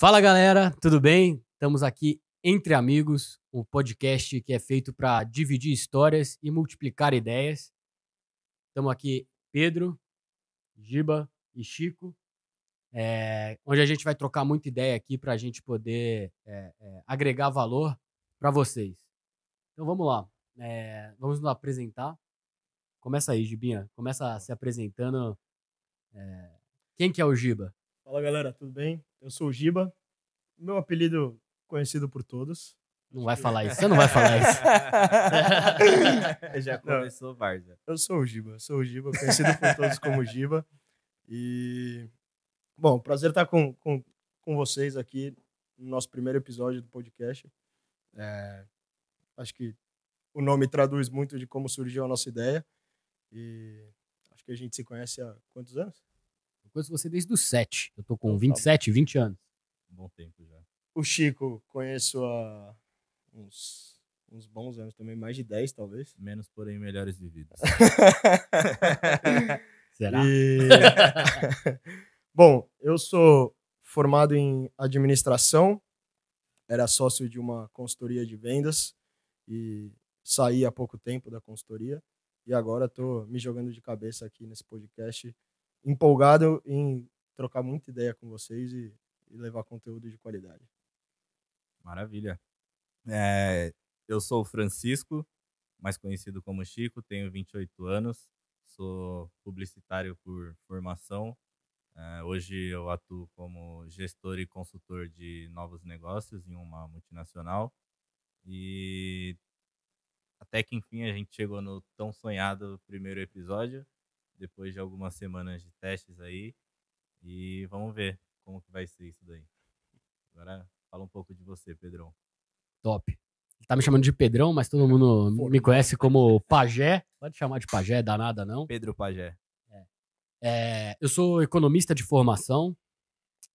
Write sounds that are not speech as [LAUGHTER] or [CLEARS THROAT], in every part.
Fala galera, tudo bem? Estamos aqui entre amigos, o um podcast que é feito para dividir histórias e multiplicar ideias. Estamos aqui Pedro, Giba e Chico, é, onde a gente vai trocar muita ideia aqui para a gente poder é, é, agregar valor para vocês. Então vamos lá, é, vamos nos apresentar. Começa aí, Gibinha. Começa se apresentando. É, quem que é o Giba? Fala galera, tudo bem? Eu sou o Giba, meu apelido conhecido por todos. Não vai falar isso, você não vai falar isso. [LAUGHS] Já começou, Varda. Eu sou o Giba, sou o Giba, conhecido por todos como Giba. E, bom, prazer estar com, com, com vocês aqui no nosso primeiro episódio do podcast. É, acho que o nome traduz muito de como surgiu a nossa ideia. E acho que a gente se conhece há quantos anos? conheço você desde os 7. Eu tô com então, 27, tá 20 anos. Um bom tempo já. O Chico, conheço há uns, uns bons anos também, mais de 10 talvez. Menos, porém, melhores vividos. [LAUGHS] Será? E... [LAUGHS] bom, eu sou formado em administração, era sócio de uma consultoria de vendas e saí há pouco tempo da consultoria. E agora estou me jogando de cabeça aqui nesse podcast empolgado em trocar muita ideia com vocês e, e levar conteúdo de qualidade. Maravilha. É, eu sou o Francisco, mais conhecido como Chico, tenho 28 anos, sou publicitário por formação. É, hoje eu atuo como gestor e consultor de novos negócios em uma multinacional. E até que enfim a gente chegou no tão sonhado primeiro episódio depois de algumas semanas de testes aí. E vamos ver como que vai ser isso daí. Agora fala um pouco de você, Pedrão. Top. tá me chamando de Pedrão, mas todo mundo Porra. me conhece como Pajé. Pode chamar de Pajé, danada não. Pedro Pajé. É. é, eu sou economista de formação.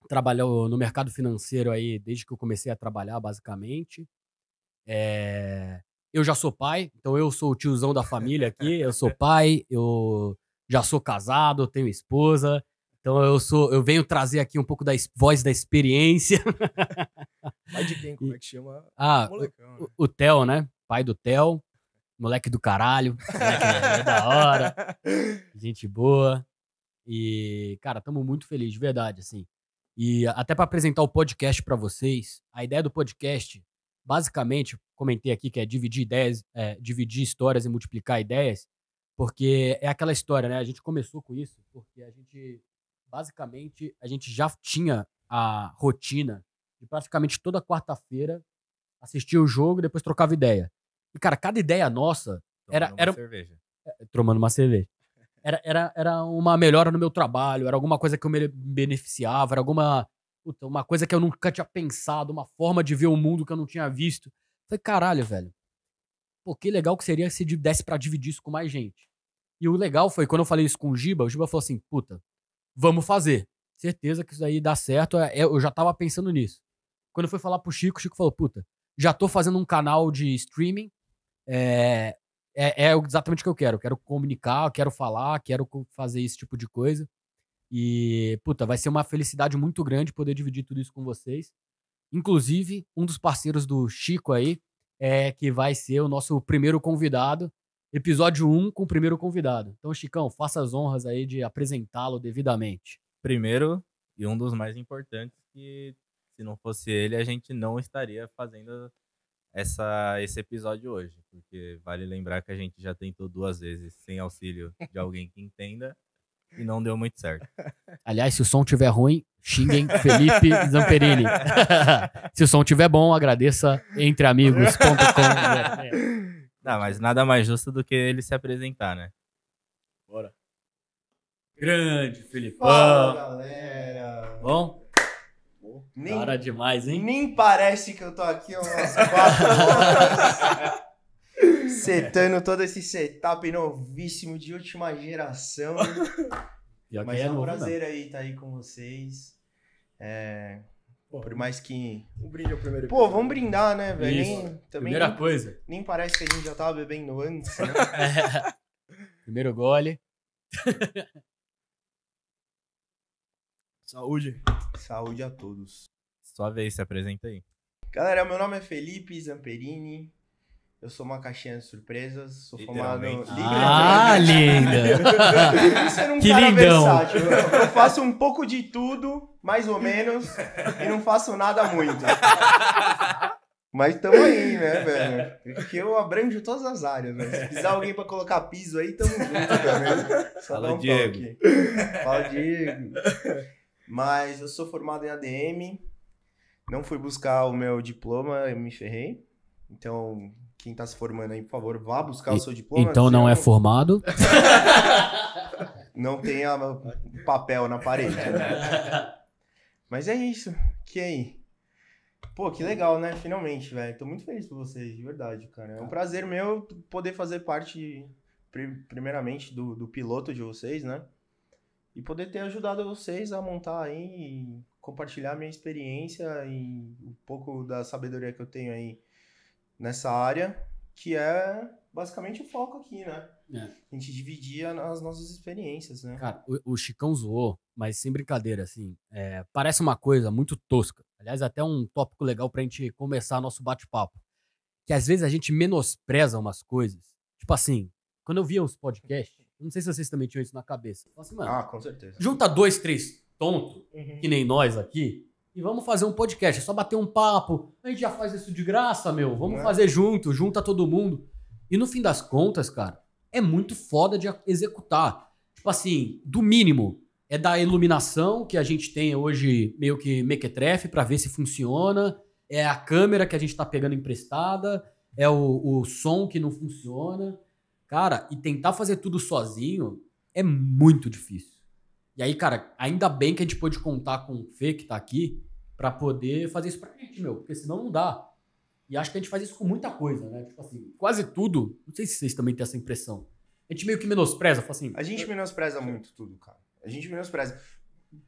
Trabalho no mercado financeiro aí desde que eu comecei a trabalhar, basicamente. É, eu já sou pai, então eu sou o tiozão da família aqui. Eu sou [LAUGHS] pai, eu já sou casado, tenho esposa, então eu sou, eu venho trazer aqui um pouco da voz da experiência. [LAUGHS] Pai de quem? Como é que chama? Ah, né? o, Theo, né? Pai do Theo, moleque do caralho, moleque da hora, [LAUGHS] gente boa. E cara, estamos muito felizes, de verdade, assim. E até para apresentar o podcast para vocês, a ideia do podcast, basicamente, comentei aqui que é dividir ideias, é, dividir histórias e multiplicar ideias. Porque é aquela história, né? A gente começou com isso porque a gente, basicamente, a gente já tinha a rotina de praticamente toda quarta-feira assistir o jogo e depois trocava ideia. E, cara, cada ideia nossa era. Tomando era, uma cerveja. É, tomando uma cerveja. Era, era, era uma melhora no meu trabalho, era alguma coisa que eu me beneficiava, era alguma puta, uma coisa que eu nunca tinha pensado, uma forma de ver o mundo que eu não tinha visto. falei, caralho, velho pô, que legal que seria se desse para dividir isso com mais gente. E o legal foi, quando eu falei isso com o Giba, o Giba falou assim, puta, vamos fazer. Certeza que isso aí dá certo, é, é, eu já tava pensando nisso. Quando eu fui falar pro Chico, o Chico falou, puta, já tô fazendo um canal de streaming, é, é, é exatamente o que eu quero. Eu quero comunicar, eu quero falar, quero fazer esse tipo de coisa. E, puta, vai ser uma felicidade muito grande poder dividir tudo isso com vocês. Inclusive, um dos parceiros do Chico aí, é, que vai ser o nosso primeiro convidado. Episódio 1 com o primeiro convidado. Então, Chicão, faça as honras aí de apresentá-lo devidamente. Primeiro, e um dos mais importantes, que se não fosse ele, a gente não estaria fazendo essa, esse episódio hoje. Porque vale lembrar que a gente já tentou duas vezes sem auxílio de [LAUGHS] alguém que entenda e não deu muito certo. [LAUGHS] Aliás, se o som tiver ruim, xinguem Felipe Zamperini. [LAUGHS] se o som tiver bom, agradeça entreamigos.com. não, mas nada mais justo do que ele se apresentar, né? Bora. Grande, Felipe. Fala, galera. Bom? Nem, Cara demais, hein? Nem parece que eu tô aqui umas quatro horas setando todo esse setup novíssimo de última geração. Mas é, é um né? prazer aí estar tá aí com vocês. É, Pô, por mais que. Um brinde ao primeiro Pô, vamos brindar, né, velho? Nem, também Primeira nem, coisa. Nem parece que a gente já tava bebendo antes, né? [LAUGHS] primeiro gole. Saúde. Saúde a todos. Sua vez, se apresenta aí. Galera, meu nome é Felipe Zamperini, eu sou uma caixinha de surpresas, sou formado. Ah, [LAUGHS] linda! Isso era um que cara lindão. versátil. Eu, faço um pouco de tudo, mais ou menos, e não faço nada muito. Mas tamo aí, né, velho? Porque eu abranjo todas as áreas, velho. Se precisar alguém pra colocar piso aí, tamo junto também. Só Fala, um Diego. Fala, Diego. Mas eu sou formado em ADM, não fui buscar o meu diploma, eu me ferrei. Então, quem está se formando aí, por favor, vá buscar e, o seu diploma. Então não é formado? não tem a, o papel na parede. Né? Mas é isso. Que aí? Pô, que legal, né? Finalmente, velho. Tô muito feliz por vocês, de verdade, cara. É um prazer meu poder fazer parte, primeiramente, do, do piloto de vocês, né? E poder ter ajudado vocês a montar aí e compartilhar minha experiência e um pouco da sabedoria que eu tenho aí nessa área, que é basicamente o foco aqui, né? É. A gente dividia as nossas experiências, né? Cara, o, o Chicão zoou, mas sem brincadeira, assim, é, parece uma coisa muito tosca. Aliás, até um tópico legal pra gente começar nosso bate-papo. Que às vezes a gente menospreza umas coisas. Tipo assim, quando eu via os podcasts, não sei se vocês também tinham isso na cabeça. assim, mano, ah, com certeza. Junta dois, três tonto, uhum. que nem nós aqui, e vamos fazer um podcast, é só bater um papo. A gente já faz isso de graça, meu. Vamos é. fazer junto, junta todo mundo. E no fim das contas, cara, é muito foda de executar. Tipo assim, do mínimo, é da iluminação que a gente tem hoje meio que mequetrefe para ver se funciona, é a câmera que a gente está pegando emprestada, é o, o som que não funciona. Cara, e tentar fazer tudo sozinho é muito difícil. E aí, cara, ainda bem que a gente pôde contar com o Fê, que tá aqui, para poder fazer isso pra gente, meu. Porque senão não dá. E acho que a gente faz isso com muita coisa, né? Tipo assim, quase tudo. Não sei se vocês também têm essa impressão. A gente meio que menospreza, fala assim. A gente menospreza muito tudo, cara. A gente menospreza.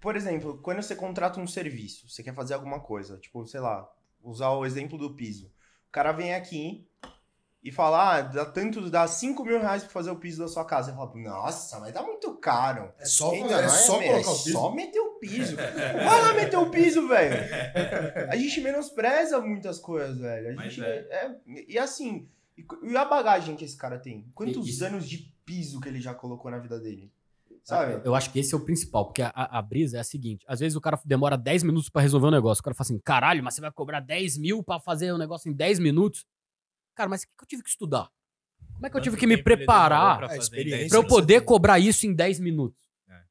Por exemplo, quando você contrata um serviço, você quer fazer alguma coisa, tipo, sei lá, usar o exemplo do piso. O cara vem aqui, e falar, ah, dá tanto, dá 5 mil reais pra fazer o piso da sua casa. Eu falo, nossa, mas tá muito caro. É só, é, né, é só é, o piso. Só meter o piso. Vai lá meter o piso, velho. A gente menospreza muitas coisas, velho. A mas gente. É. é e assim, e a bagagem que esse cara tem? Quantos Isso. anos de piso que ele já colocou na vida dele? Ah, Sabe? Eu acho que esse é o principal, porque a, a brisa é a seguinte: às vezes o cara demora 10 minutos para resolver um negócio. O cara fala assim, caralho, mas você vai cobrar 10 mil para fazer um negócio em 10 minutos? Cara, mas o que eu tive que estudar? Como é que eu tive que me preparar pra, é, é eu poder cobrar isso em 10 minutos? É.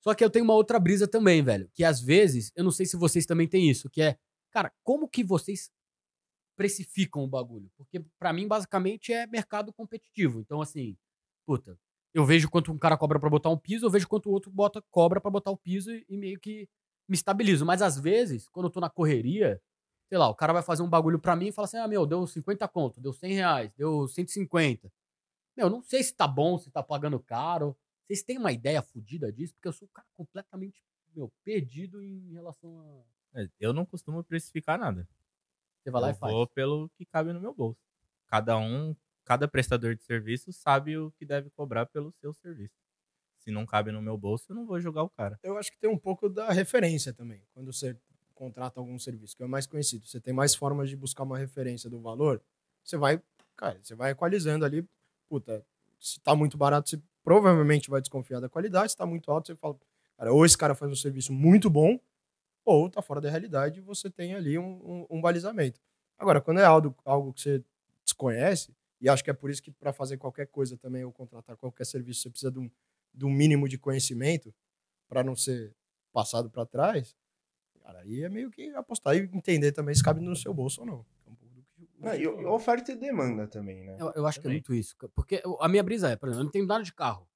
Só que eu tenho uma outra brisa também, velho. Que às vezes, eu não sei se vocês também têm isso, que é, cara, como que vocês precificam o bagulho? Porque para mim, basicamente, é mercado competitivo. Então, assim, puta, eu vejo quanto um cara cobra para botar um piso, eu vejo quanto o outro bota, cobra para botar o piso e, e meio que me estabilizo. Mas às vezes, quando eu tô na correria, sei lá, o cara vai fazer um bagulho para mim e fala assim: ah, meu, deu 50 conto, deu 100 reais, deu 150. Meu, não sei se tá bom, se tá pagando caro. Vocês têm uma ideia fodida disso? Porque eu sou um cara completamente, meu, perdido em relação a. É, eu não costumo precificar nada. Você vai lá eu e faz. Vou pelo que cabe no meu bolso. Cada um, cada prestador de serviço sabe o que deve cobrar pelo seu serviço. Se não cabe no meu bolso, eu não vou julgar o cara. Eu acho que tem um pouco da referência também. Quando você contrata algum serviço, que é o mais conhecido, você tem mais formas de buscar uma referência do valor, você vai, cara, você vai equalizando ali, puta, se tá muito barato, você provavelmente vai desconfiar da qualidade, se tá muito alto, você fala, cara, ou esse cara faz um serviço muito bom, ou tá fora da realidade e você tem ali um, um, um balizamento. Agora, quando é algo, algo que você desconhece, e acho que é por isso que para fazer qualquer coisa também ou contratar qualquer serviço, você precisa de um, de um mínimo de conhecimento para não ser passado para trás. Cara, aí é meio que apostar e entender também se cabe no seu bolso ou não. Não, é é, e oferta e demanda também, né? Eu, eu acho também. que é muito isso. Porque a minha brisa é, por exemplo, eu não tenho nada de carro.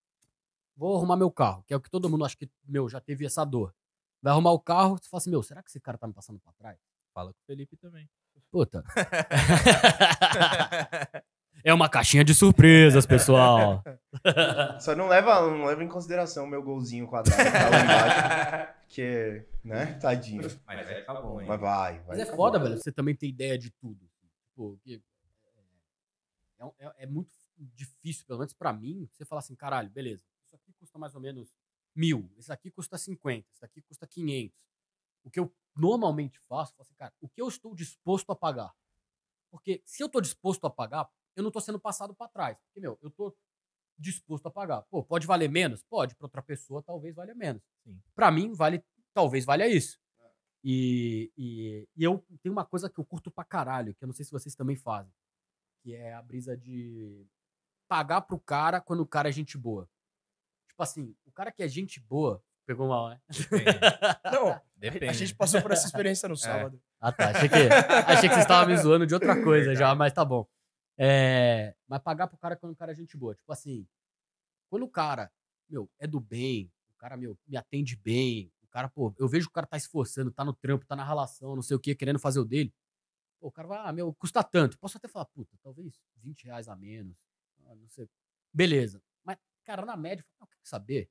Vou arrumar meu carro, que é o que todo mundo acha que, meu, já teve essa dor. Vai arrumar o carro, você fala assim, meu, será que esse cara tá me passando pra trás? Fala com o Felipe também. Puta. [LAUGHS] [LAUGHS] É uma caixinha de surpresas, pessoal. [LAUGHS] Só não leva, não leva em consideração o meu golzinho quadrado que tá lá embaixo. Porque, né? Tadinho. Mas, mas vai tá bom, hein? Mas vai, vai. Mas é tá foda, bom. velho. Você também tem ideia de tudo. Tipo, é, é, é, é, muito difícil, pelo menos pra mim, você falar assim, caralho, beleza, isso aqui custa mais ou menos mil, esse aqui custa 50, esse aqui custa 500. O que eu normalmente faço, eu falo assim, cara, o que eu estou disposto a pagar? Porque se eu estou disposto a pagar, eu não estou sendo passado para trás. Porque, meu, eu estou disposto a pagar. Pô, pode valer menos? Pode. Para outra pessoa, talvez valha menos. Para mim, vale, talvez valha isso. É. E, e, e, eu tenho uma coisa que eu curto pra caralho, que eu não sei se vocês também fazem, que é a brisa de pagar pro cara quando o cara é gente boa. Tipo assim, o cara que é gente boa, pegou mal, né? Depende. [LAUGHS] não, Depende. A, gente passou por essa experiência no é. sábado. É. Ah tá, achei que, achei que vocês estavam me zoando de outra [LAUGHS] coisa já, mas tá bom. É, mas pagar pro cara quando o cara é gente boa. Tipo assim, quando o cara, meu, é do bem, o cara, meu, me atende bem, o cara, pô, eu vejo o cara tá esforçando, tá no trampo, tá na relação, não sei o que, querendo fazer o dele. Pô, o cara vai, ah, meu, custa tanto. Posso até falar, puta, talvez 20 reais a menos, ah, não sei. Beleza. Mas, cara, na média, ah, eu quero saber.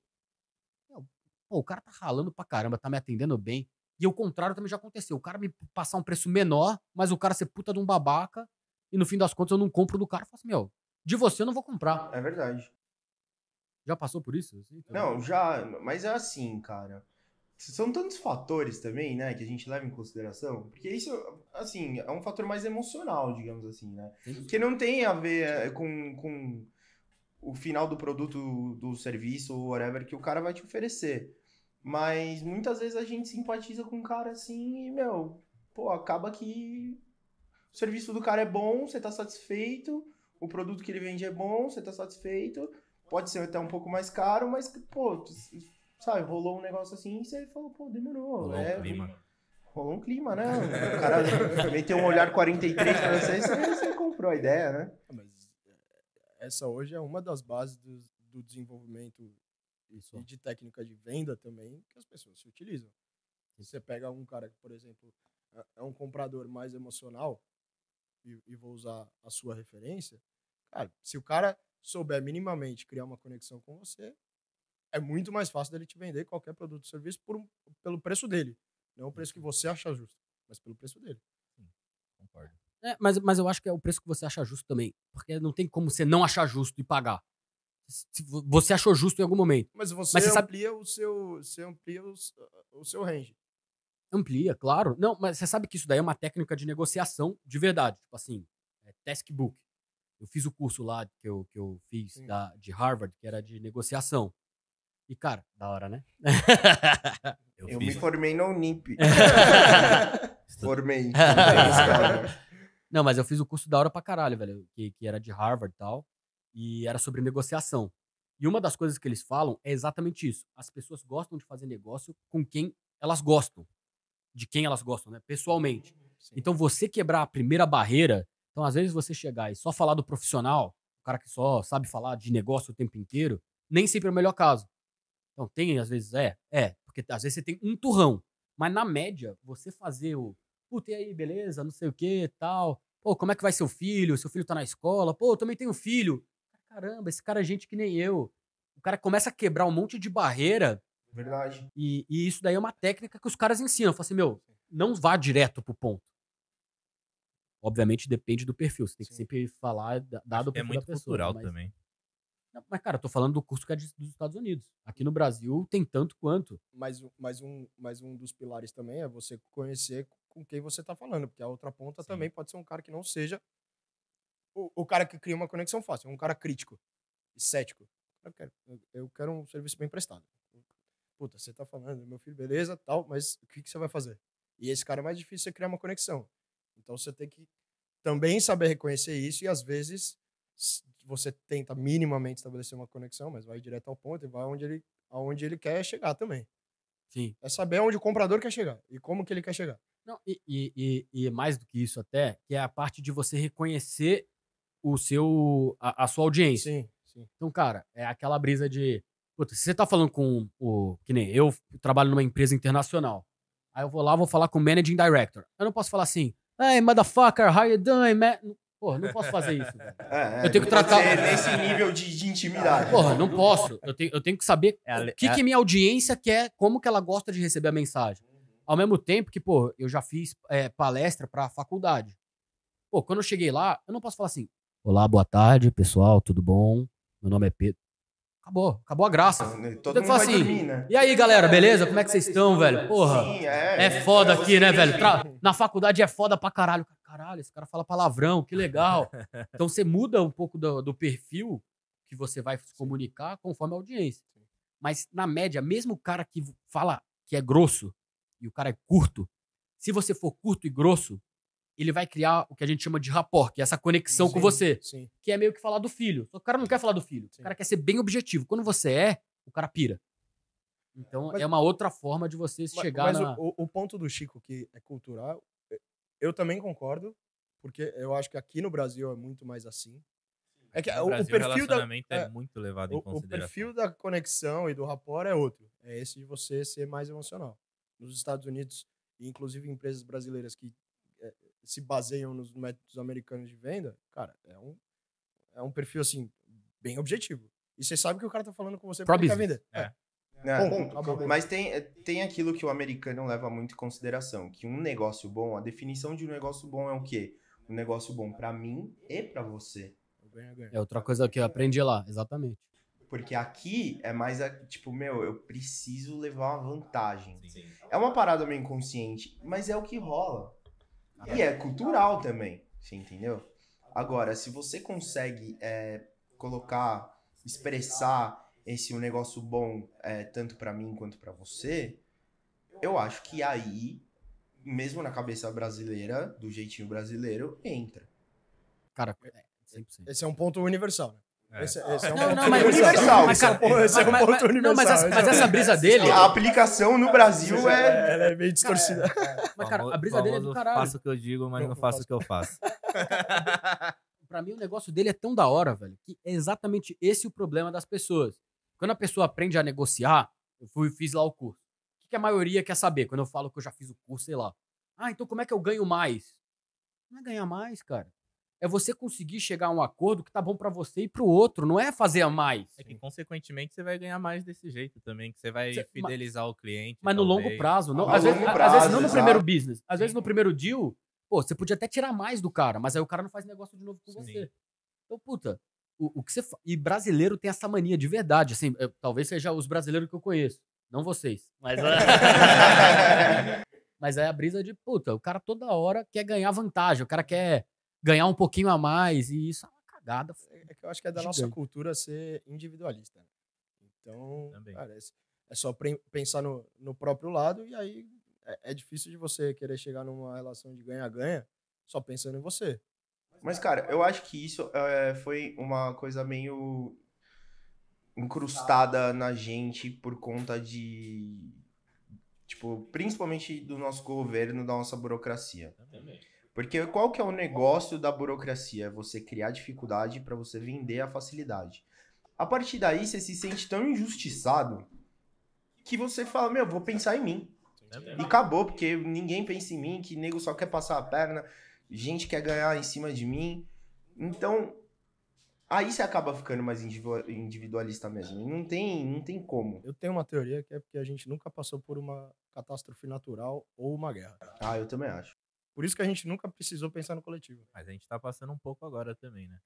Meu, pô, o cara tá ralando pra caramba, tá me atendendo bem. E o contrário também já aconteceu. O cara me passar um preço menor, mas o cara ser puta de um babaca e no fim das contas eu não compro do cara. Eu falo assim, meu, de você eu não vou comprar. É verdade. Já passou por isso? Assim? Não, já, mas é assim, cara. São tantos fatores também, né, que a gente leva em consideração, porque isso, assim, é um fator mais emocional, digamos assim, né? Que não tem a ver eh, com, com o final do produto, do serviço, ou whatever, que o cara vai te oferecer. Mas muitas vezes a gente simpatiza com o cara assim e, meu, pô, acaba que o serviço do cara é bom, você está satisfeito, o produto que ele vende é bom, você está satisfeito, pode ser até um pouco mais caro, mas, pô, sabe, rolou um negócio assim e você falou, pô, demorou. Rolou é, um né? clima. Rolou um clima, né? O cara meteu um olhar 43 pra você e você comprou a ideia, né? Ah, mas essa hoje é uma das bases do, do desenvolvimento Isso. e de técnica de venda também que as pessoas se utilizam. Você pega um cara que, por exemplo, é, é um comprador mais emocional, e, e vou usar a sua referência, cara, se o cara souber minimamente criar uma conexão com você, é muito mais fácil dele te vender qualquer produto ou serviço por um, pelo preço dele. Não o preço que você acha justo, mas pelo preço dele. Sim, concordo. É, mas, mas eu acho que é o preço que você acha justo também. Porque não tem como você não achar justo e pagar. Você achou justo em algum momento. Mas você, mas você amplia, sabe... o seu, você amplia os, o seu range. Amplia, claro. Não, mas você sabe que isso daí é uma técnica de negociação de verdade. Tipo assim, é task book. Eu fiz o curso lá que eu, que eu fiz da, de Harvard, que era de negociação. E, cara, da hora, né? [LAUGHS] eu, eu me formei na Unip. [LAUGHS] [LAUGHS] formei. Não, mas eu fiz o curso da hora pra caralho, velho, que, que era de Harvard e tal. E era sobre negociação. E uma das coisas que eles falam é exatamente isso. As pessoas gostam de fazer negócio com quem elas gostam de quem elas gostam, né? Pessoalmente. Uhum, sim. Então, você quebrar a primeira barreira. Então, às vezes, você chegar e só falar do profissional, o cara que só sabe falar de negócio o tempo inteiro, nem sempre é o melhor caso. Então, tem, às vezes, é, é. Porque às vezes você tem um turrão. Mas, na média, você fazer o. Puta, aí, beleza, não sei o que tal. Pô, como é que vai seu filho? Seu filho tá na escola? Pô, eu também tenho filho. Caramba, esse cara é gente que nem eu. O cara começa a quebrar um monte de barreira Verdade. E, e isso daí é uma técnica que os caras ensinam. Fala assim, meu, não vá direto pro ponto. Obviamente depende do perfil. Você tem que sempre falar dado dado o É muito da pessoa. cultural mas- também. Mas, cara, eu tô falando do curso que é dos Estados Unidos. Aqui no Brasil tem tanto quanto. Mas, um- mas, um, mas um dos pilares também é você conhecer com quem você tá falando, porque a outra ponta Sim. também pode ser um cara que não seja o, o cara que cria uma conexão fácil, é um cara crítico e cético. Eu quero, eu quero um serviço bem prestado puta, você tá falando, meu filho, beleza, tal, mas o que, que você vai fazer? E esse cara é mais difícil você criar uma conexão. Então você tem que também saber reconhecer isso e às vezes você tenta minimamente estabelecer uma conexão, mas vai direto ao ponto e vai onde ele, aonde ele quer chegar também. Sim. É saber onde o comprador quer chegar e como que ele quer chegar. Não, e, e, e, e é mais do que isso até, que é a parte de você reconhecer o seu a, a sua audiência. Sim, sim. Então, cara, é aquela brisa de Puta, se você tá falando com o. Que nem eu trabalho numa empresa internacional. Aí eu vou lá, vou falar com o managing director. Eu não posso falar assim, hey, motherfucker, how you doing, man? Porra, não posso fazer isso. É, é, eu tenho que tratar. Nesse nível de, de intimidade. Porra, não, não posso. Eu tenho, eu tenho que saber é, o que, é... que minha audiência quer, como que ela gosta de receber a mensagem. Uhum. Ao mesmo tempo que, pô, eu já fiz é, palestra pra faculdade. Pô, quando eu cheguei lá, eu não posso falar assim: Olá, boa tarde, pessoal, tudo bom? Meu nome é Pedro. Acabou, acabou a graça. Né, todo então, mundo assim, dormir, né? E aí, galera, beleza? Como é que vocês estão, velho? Porra, Sim, é, é, é, foda aqui, né, velho? Tra... Na faculdade é foda pra caralho. Caralho, esse cara fala palavrão, que legal. [LAUGHS] Então você muda um pouco do, do perfil que você vai se comunicar conforme a audiência. Mas, na média, mesmo o cara que fala que é grosso e o cara é curto, se você for curto e grosso, ele vai criar o que a gente chama de rapport, que é essa conexão sim, com você. Sim. Que é meio que falar do filho. o cara não quer falar do filho. Sim. O cara quer ser bem objetivo. Quando você é, o cara pira. Então mas, é uma outra forma de você chegar mas na... o, o, ponto do Chico, que é cultural, é, eu também concordo, porque eu acho que aqui no Brasil é muito mais assim. É que o, Brasil, o, perfil relacionamento da, é, é muito levado o, em consideração. O perfil da conexão e do rapport é outro. É esse de você ser mais emocional. Nos Estados Unidos, inclusive empresas brasileiras que se baseiam nos métodos americanos de venda, cara, é um, é um perfil, assim, bem objetivo. E você sabe que o cara tá falando com você pra quer vender. É. é. é. Mas tem, é, tem aquilo que o americano leva muito em consideração, que um negócio bom, a definição de um negócio bom é o quê? Um negócio bom para mim e para você. É outra coisa que eu aprendi lá, exatamente. Porque aqui é mais a, tipo, meu, eu preciso levar uma vantagem. Sim. É uma parada meio inconsciente, mas é o que rola. E é cultural também, você entendeu? Agora, se você consegue é, colocar, expressar esse um negócio bom é, tanto para mim quanto para você, eu acho que aí, mesmo na cabeça brasileira, do jeitinho brasileiro, entra. Cara, 100%. É, é, esse é um ponto universal, né? Esse, esse é um não, ponto não, mas, universal. Mas, é mas, mas, essa, mas essa brisa dele. A aplicação no Brasil é. é ela é meio distorcida. Cara, é, é, mas, cara, a brisa dele é do caralho. Faço o que eu digo, mas não, não faço o que eu faço. [LAUGHS] pra mim, o negócio dele é tão da hora, velho, que é exatamente esse o problema das pessoas. Quando a pessoa aprende a negociar, eu fui, fiz lá o curso. O que a maioria quer saber quando eu falo que eu já fiz o curso, sei lá? Ah, então como é que eu ganho mais? Não é ganhar mais, cara é você conseguir chegar a um acordo que tá bom para você e para o outro, não é fazer a mais. É que, consequentemente, você vai ganhar mais desse jeito também, que você vai você, fidelizar mas, o cliente. Mas talvez. no longo prazo, não, às, vezes, prazo, às vezes não no primeiro business, às Sim. vezes no primeiro deal, pô, você podia até tirar mais do cara, mas aí o cara não faz negócio de novo com Sim. você. Então, puta, o, o que você fa... E brasileiro tem essa mania de verdade, assim, eu, talvez seja os brasileiros que eu conheço, não vocês. Mas. É. [LAUGHS] Mas é a brisa de, puta, o cara toda hora quer ganhar vantagem, o cara quer ganhar um pouquinho a mais, e isso é uma cagada. É, é que eu acho que é da nossa cultura ser individualista. Né? Então, parece é, é, só pensar no, no, próprio lado, e aí é, é difícil de você querer chegar numa relação de ganha-ganha só pensando em você. Mas, cara, eu acho que isso é, foi uma coisa meio incrustada na gente por conta de. Tipo, principalmente do nosso governo, da nossa burocracia. Também. Porque qual que é o negócio da burocracia? É você criar dificuldade para você vender a facilidade. A partir daí, você se sente tão injustiçado que você fala, meu, vou pensar em mim. É e acabou, porque ninguém pensa em mim, que nego só quer passar a perna, gente quer ganhar em cima de mim. Então, aí você acaba ficando mais individualista mesmo. não tem, não tem como. Eu tenho uma teoria que é porque a gente nunca passou por uma catástrofe natural ou uma guerra. Ah, eu também acho. Por isso que a gente nunca precisou pensar no coletivo. Né? Mas a gente tá passando um pouco agora também, né?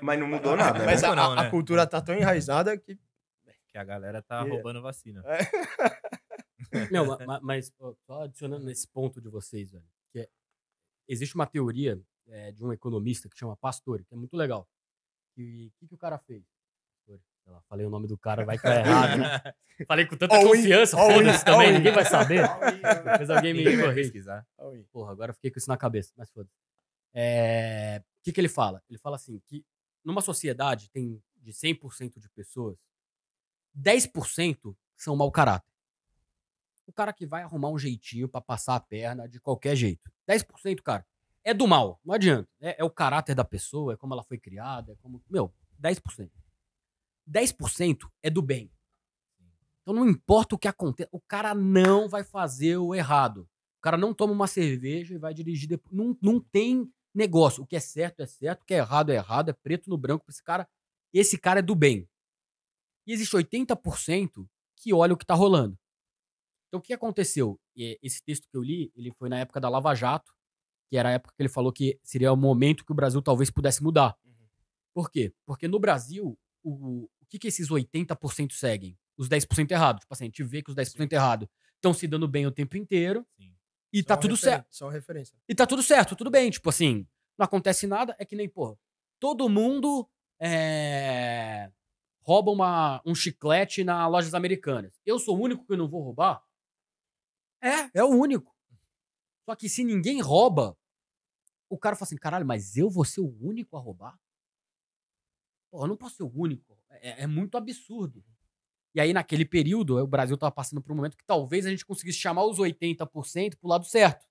Mas, não mudou nada. Né? Mas né? a, a, cultura tá tão enraizada que. Que a galera tá yeah. roubando vacina. É. [LAUGHS] não, mas, mas só adicionando é. nesse ponto de vocês, velho, que é, existe uma teoria é, de um economista que chama Pastore, que é muito legal. O que, que o cara fez? Lá, falei o nome do cara, vai que [LAUGHS] tá errado, né? Falei com tanta confiança, foda-se também, ninguém vai saber. Depois alguém me corrija. Porra, agora fiquei com isso na cabeça, mas foda O é... que, que ele fala? Ele fala assim, que numa sociedade tem de 100% de pessoas, 10% são mau caráter. O cara que vai arrumar um jeitinho para passar a perna de qualquer jeito. 10%, cara, é do mal, não adianta. É, é o caráter da pessoa, é como ela foi criada, é como... Meu, 10%. 10% é do bem. Então não importa o que aconteça, o cara não vai fazer o errado. O cara não toma uma cerveja e vai dirigir depois. Não, não tem negócio. O que é certo é certo, o que é errado é errado, é preto no branco pra esse cara. Esse cara é do bem. E existe 80% que olha o que tá rolando. Então o que aconteceu? Esse texto que eu li, ele foi na época da Lava Jato, que era a época que ele falou que seria o momento que o Brasil talvez pudesse mudar. Uhum. Por quê? Porque no Brasil, o, o que, que esses 80% seguem? Os 10% errados. Tipo assim, a gente vê que os 10% errados estão se dando bem o tempo inteiro. Sim. E só tá tudo certo. Só referência. E tá tudo certo, tudo bem. Tipo assim, não acontece nada, é que nem, pô, todo mundo é, rouba uma, um chiclete na lojas americanas. Eu sou o único que não vou roubar? É, é o único. Só que se ninguém rouba, o cara fala assim, caralho, mas eu vou ser o único a roubar? Pô, eu não posso ser o único. É, é muito absurdo. E aí, naquele período, o Brasil estava passando por um momento que talvez a gente conseguisse chamar os 80% para o lado certo.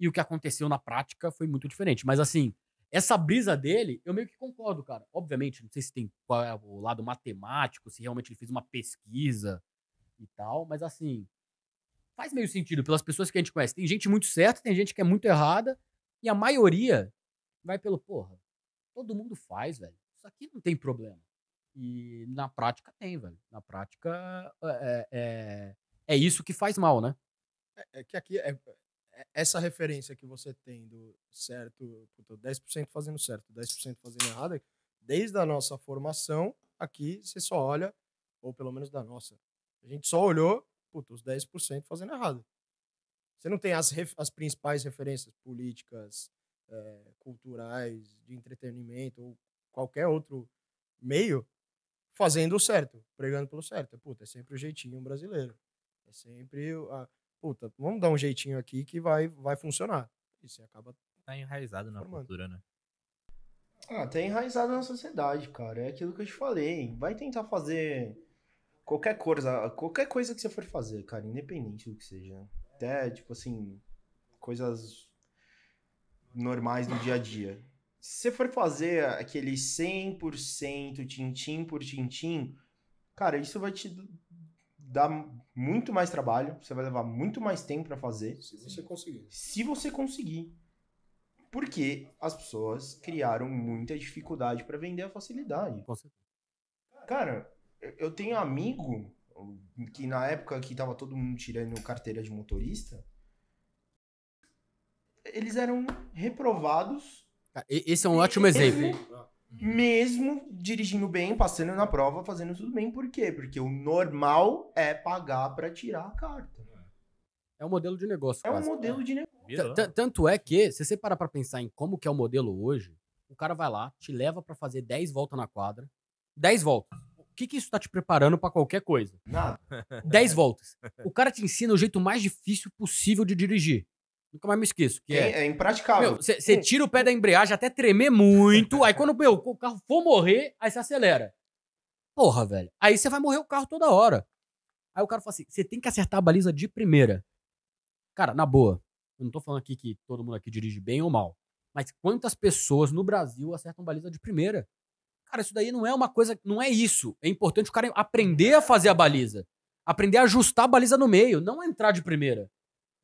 E o que aconteceu na prática foi muito diferente. Mas, assim, essa brisa dele, eu meio que concordo, cara. Obviamente, não sei se tem qual é o lado matemático, se realmente ele fez uma pesquisa e tal, mas, assim, faz meio sentido pelas pessoas que a gente conhece. Tem gente muito certa, tem gente que é muito errada, e a maioria vai pelo, porra, todo mundo faz, velho. Isso aqui não tem problema. E na prática tem, velho. Na prática é, é, é, é isso que faz mal, né? É, é que aqui é, é essa referência que você tem do certo, puto, 10% fazendo certo, 10% fazendo errado, é desde a nossa formação, aqui você só olha, ou pelo menos da nossa, a gente só olhou puto, os 10% fazendo errado. Você não tem as, as principais referências políticas, é, culturais, de entretenimento, ou qualquer outro meio fazendo o certo, pregando pelo certo. É, puta, é sempre o jeitinho brasileiro. É sempre a. Puta, vamos dar um jeitinho aqui que vai, vai funcionar. E você acaba. Tá enraizado na formando. cultura, né? Ah, tá enraizado na sociedade, cara. É aquilo que eu te falei. Vai tentar fazer qualquer coisa, qualquer coisa que você for fazer, cara, independente do que seja. Até, tipo assim, coisas normais do dia a dia se você for fazer aquele 100% tintim por tintim, cara, isso vai te dar muito mais trabalho, você vai levar muito mais tempo para fazer. Se você conseguir. Se você conseguir. Porque as pessoas criaram muita dificuldade para vender a facilidade. Cara, eu tenho um amigo que na época que tava todo mundo tirando carteira de motorista, eles eram reprovados esse é um ótimo exemplo. Mesmo, dirigindo bem, passando na prova, fazendo tudo bem, por quê? Porque o normal é pagar para tirar a carta. É um modelo de negócio. É quase, um modelo de negócio. Tanto é que, se você parar pra pensar em como que é o modelo hoje, o cara vai lá, te leva para fazer 10 voltas na quadra. 10 voltas. O que, que isso tá te preparando para qualquer coisa? Nada. 10 voltas. O cara te ensina o jeito mais difícil possível de dirigir. Nunca mais me esqueço. Que é, é, é impraticável. Você hum. tira o pé da embreagem até tremer muito. [LAUGHS] aí quando meu, o carro for morrer, aí você acelera. Porra, velho. Aí você vai morrer o carro toda hora. Aí o cara fala assim: você tem que acertar a baliza de primeira. Cara, na boa. Eu não tô falando aqui que todo mundo aqui dirige bem ou mal. Mas quantas pessoas no Brasil acertam baliza de primeira? Cara, isso daí não é uma coisa. Não é isso. É importante o cara aprender a fazer a baliza. Aprender a ajustar a baliza no meio, não entrar de primeira.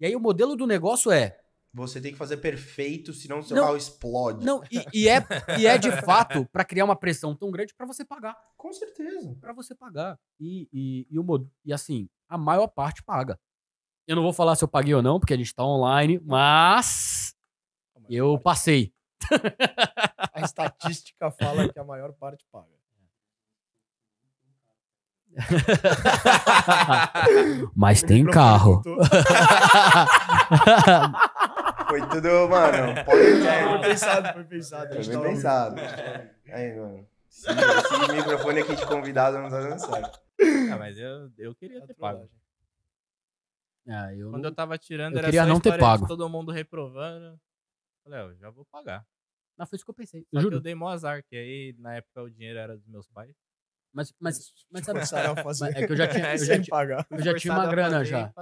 E aí o modelo do negócio é. Você tem que fazer perfeito, senão o seu não, carro explode. Não, e, e, é, e é de fato para criar uma pressão tão grande para você pagar. Com certeza. Para você pagar. E, e, e, o, e assim, a maior parte paga. Eu não vou falar se eu paguei ou não, porque a gente tá online, mas eu passei. a estatística fala que a maior parte paga. [LAUGHS] Mas tem carro. [LAUGHS] Foi tudo, mano. Pode... É, foi pensado, foi pensado. Foi bem tá pensado. Aí, mano. Esse, esse microfone aqui de convidado não tá dando certo. Ah, mas eu, eu queria ter pago. Ah, eu Quando não... eu tava tirando, eu era queria só não ter pago. todo mundo reprovando. Falei, eu já vou pagar. Não, foi isso que eu pensei. Só juro. eu dei mó azar, que aí na época o dinheiro era dos meus pais. Mas, mas, mas sabe, o é que eu já tinha, [LAUGHS] eu já, pagar. eu já tinha uma grana já.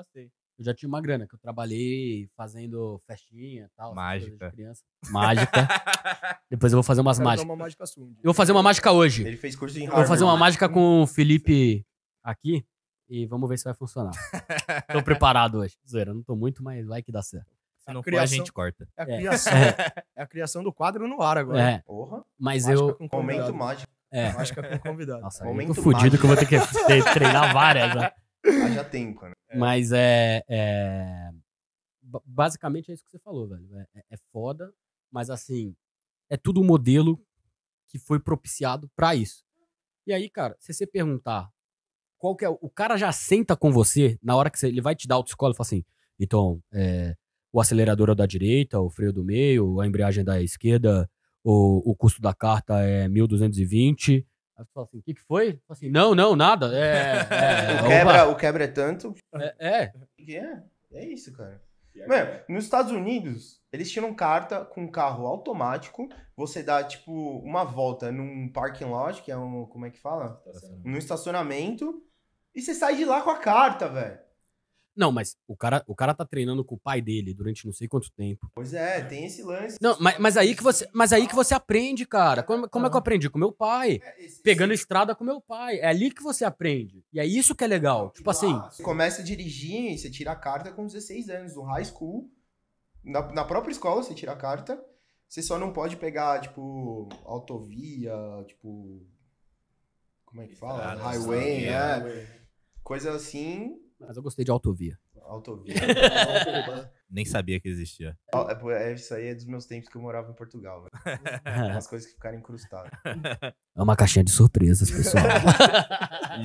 Eu já tinha uma grana, que eu trabalhei fazendo festinha e tal. Mágica. De criança. Mágica. [LAUGHS] Depois eu vou fazer umas mágicas. mágica Eu vou fazer uma mágica hoje. Ele fez curso em Eu Vou fazer uma mágica com o Felipe aqui e vamos ver se vai funcionar. [LAUGHS] tô preparado hoje. Zoeira, não tô muito, mas vai que dá certo. Se não for, a gente corta. É a, é. criação, é. a criação do quadro no ar agora. É, Porra. mas Mágica eu, com Momento mágico. É. Mágica é com convidado. Nossa, Momento eu tô fudido que eu vou ter que treinar várias. Né? [LAUGHS] Haja tempo, né? É. Mas é, é, Basicamente é isso que você falou, velho. É, é, é foda, mas assim, é tudo um modelo que foi propiciado para isso. E aí, cara, se você perguntar qual que é. O cara já senta com você na hora que você, ele vai te dar autoescola e fala assim: então, é, o acelerador é o da direita, o freio do meio, a embreagem é da esquerda, o, o custo da carta é 1.220. Aí você fala assim, o que, que foi? assim, não, não, nada. É, é, [LAUGHS] o, é, quebra, o quebra é tanto. É. É, é, é isso, cara. Mano, nos Estados Unidos, eles tiram carta com carro automático. Você dá, tipo, uma volta num parking lot, que é um. Como é que fala? Estacionamento. No estacionamento. E você sai de lá com a carta, velho. Não, mas o cara, o cara tá treinando com o pai dele durante não sei quanto tempo. Pois é, tem esse lance. Não, mas, mas aí que você, mas aí que você aprende, cara. Como, como é que eu aprendi com meu pai? É, Pegando estrada com meu pai. É ali que você aprende. E é isso que é legal. Tipo assim, você começa a dirigir, você tira a carta com 16 anos, no high school. Na, na própria escola você tira a carta. Você só não pode pegar, tipo, autovia, tipo. Como é que fala? Highway, é. Highway. Coisa assim, mas eu gostei de autovia. Autovia. [LAUGHS] Nem sabia que existia. É, é, isso aí é dos meus tempos que eu morava em Portugal. [LAUGHS] As coisas que ficaram incrustadas. [LAUGHS] É uma caixinha de surpresas, pessoal.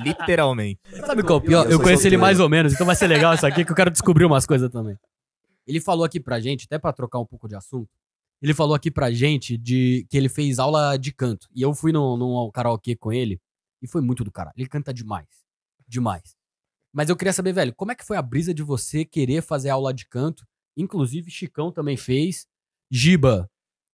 Literalmente. Sabe qual é o pior? Eu, eu conheci ele mais ou menos, então vai ser legal isso aqui que eu quero descobrir umas coisas também. Ele falou aqui pra gente, até pra trocar um pouco de assunto, ele falou aqui pra gente de que ele fez aula de canto. E eu fui num, num karaokê com ele e foi muito do caralho. Ele canta demais. Demais. Mas eu queria saber, velho, como é que foi a brisa de você querer fazer aula de canto? Inclusive, Chicão também fez. Giba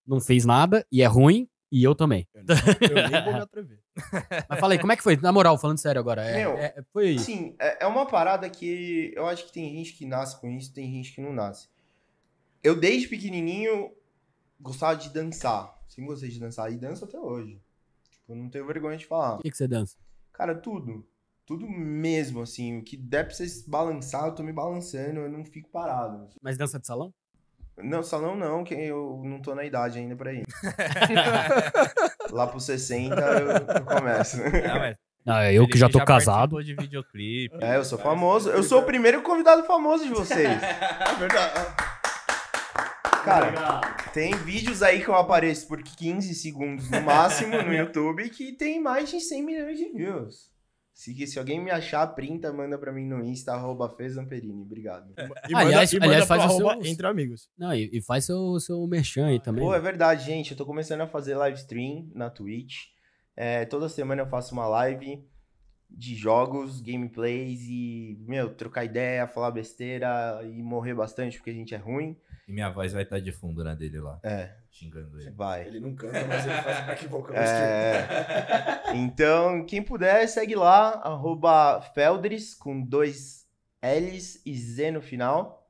não fez nada e é ruim, e eu também. Eu, não, eu nem vou me atrever. [LAUGHS] Mas falei, como é que foi? Na moral, falando sério agora. É, Meu, é, é foi... Sim, é, é uma parada que eu acho que tem gente que nasce com isso, tem gente que não nasce. Eu, desde pequenininho, gostava de dançar. Sempre gostei de dançar e danço até hoje. Tipo, eu não tenho vergonha de falar. O que, que você dança? Cara, tudo. Tudo mesmo, assim. O que der pra vocês balançar, eu tô me balançando, eu não fico parado. Mas dança de salão? Não, salão não, que eu não tô na idade ainda pra ir. [LAUGHS] Lá pro 60 eu, eu começo. Não, mas... é eu que já tô já casado. De videoclipe, é, eu sou cara, famoso. Eu sou o primeiro convidado famoso de vocês. [LAUGHS] é verdade. Cara, tem vídeos aí que eu apareço por 15 segundos no máximo no [LAUGHS] YouTube que tem mais de 100 milhões de views. Se, se alguém me achar, printa, manda pra mim no Insta, arroba Fezamperini. Obrigado. É, e ah, manda, aliás, e manda aliás faz o seu... entre amigos. Não, e, e, faz seu, seu merchan aí também. Pô, é verdade, gente. Eu tô começando a fazer live stream na Twitch. É, toda semana eu faço uma live de jogos, gameplays e, meu, trocar ideia, falar besteira e morrer bastante porque a gente é ruim. E minha voz vai estar tá de fundo na dele lá. É, xingando ele. Vai. Ele não canta, mas ele faz back vocal. É, é... então, quem puder, segue lá, arroba Feldres, com dois L's e Z no final.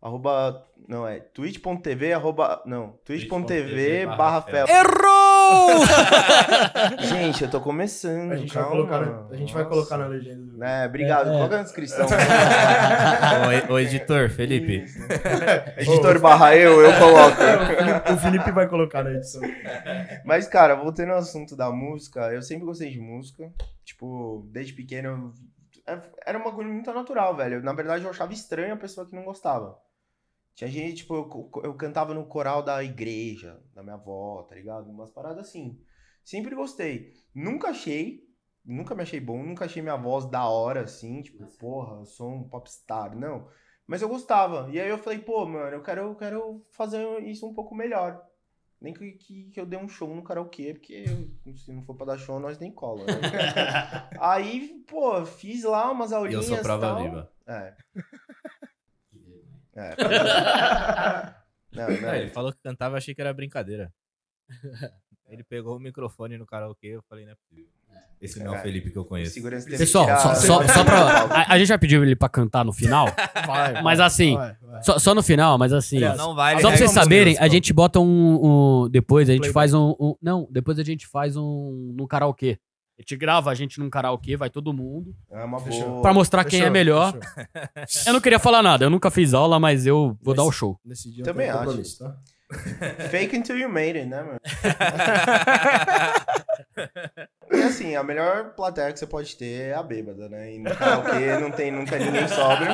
Arroba, não, é twitch.tv, arroba, não, twitch.tv twitch barra Feldres. Errou! [LAUGHS] gente, eu tô começando. A gente, calma. Vai, colocar na, a gente vai colocar na legenda. Do... É, obrigado. É. Coloca é. é na descrição. [LAUGHS] o, editor, Felipe. [LAUGHS] editor barra eu, eu coloco. o Felipe vai colocar na edição. Mas, cara, voltando ao assunto da música, eu sempre gostei de música. Tipo, desde pequeno, era uma coisa muito natural, velho. Na verdade, eu achava estranho a pessoa que não gostava. Tinha gente, tipo, eu, eu cantava no coral da igreja, da minha avó, tá ligado? Umas paradas assim. Sempre gostei. Nunca achei, nunca me achei bom, nunca achei minha voz da hora, assim, tipo, porra, eu sou um popstar, não. Mas eu gostava. E aí eu falei, pô, mano, eu quero, eu quero fazer isso um pouco melhor. Nem que, que, que eu dê um show no karaokê, porque eu, se não for pra dar show, nós nem cola. Né? [LAUGHS] aí, pô, fiz lá umas aulinhas. E eu sou prova tal. viva. É. É, [LAUGHS] não, não. ele falou que cantava, achei que era brincadeira. Ele pegou o microfone no karaokê, eu falei, né. Esse não é o Felipe que eu conheço. Pessoal, só, só, só pra. [LAUGHS] A, a, gente já pedir ele pra cantar no final. [LAUGHS] Vai, mas assim, vai, vai. Só, só, no final, mas assim. Não, vai, só pra né, vocês saberem, a gente bota um. um depois a gente faz um, um, Não, depois a gente faz um. No um karaokê. A gente grava a gente num karaokê, vai todo mundo. É uma boa. Pra mostrar quem é melhor. Eu não queria falar nada, eu nunca fiz aula, mas eu vou dar o show. Nesse dia Também eu acho. Isso, tá? Fake until you made it, né, mano? [LAUGHS] e assim, a melhor plateia que você pode ter é a bêbada, né? E no karaokê não tem nunca ninguém sóbrio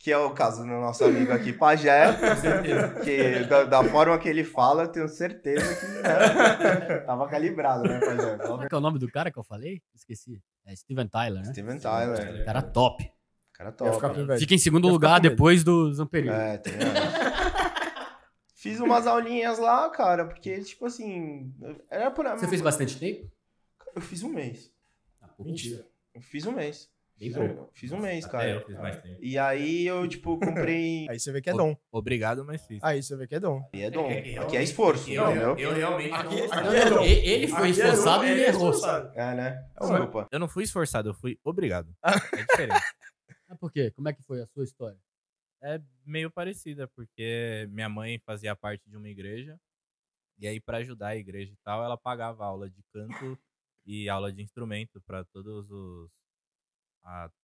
que é o caso do nosso amigo aqui, Pajé, [LAUGHS] que da, da, forma que ele fala, eu tenho certeza que né, tava calibrado, né, Pajé? [LAUGHS] Qual é o nome do cara que eu falei? Esqueci. É Steven Tyler, né? Steven Tyler. Cara top. Cara top. Fica, em segundo lugar depois do Zamperini. É, tem tá Fiz umas aulinhas lá, cara, porque, tipo assim... Era por... Você fez bastante tempo? Eu fiz um mês. Ah, Mentira. Eu fiz um mês. Bem Fiz um mês, cara. É, eu fiz mais tempo. E aí eu, tipo, comprei. [LAUGHS] aí você vê que é dom. Obrigado, mas fiz. Aí você vê que é dom. Aí é dom. É, é aqui é esforço, eu, entendeu? Eu, eu realmente. Aqui, é aqui é dom. Ele foi aqui esforçado e ele é errou. É, né? Desculpa. Eu não fui esforçado, eu fui obrigado. Ah. É diferente. Mas [LAUGHS] por quê? Como é que foi a sua história? É meio parecida, porque minha mãe fazia parte de uma igreja. E aí, para ajudar a igreja e tal, ela pagava aula de canto e aula de instrumento para todos os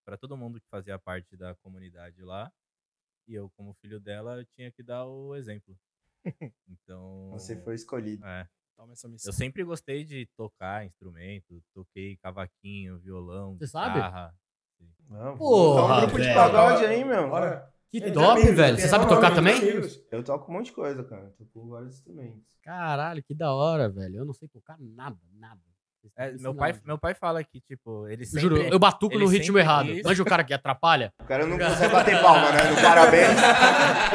para todo mundo que fazia parte da comunidade lá. E eu, como filho dela, tinha que dar o exemplo. [LAUGHS] Então. Você foi escolhido. É. Eu sempre gostei de tocar instrumento, toquei cavaquinho, violão, Você guitarra. Sabe? Não, Porra, um grupo velho. de pagode aí, meu. Bora. Que é, top, amigos, velho. Você sabe tocar também? Amigos. Eu toco um monte de coisa, cara. Eu toco vários instrumentos. Caralho, que da hora, velho. Eu não sei tocar nada, nada. É, meu, pai, né? meu pai fala que, tipo, ele sempre... Juro, eu batuco no ritmo errado. Isso. o cara que atrapalha. O cara não [LAUGHS] consegue bater palma, né? No parabéns.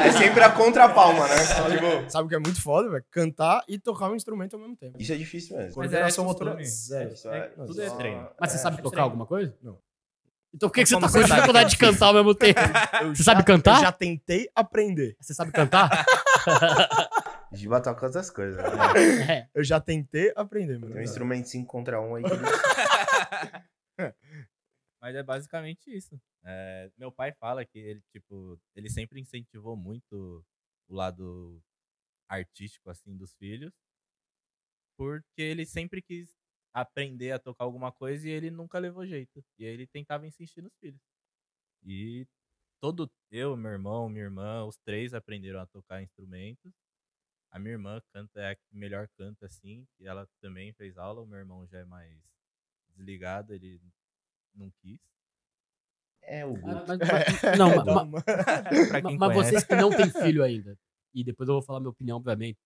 É sempre a contra palma né? Tipo... Sabe o que é muito foda, velho? Cantar e tocar um instrumento ao mesmo tempo. Isso é difícil mesmo. Coordenação é motora. É, É, tudo é treino. Mas você é, sabe é tocar alguma coisa? Não. Então por que, que você tá com dificuldade de cantar ao mesmo tempo? eu você já, sabe cantar? Eu já tentei aprender. Você sabe cantar? [LAUGHS] Giba toca outras coisas. Né? [LAUGHS] É. Eu já tentei aprender, mano. Tem um instrumento 5 contra 1 um aí. [LAUGHS] Mas é basicamente isso. É, meu pai fala que ele, tipo, ele sempre incentivou muito o lado artístico, assim, dos filhos. Porque ele sempre quis aprender a tocar alguma coisa e ele nunca levou jeito. E ele tentava insistir nos filhos. E todo eu, meu irmão, minha irmã, os três aprenderam a tocar instrumentos. A minha irmã canta, é a que melhor canta, assim, e ela também fez aula. O meu irmão já é mais desligado, ele não quis. É o Guto. Ah, mas, [LAUGHS] não, é, [LAUGHS] mas vocês que não têm [LAUGHS] filho ainda, e depois eu vou falar minha opinião, obviamente.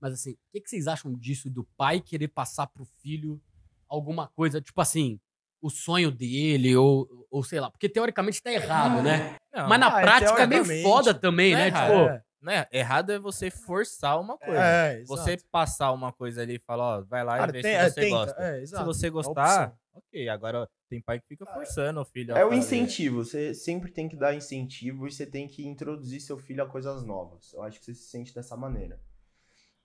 Mas assim, o que, que, vocês acham disso do pai querer passar pro filho alguma coisa, tipo assim, o sonho dele, ou, ou sei lá, porque teoricamente tá errado, né? Não, mas na ah, é prática é meio foda também, né? É. tipo, né? Errado é você forçar uma é, coisa. É, você passar uma coisa ali e falar, ó, vai lá Cara, e vê tem, se é, você tenta, gosta. É, se você gostar, ok. Agora tem pai que fica forçando o filho. É o incentivo. Você sempre tem que dar incentivo e você tem que introduzir seu filho a coisas novas. Eu acho que você se sente dessa maneira.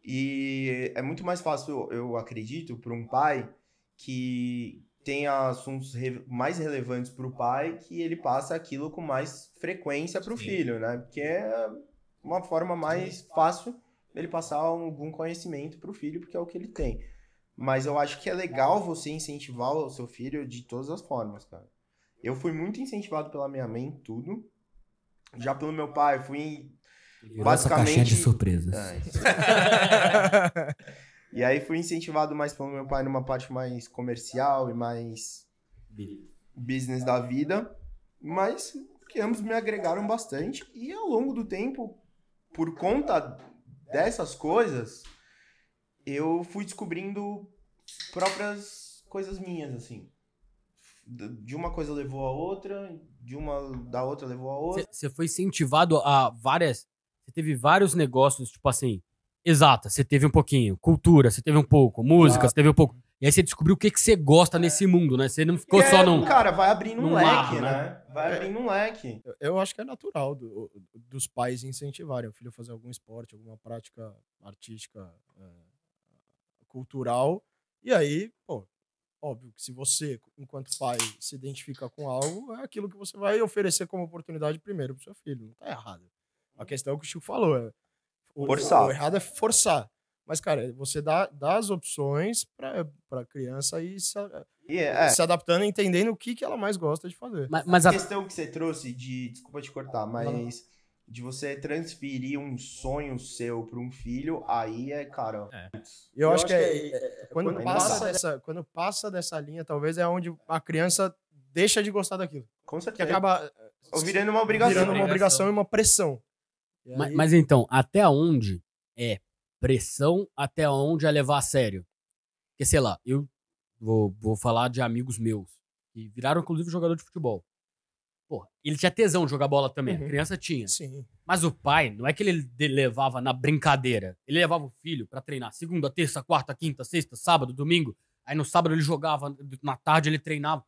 E é muito mais fácil, eu acredito, para um pai que tem assuntos re mais relevantes para o pai que ele passa aquilo com mais frequência para o filho, né? Porque é uma forma mais fácil dele passar algum conhecimento para o filho, porque é o que ele tem. Mas eu acho que é legal você incentivar o seu filho de todas as formas, cara. Eu fui muito incentivado pela minha mãe em tudo. Já pelo meu pai, fui Virou basicamente essa de surpresas. É, [LAUGHS] e aí fui incentivado mais pelo meu pai numa parte mais comercial e mais business da vida, mas que ambos me agregaram bastante e ao longo do tempo por conta dessas coisas, eu fui descobrindo próprias coisas minhas, assim. De uma coisa levou a outra, de uma da outra levou a outra. Você foi incentivado a várias. Você teve vários negócios, tipo assim. Exata, você teve um pouquinho. Cultura, você teve um pouco. Música, você teve um pouco. E aí você descobriu o que, que você gosta é. nesse mundo, né? Você não ficou é, só num. Cara, vai abrindo um leque, né? né? Vai é. abrindo um leque. Eu, acho que é natural do, dos pais incentivarem o filho a fazer algum esporte, alguma prática artística, é, cultural. E aí, pô, óbvio que se você, enquanto pai, se identifica com algo, é aquilo que você vai oferecer como oportunidade primeiro pro seu filho. Não tá errado. A uhum. questão é o que o Chico falou. É, o, forçar. o errado é forçar. Mas, cara, você dá, dá as opções para a criança ir se, yeah, é, é. se adaptando, entendendo o que, que ela mais gosta de fazer. Mas, mas a, a, questão que você trouxe de. Desculpa te cortar, mas. De você transferir um sonho seu para um filho, aí é, cara. É. Eu, é, eu, acho, que, é, é quando, passa essa, quando passa dessa linha, talvez é onde a criança deixa de gostar daquilo. Com certeza. Que acaba virando uma obrigação. Virando uma né? obrigação e uma pressão. Aí... Mas, mas então, até onde é pressão até onde é levar a sério. Porque, sei lá, eu vou, vou falar de amigos meus, que viraram, inclusive, jogador de futebol. Porra, ele tinha tesão de jogar bola também, uhum. a criança tinha. Sim. Mas o pai, não é que ele levava na brincadeira. Ele levava o filho para treinar segunda, terça, quarta, quinta, sexta, sábado, domingo. Aí no sábado ele jogava, na tarde ele treinava.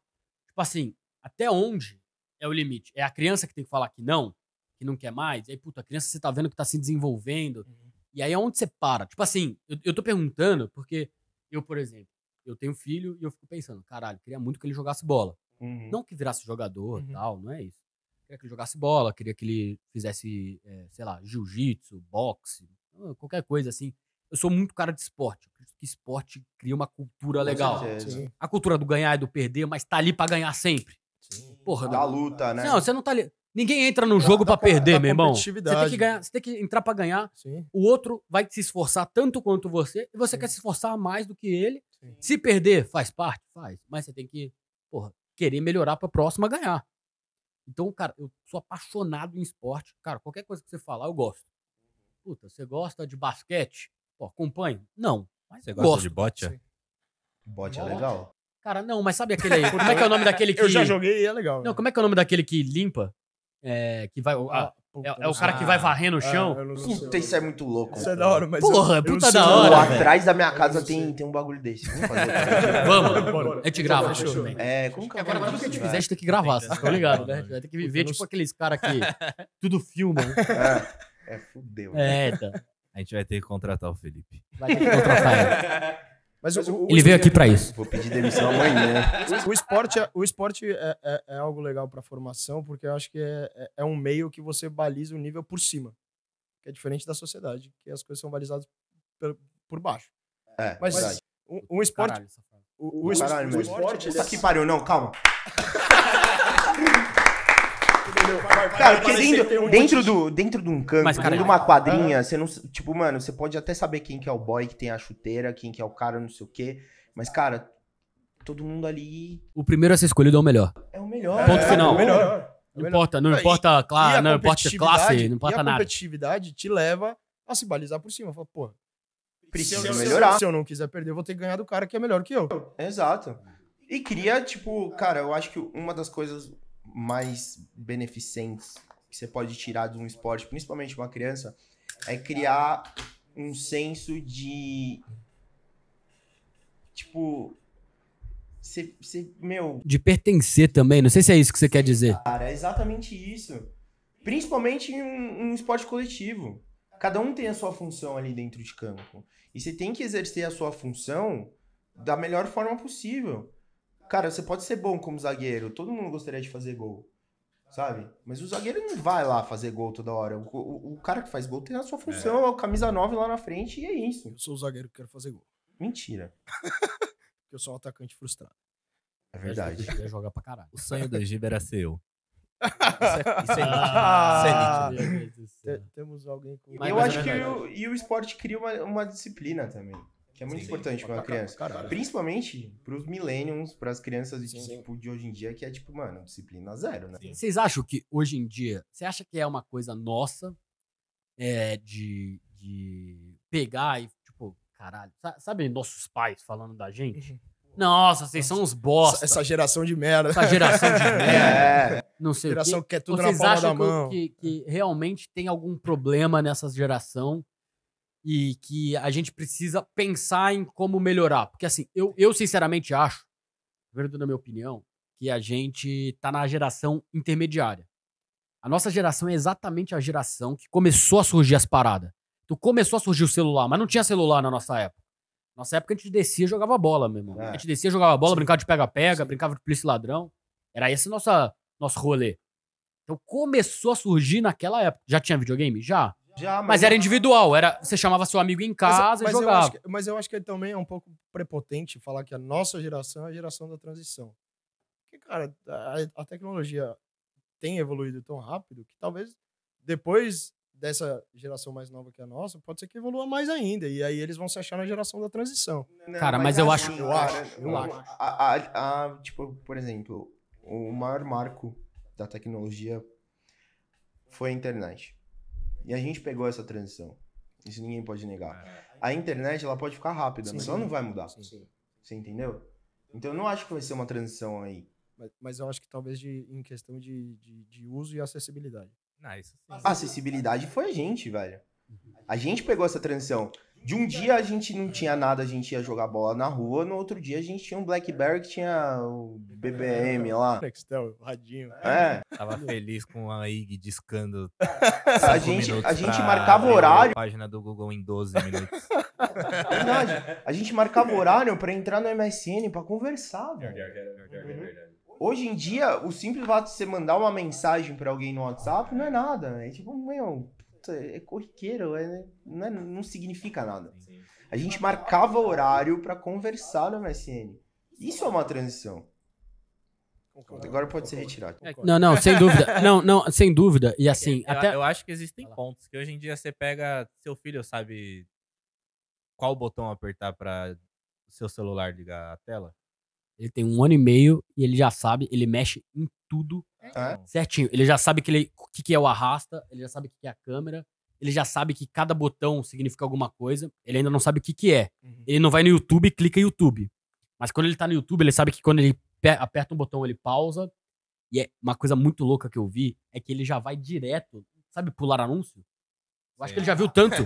Tipo assim, até onde é o limite? É a criança que tem que falar que não, que não quer mais. E aí, puta, a criança você tá vendo que tá se desenvolvendo. Uhum. E aí é onde você para. Tipo assim, eu, eu tô perguntando porque eu, por exemplo, eu tenho filho e eu fico pensando, caralho, queria muito que ele jogasse bola. Uhum. Não que virasse jogador uhum. tal, não é isso. Queria que ele jogasse bola, queria que ele fizesse, é, sei lá, jiu-jitsu, boxe, qualquer coisa assim. Eu sou muito cara de esporte. Eu que esporte cria uma cultura Com legal. Certeza. A cultura do ganhar e do perder, mas tá ali para ganhar sempre. Sim. Porra, da, da luta, né? Não, você não tá ali. Ninguém entra no jogo tá para perder, tá meu irmão. Você tem que ganhar, você tem que entrar para ganhar. Sim. O outro vai se esforçar tanto quanto você e você Sim. quer se esforçar mais do que ele. Sim. Se perder, faz parte, faz, mas você tem que, porra, querer melhorar para próxima ganhar. Então, cara, eu sou apaixonado em esporte. Cara, qualquer coisa que você falar, eu gosto. Puta, você gosta de basquete? Pô, acompanho? Não. Mas você gosta gosto. de bote? Bote é legal. Cara, não, mas sabe aquele. [LAUGHS] Como é que é o nome daquele que. Eu já joguei e é legal. Não, né? como é que é o nome daquele que limpa? É, que vai, a, ah, é, é, o cara que vai varrer no ah, chão. Ah, puta, isso é muito louco. Isso é da hora, mas. Porra, eu, puta eu da hora. Pô, atrás da minha casa tem, tem um bagulho desse. Vamos [LAUGHS] fazer. Vamos, bora. Eu te gravo. Então, fechou. Né? É, como que é? É, Agora, tudo que eu te fizer, a gente tem que gravar, vocês estão ligados, né? Vai ter que viver tipo aqueles caras que [LAUGHS] tudo filma. é, é fudeu. Né? É, tá. A gente vai ter que contratar o Felipe. Vai ter que contratar [LAUGHS] ele. Mas o, o, ele veio aqui para é- isso. Vou pedir demissão amanhã. o esporte, é, o esporte é, é, é algo legal para formação, porque eu acho que é, é, é um meio que você baliza o nível por cima, que é diferente da sociedade, que as coisas são balizadas por, por baixo. É, Mas um, um, esporte. Caralho, o, o, o, caralho, o esporte. Puta é que pariu, não, calma. [LAUGHS] cara, porque dentro, dentro, de... do, dentro de um canto, Mas, cara, dentro de uma quadrinha, ah. você não. Tipo, mano, você pode até saber quem que é o boy que tem a chuteira, quem que é o cara, não sei o quê. Mas, cara, todo mundo ali. O primeiro a ser escolhido é o melhor. É o melhor. Ponto é, final. É o melhor. Não é importa, não importa, claro, não importa classe, não importa nada. A competitividade nada. te leva a se balizar por cima. Fala, pô, preciso melhorar. Se eu não quiser perder, eu vou ter que ganhar do cara que é melhor que eu. Exato. E cria tipo, cara, eu acho que uma das coisas mais beneficentes que você pode tirar de um esporte, principalmente uma criança, é criar um senso de. Tipo. Você, meu. De pertencer também, não sei se é isso que você quer dizer. Cara, é exatamente isso. Principalmente em um, um esporte coletivo. Cada um tem a sua função ali dentro de campo. E você tem que exercer a sua função da melhor forma possível. Cara, você pode ser bom como zagueiro, todo mundo gostaria de fazer gol, sabe? Mas o zagueiro não vai lá fazer gol toda hora. O, o, o cara que faz gol tem a sua é. função, é. o camisa 9 lá na frente e é isso. Eu sou o zagueiro que quero fazer gol. Mentira. [LAUGHS] Porque eu sou um atacante frustrado. É verdade. Eu jogar pra caralho. O sonho do Giba era ser eu. [LAUGHS] Isso é, isso é, ah, isso é Temos alguém com. Eu acho é que o, e o esporte cria uma, uma disciplina também. Que é muito sim, importante para a criança. Caralho. Principalmente para os millennials, para as crianças de, sim, tipo, sim. de hoje em dia, que é tipo, mano, disciplina zero, né? Vocês acham que hoje em dia, você acha que é uma coisa nossa é, de, de pegar e, tipo, caralho, sabe nossos pais falando da gente? Uhum. Nossa, vocês são uns bosta. Essa geração de merda. Essa geração de [LAUGHS] merda. é. Não sei geração o que é tudo na palma da mão. acham que realmente tem algum problema nessa geração e que a gente precisa pensar em como melhorar. Porque, assim, eu, eu sinceramente acho, vendo na minha opinião, que a gente tá na geração intermediária. A nossa geração é exatamente a geração que começou a surgir as paradas. Então começou a surgir o celular, mas não tinha celular na nossa época. Nossa época a gente descia e jogava bola, meu irmão. É. A gente descia, jogava bola, Sim. brincava de pega-pega, brincava de polícia ladrão. Era esse nossa, nosso rolê. Então começou a surgir naquela época. Já tinha videogame? Já. Já, mas, mas era individual, era você chamava seu amigo em casa mas, mas e jogava. Eu que, mas eu acho que também é um pouco prepotente falar que a nossa geração é a geração da transição. Porque, cara, a, a tecnologia tem evoluído tão rápido que talvez depois dessa geração mais nova que a nossa, pode ser que evolua mais ainda. E aí eles vão se achar na geração da transição. Não, cara, mas, mas eu, assim, acho, eu acho. Eu acho. A, a, a, tipo, por exemplo, o maior marco da tecnologia foi a internet. E a gente pegou essa transição. Isso ninguém pode negar. É. A internet, ela pode ficar rápida, sim, mas sim. ela não vai mudar. Sim. Você entendeu? Então eu não acho que vai ser uma transição aí. Mas, mas eu acho que talvez de, em questão de, de, de uso e acessibilidade. Não, ah, isso sim. A acessibilidade foi a gente, velho. A gente pegou essa transição. De um dia a gente não tinha nada, a gente ia jogar bola na rua, no outro dia a gente tinha um Blackberry que tinha o BBM lá. Nextel, radinho. É. Tava feliz com a IG discando. A gente, a gente marcava horário. Página do Google em 12 minutos. Verdade. A gente marcava horário para entrar no MSN para conversar. Verdade, é, verdade, é, é uhum. verdade. Hoje em dia, o simples fato de você mandar uma mensagem para alguém no WhatsApp não é nada. É tipo, meu, é corriqueiro, é, né? não, é, não significa nada. A gente marcava horário para conversar no MSN. Isso é uma transição. Concordo, Agora pode concordo, ser retirado. É, concordo. Não, não, sem dúvida. [LAUGHS] Não, não, sem dúvida. E assim, eu, até... eu acho que existem pontos que hoje em dia você pega, seu filho sabe qual botão apertar para o seu celular ligar a tela. Ele tem um ano e meio e ele já sabe, ele mexe em tudo é. é? certinho. Ele já sabe o que, ele, que, que é o arrasta, ele já sabe o que, que é a câmera, ele já sabe que cada botão significa alguma coisa, ele ainda não sabe o que, que é. Uhum. Ele não vai no YouTube e clica YouTube. Mas quando ele tá no YouTube, ele sabe que quando ele aperta um botão, ele pausa. E é uma coisa muito louca que eu vi é que ele já vai direto, sabe, pular anúncio? Eu acho que ele já viu tanto.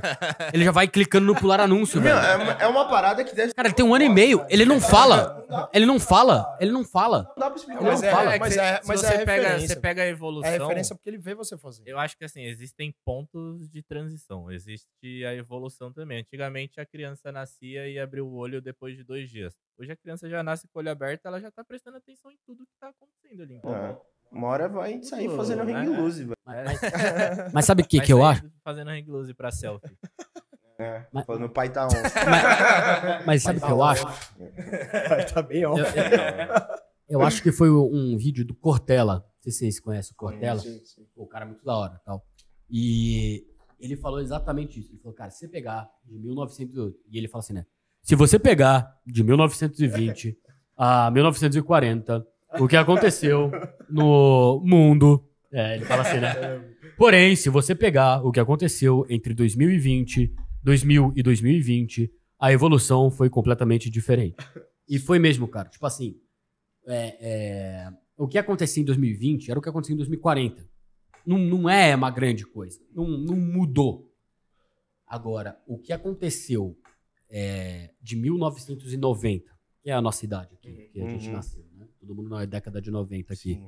Ele já vai clicando no pular anúncio, velho. É uma, é uma parada que deve. Cara, ele tem um ano e meio. Ele não fala. Ele não fala. Ele não fala. Não dá pra explicar. Mas não é, fala. é que Mas é- mas você, é pega, você pega a é evolução. É referência porque ele vê você fazer. Eu acho que assim, existem pontos de transição. Existe a evolução também. Antigamente a criança nascia e abria o olho depois de dois dias. Hoje a criança já nasce com o olho aberto, ela já tá prestando atenção em tudo que tá acontecendo ali. Então, É. Uma hora vai sair fazendo ring né? hang velho. Mas, mas, sabe o que, que eu acho? Fazendo ring loose pra selfie. É, mas, pai tá on. Mas, mas sabe o tá que eu acho? Pai tá bem on. Eu, eu, eu, acho que foi um vídeo do Cortella. Não sei se vocês conhecem o Cortella. Sim, sim, sim. O cara é muito da hora tal. E ele falou exatamente isso. Ele falou, cara, se você pegar de 1900... E ele fala assim, né? Se você pegar de 1920 a 1940 o que aconteceu no mundo. É, ele fala assim, né? Porém, se você pegar o que aconteceu entre 2020, 2000 e 2020, a evolução foi completamente diferente. E foi mesmo, cara. Tipo assim, é, é, o que acontecia em 2020 era o que aconteceu em 2040. Não, não é uma grande coisa. Não, não mudou. Agora, o que aconteceu é, de 1990, que é a nossa idade aqui, que a gente uhum. nasceu, né? todo mundo na é década de 90 aqui.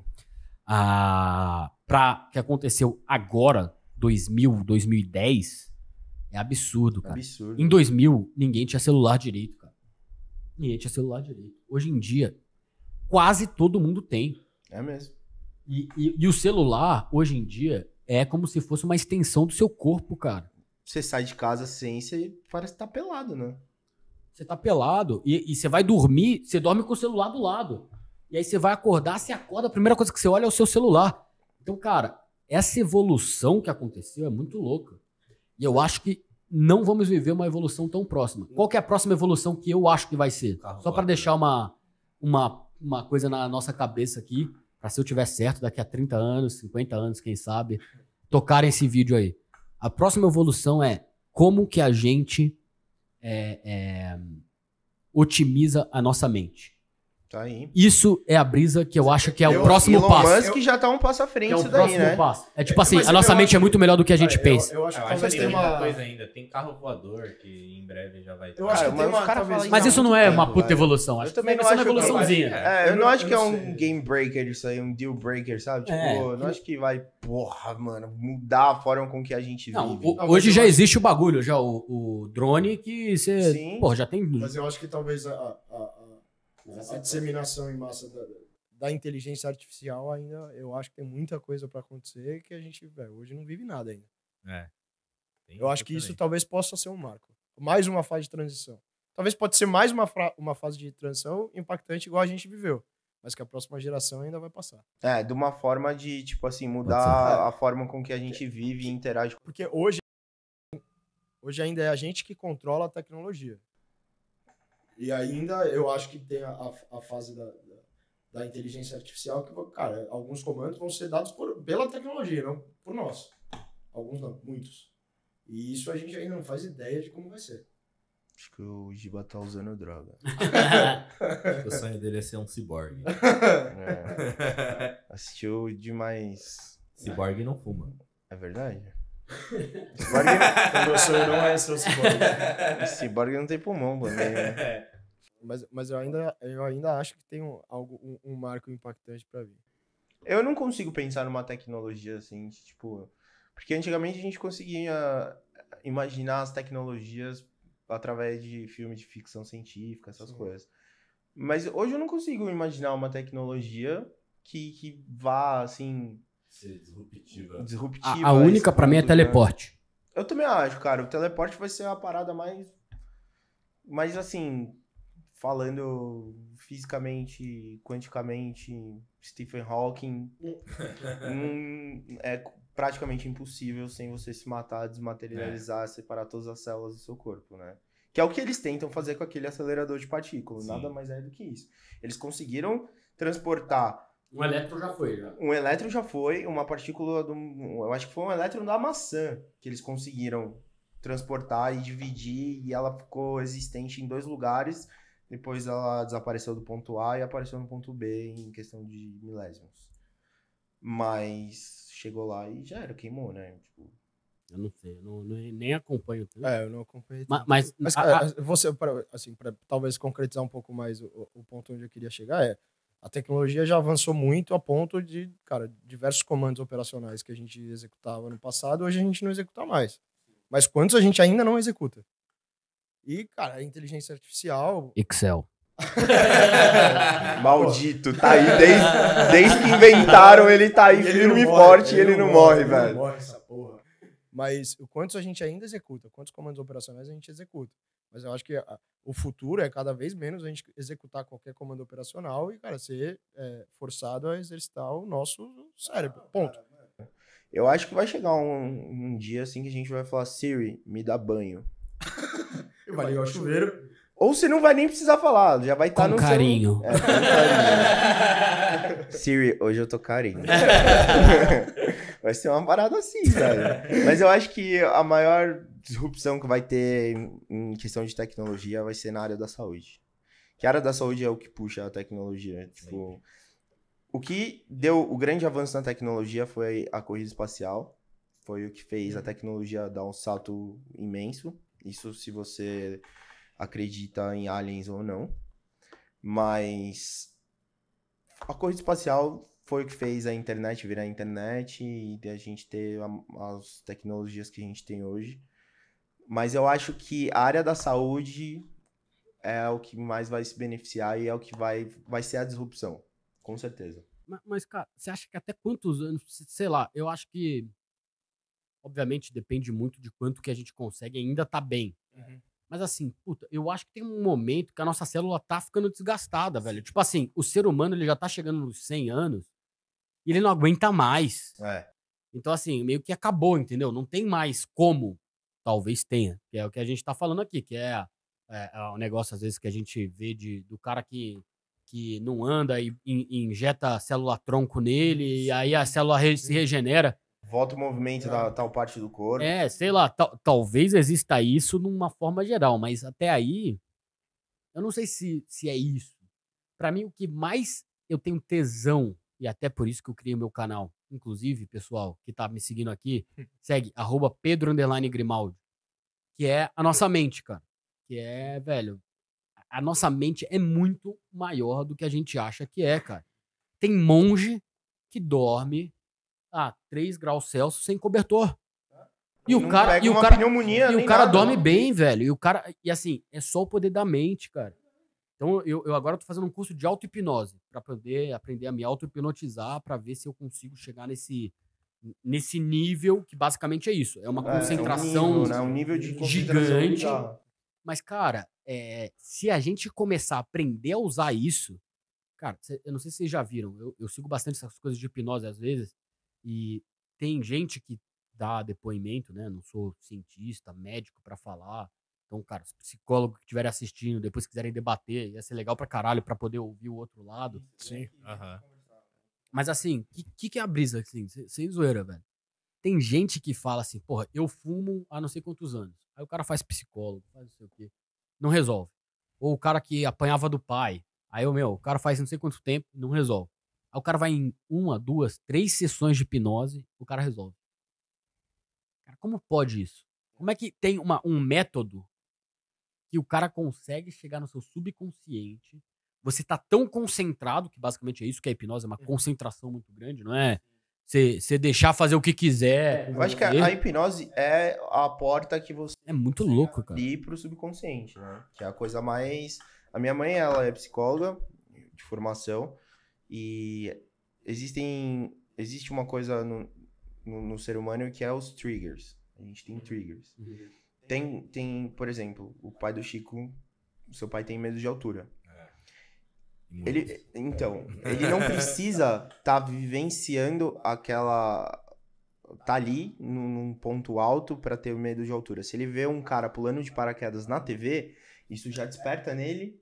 Ah, pra que aconteceu agora, 2000, 2010, é absurdo, cara. É absurdo. Em 2000, ninguém tinha celular direito, cara. Ninguém tinha celular direito. Hoje em dia, quase todo mundo tem. É mesmo. E, e, e, o celular, hoje em dia, é como se fosse uma extensão do seu corpo, cara. Você sai de casa sem, e parece estar tá pelado, né? Você tá pelado e você vai dormir, você dorme com o celular do lado. E aí você vai acordar, você acorda, a primeira coisa que você olha é o seu celular. Então, cara, essa evolução que aconteceu é muito louca. E eu acho que não vamos viver uma evolução tão próxima. Qual que é a próxima evolução que eu acho que vai ser? Só para né? deixar uma, uma, uma coisa na nossa cabeça aqui, para se eu tiver certo, daqui a 30 anos, 50 anos, quem sabe, tocar esse vídeo aí. A próxima evolução é como que a gente é, é, otimiza a nossa mente. Tá aí. Isso é a brisa que eu acho que é o próximo Elon passo. Musk eu, já tá um passo à frente é o próximo né? passo. É, é tipo é, assim, a nossa mente acho, é muito melhor do que a gente eu, pensa. Eu, acho ah, que tem uma coisa ainda. Tem carro voador que em breve já vai ter. Eu acho ah, que tem uma, cara talvez, mas isso não é uma puta evolução. Acho eu também não acho é uma evoluçãozinha. É, eu não acho que é um game breaker isso aí, um deal breaker, sabe? Tipo, não acho que vai, porra, mano, mudar a forma com que a gente vive. Hoje já existe o bagulho, já o drone que você, pô, já tem. Mas eu acho que talvez a né? essa é disseminação em massa da, da, inteligência artificial ainda, eu acho que tem muita coisa para acontecer que a gente, véio, hoje não vive nada ainda. É. eu acho que também. isso talvez possa ser um marco. Mais uma fase de transição. Talvez pode ser mais uma, uma fase de transição impactante igual a gente viveu mas que a próxima geração ainda vai passar. É, de uma forma de, tipo assim, mudar ser, a forma com que a gente vive e interage. Porque hoje, hoje ainda é a gente que controla a tecnologia. E ainda eu acho que tem a, a fase da, da, da, inteligência artificial que, cara, alguns comandos vão ser dados por, pela tecnologia, não por nós. Alguns não, muitos. E isso a gente ainda não faz ideia de como vai ser. Acho que o Giba tá usando droga. [LAUGHS] o sonho dele é ser um ciborgue. É. Assistiu demais. Ciborgue não fuma. É verdade? [LAUGHS] Ciborgue... o meu sonho não é ser um ciborgue. O ciborgue não tem pulmão também, né? É. Mas, mas eu, ainda, eu ainda acho que tem um, algo, um, um marco impactante para vir. Eu não consigo pensar numa tecnologia assim, tipo. Porque antigamente a gente conseguia eh, imaginar as tecnologias através de filmes de ficção científica, essas Sim. coisas. Mas hoje eu não consigo imaginar uma tecnologia que, que vá assim. Ser disruptiva. disruptiva a, a única para mim é né? teleporte. Eu também acho, cara. O teleporte vai ser a parada mais. Mais assim falando fisicamente, quanticamente, Stephen Hawking, [LAUGHS] um, é praticamente impossível sem você se matar, desmaterializar, é. separar todas as células do seu corpo, né? Que é o que eles tentam fazer com aquele acelerador de partículas, Sim. nada mais é do que isso. Eles conseguiram transportar um elétron já foi, já. Né? Um elétron já foi, uma partícula do. Eu acho que foi um elétron da maçã que eles conseguiram transportar e dividir, e ela ficou existente em dois lugares depois ela desapareceu do ponto A e apareceu no ponto B em questão de milésimos. Mas chegou lá e já era, queimou, né? Tipo... Eu não sei, eu não, nem acompanho tanto. É, eu não acompanho tanto. Mas, mas, mas a, a... você, pra, assim, para talvez concretizar um pouco mais o, o ponto onde eu queria chegar, é a tecnologia já avançou muito a ponto de, cara, diversos comandos operacionais que a gente executava no passado, hoje a gente não executa mais. Mas quantos a gente ainda não executa? E, cara, inteligência artificial. Excel. [LAUGHS] Maldito, tá aí desde, [LAUGHS] desde que inventaram, ele tá aí firme e forte e ele, não morre, morre velho. Ele não morre essa porra. Mas quantos a gente ainda executa, quantos comandos operacionais a gente executa. Mas eu acho que a, ah, o futuro é cada vez menos a gente executar qualquer comando operacional e, cara, ser é, forçado a exercitar o nosso cérebro. Ah, Ponto. Eu acho que vai chegar um, um dia assim que a gente vai falar, Siri, me dá banho. [LAUGHS] vai ligar o chuveiro. Ou você não vai nem precisar falar, já vai estar tá no carinho. Seu... É, com carinho. [LAUGHS] Siri, hoje eu tô carinho. [LAUGHS] vai ser uma parada assim, sabe? Mas eu acho que a maior disrupção que vai ter em questão de tecnologia vai ser na área da saúde. Que a área da saúde é o que puxa a tecnologia. Né? Tipo, o que deu o grande avanço na tecnologia foi a corrida espacial. Foi o que fez a uhum. tecnologia dar um salto imenso. Isso se você acredita em aliens ou não. Mas a corrida espacial foi o que fez a internet virar a internet e a gente ter as tecnologias que a gente tem hoje. Mas eu acho que a área da saúde é o que mais vai se beneficiar e é o que vai, vai ser a disrupção, com certeza. Mas, mas cara, você acha que até quantos anos, sei lá, eu acho que Obviamente depende muito de quanto que a gente consegue ainda tá bem. Uhum. Mas assim, puta, eu acho que tem um momento que a nossa célula tá ficando desgastada, velho. Tipo assim, o ser humano ele já tá chegando nos 100 anos e ele não aguenta mais. É. Então assim, meio que acabou, entendeu? Não tem mais como. Talvez tenha, que é o que a gente tá falando aqui, que é, é, é um negócio às vezes que a gente vê de, do cara que que não anda e, injeta célula tronco nele, e aí a célula re se uhum. regenera. Volta o movimento da tal parte do corpo. É, sei lá, talvez exista isso numa forma geral, mas até aí, eu não sei se, se é isso. Para mim, o que mais eu tenho tesão, e até por isso que eu criei o meu canal, inclusive, pessoal, que tá me seguindo aqui, [LAUGHS] segue, arroba Pedro Grimaldi, que é a nossa mente, cara. Que é, velho, a nossa mente é muito maior do que a gente acha que é, cara. Tem monge que dorme a 3 graus Celsius sem cobertor. E o não cara, e o cara, pneumonia, e o cara nada, dorme não. bem, velho. E o cara, e assim, é só o poder da mente, cara. Então eu, eu agora tô fazendo um curso de auto-hipnose para poder aprender a me auto-hipnotizar para ver se eu consigo chegar nesse nesse nível que basicamente é isso, é uma é, concentração é um nível, né? um nível de gigante. Mas cara, é, se a gente começar a aprender a usar isso, cara, eu não sei se vocês já viram, eu, eu sigo bastante essas coisas de hipnose às vezes. E tem gente que dá depoimento, né? Não sou cientista, médico para falar. Então, cara, os psicólogos que estiverem assistindo, depois quiserem debater, ia ser legal pra caralho pra poder ouvir o outro lado. Sim. Uhum. Mas assim, o que, que, que é a brisa, assim? Sem zoeira, velho. Tem gente que fala assim, porra, eu fumo há não sei quantos anos. Aí o cara faz psicólogo, faz não sei o quê. Não resolve. Ou o cara que apanhava do pai. Aí, o meu, o cara faz não sei quanto tempo, não resolve. Aí o cara vai em uma, duas, três sessões de hipnose, o cara resolve. Cara, como pode isso? Como é que tem uma, um método que o cara consegue chegar no seu subconsciente? Você tá tão concentrado, que basicamente é isso que a hipnose, é uma uhum. concentração muito grande, não é? Você deixar fazer o que quiser. É, eu acho que a, a, hipnose é a porta que você. É muito louco, cara. Ir pro subconsciente, né? Que é a coisa mais. A minha mãe, ela é psicóloga de formação. E existem, existe uma coisa no, no, no ser humano que é os triggers. A gente tem triggers. Uhum. Tem, tem, por exemplo, o pai do Chico, seu pai tem medo de altura. É. Muito. Ele, então, ele não precisa estar tá vivenciando aquela. tá ali, num, num ponto alto, para ter medo de altura. Se ele vê um cara pulando de paraquedas na TV, isso já desperta nele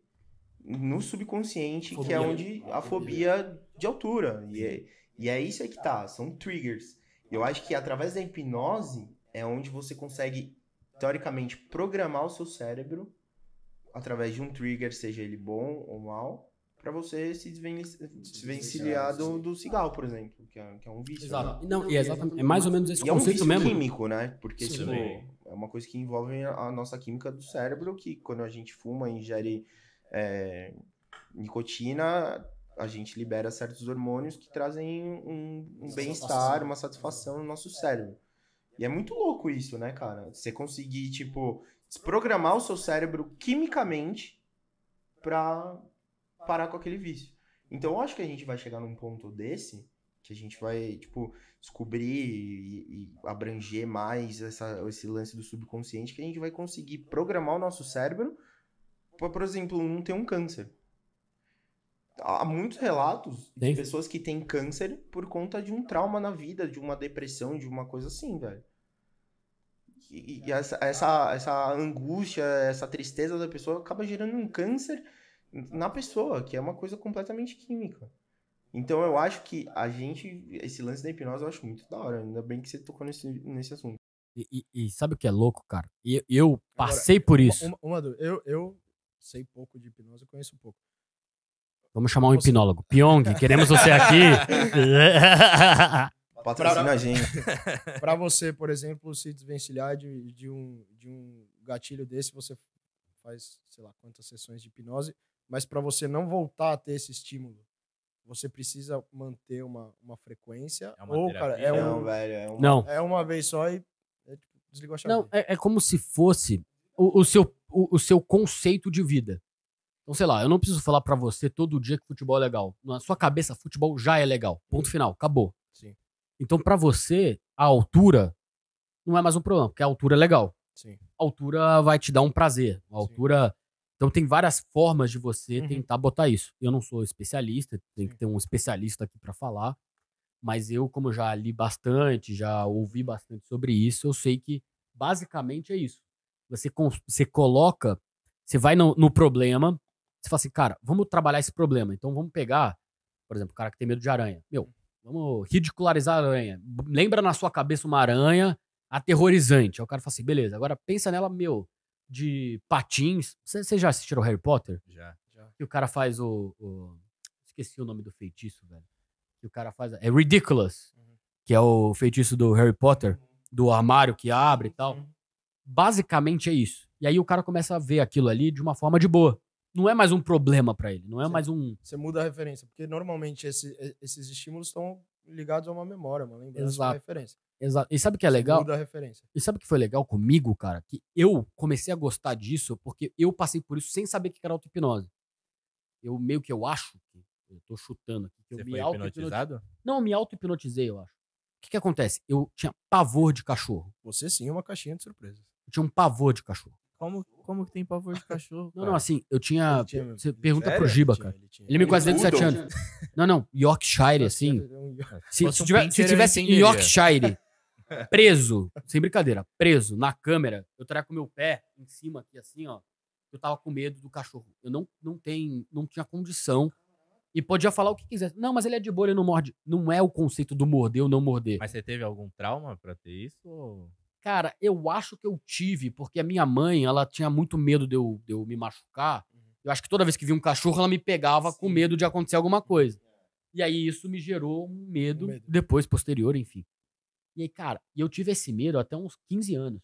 no subconsciente, fobia. que é onde a fobia de altura. E é, e é isso aí que tá, são triggers. Eu acho que através da hipnose é onde você consegue, teoricamente, programar o seu cérebro através de um trigger, seja ele bom ou mal, para você se desvencilhar do, do, cigarro, por exemplo, que é, que é um vício. Exato. Né? Não, e é, exatamente, é mais ou menos esse e conceito é um vício mesmo. químico, né? Porque Sim, tipo, é uma coisa que envolve a nossa química do cérebro, que quando a gente fuma, ingere é, nicotina, a gente libera certos hormônios que trazem um, um bem-estar, uma satisfação no nosso cérebro. E é muito louco isso, né, cara? Você conseguir, tipo, desprogramar o seu cérebro quimicamente pra parar com aquele vício. Então eu acho que a gente vai chegar num ponto desse que a gente vai, tipo, descobrir e, e abranger mais essa, esse lance do subconsciente, que a gente vai conseguir programar o nosso cérebro por exemplo, não tem um câncer. Há muitos relatos de pessoas que têm câncer por conta de um trauma na vida, de uma depressão, de uma coisa assim, velho. E, e essa, essa, essa angústia, essa tristeza da pessoa acaba gerando um câncer na pessoa, que é uma coisa completamente química. Então eu acho que a gente, esse lance da hipnose eu acho muito da hora. Ainda bem que você tocou nesse, nesse assunto. E, e, e sabe o que é louco, cara? Eu, eu passei Agora, por isso. Uma, uma, eu, eu sei pouco de hipnose, eu conheço pouco. Vamos chamar um você... hipnólogo. Pyong, [LAUGHS] queremos você aqui. [LAUGHS] Patrocina a gente. [LAUGHS] Pra você, por exemplo, se desvencilhar de, de, um, de um gatilho desse, você faz, sei lá, quantas sessões de hipnose, mas para você não voltar a ter esse estímulo, você precisa manter uma, uma frequência. É uma ou, cara, é não, um, velho, é uma, não. É uma vez só e é, tipo, desligou a chave. Não, é, é como se fosse o, o, seu o, o seu conceito de vida. Então, sei lá, eu não preciso falar para você todo dia que futebol é legal. Na sua cabeça, futebol já é legal. Ponto uhum. final, acabou. Sim. Então, para você, a altura não é mais um problema, porque a altura é legal. Sim. A altura vai te dar um prazer. A altura. Sim. Então tem várias formas de você uhum. tentar botar isso. Eu não sou especialista, tem que ter um especialista aqui para falar, mas eu, como já li bastante, já ouvi bastante sobre isso, eu sei que basicamente é isso. Você, você coloca, você vai no, no problema, você fala assim, cara, vamos trabalhar esse problema. Então vamos pegar, por exemplo, o cara que tem medo de aranha. Meu, vamos ridicularizar a aranha. Lembra na sua cabeça uma aranha aterrorizante. Aí o cara fala assim, beleza, agora pensa nela, meu, de patins. você já assistiu o Harry Potter? Já, já. Que o cara faz o, o, Esqueci o nome do feitiço, velho. Que o cara faz. É Ridiculous, uhum. que é o feitiço do Harry Potter, uhum. do armário que abre e tal. Uhum. Basicamente é isso. E aí o cara começa a ver aquilo ali de uma forma de boa. Não é mais um problema para ele, não é você, mais um. Você muda a referência, porque normalmente esse, esses estímulos estão ligados a uma memória, uma lembrança, Exato. referência. Exato. E sabe o que é legal? Você muda a referência. E sabe o que foi legal comigo, cara? Que eu comecei a gostar disso porque eu passei por isso sem saber que era auto-hipnose. Eu meio que eu acho, eu tô chutando aqui, Você eu me auto-hipnotizado? Não, eu me auto-hipnotizei, eu acho. O que, que acontece? Eu tinha pavor de cachorro. Você sim uma caixinha de surpresas. Eu tinha um pavor de cachorro. Como, como que tem pavor de cachorro? Não, cara? não, assim, eu tinha. tinha você pergunta sério? pro Giba, cara. Ele, tinha, ele, ele me quase 17 anos. Não, não, Yorkshire, assim. É se, se, se tivesse em Yorkshire, [LAUGHS] preso, sem brincadeira, preso na câmera, eu estaria com meu pé em cima aqui, assim, ó. Eu tava com medo do cachorro. Eu não, não, tem, não tinha condição e podia falar o que quiser. Não, mas ele é de boa, ele não morde. Não é o conceito do morder ou não morder. Mas você teve algum trauma pra ter isso? Ou... Cara, eu acho que eu tive, porque a minha mãe, ela tinha muito medo de eu, de eu me machucar. Uhum. Eu acho que toda vez que vi um cachorro, ela me pegava Sim. com medo de acontecer alguma uhum. coisa. E aí isso me gerou um medo, um medo, depois, posterior, enfim. E aí, cara, eu tive esse medo até uns 15 anos.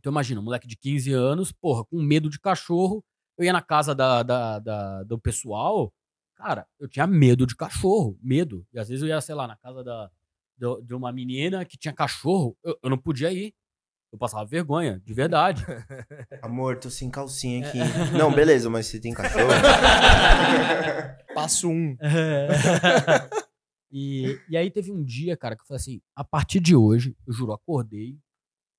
Então imagina, um moleque de 15 anos, porra, com medo de cachorro. Eu ia na casa da, da, da do pessoal, cara, eu tinha medo de cachorro, medo. E às vezes eu ia, sei lá, na casa da, do, de uma menina que tinha cachorro, eu, eu, não podia ir. Eu passava vergonha, de verdade. [LAUGHS] Amor, tô sem calcinha aqui. É. [LAUGHS] Não, beleza, mas você tem cachorro? [LAUGHS] Passo um. E, e aí teve um dia, cara, que eu falei assim, a partir de hoje, eu juro, acordei,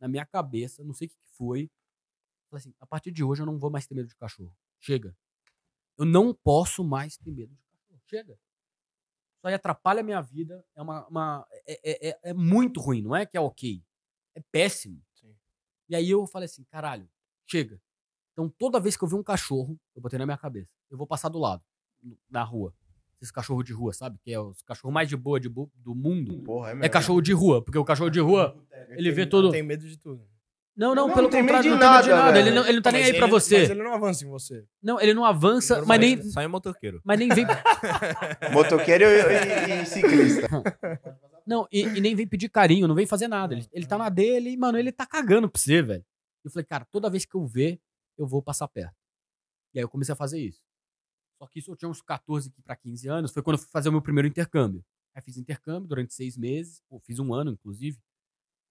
na minha cabeça, não sei o que, que foi, falei assim, a partir de hoje eu não vou mais ter medo de cachorro. Chega. Eu não posso mais ter medo de cachorro. Chega. Isso aí atrapalha a minha vida. É, uma, uma é, é, é, é, muito ruim, não é que é ok. É péssimo. Sim. E aí eu falei assim, caralho, chega. Então toda vez que eu ver um cachorro, eu botei na minha cabeça. Eu vou passar do lado, na rua. Esse cachorro de rua, sabe? Que é os cachorro mais de boa de bo do mundo. Porra, é, é, cachorro né? de rua, porque o cachorro de rua, ele, ele vê tudo. Tem medo de tudo. Não, não, não pelo não tem contrário, de não tem medo de nada. Ele não, ele não tá nem aí pra ele, você. Mas ele não avança em você. Não, ele não avança, mas nem... Sai em motoqueiro. Mas nem vem... [LAUGHS] motoqueiro e, e, e ciclista. [LAUGHS] Não, e, e, nem vem pedir carinho, não vem fazer nada. Ele, ele tá na dele e, mano, ele tá cagando pra você, velho. Eu falei, cara, toda vez que eu ver, eu vou passar perto. E aí eu comecei a fazer isso. Só que isso eu tinha uns 14 para 15 anos, foi quando eu fui fazer o meu primeiro intercâmbio. Aí fiz intercâmbio durante seis meses, ou fiz um ano, inclusive.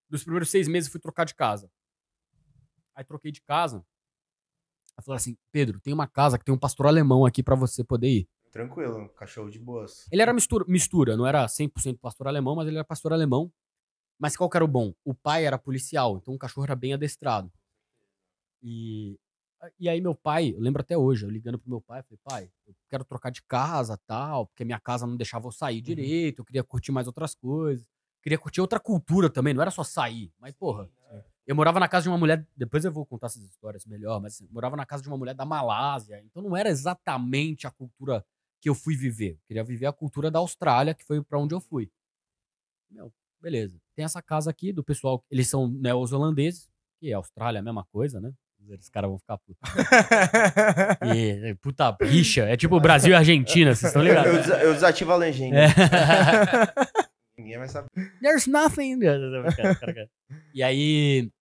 Nos primeiros seis meses eu fui trocar de casa. Aí troquei de casa. Aí falaram assim: Pedro, tem uma casa que tem um pastor alemão aqui para você poder ir. Tranquilo, um cachorro de boas. Ele era mistura, mistura, não era 100% pastor alemão, mas ele era pastor alemão. Mas qual que era o bom? O pai era policial, então o cachorro era bem adestrado. E, e aí meu pai, eu lembro até hoje, eu ligando pro meu pai, falei, pai, eu quero trocar de casa, tal, porque minha casa não deixava eu sair uhum. direito, eu queria curtir mais outras coisas, queria curtir outra cultura também, não era só sair, mas porra, eu morava na casa de uma mulher. Depois eu vou contar essas histórias melhor, mas assim, eu morava na casa de uma mulher da Malásia. Então não era exatamente a cultura que eu fui viver. Eu queria viver a cultura da Austrália, que foi para onde eu fui. Meu, beleza. Tem essa casa aqui do pessoal. Eles são neozelandeses, que é Austrália, a mesma coisa, né? Os caras vão ficar putos. [LAUGHS] e, é, puta bicha. É tipo Brasil e Argentina, vocês estão ligados? Eu, des eu desativo a legenda. É. [LAUGHS] Ninguém vai saber. There's nothing. e aí,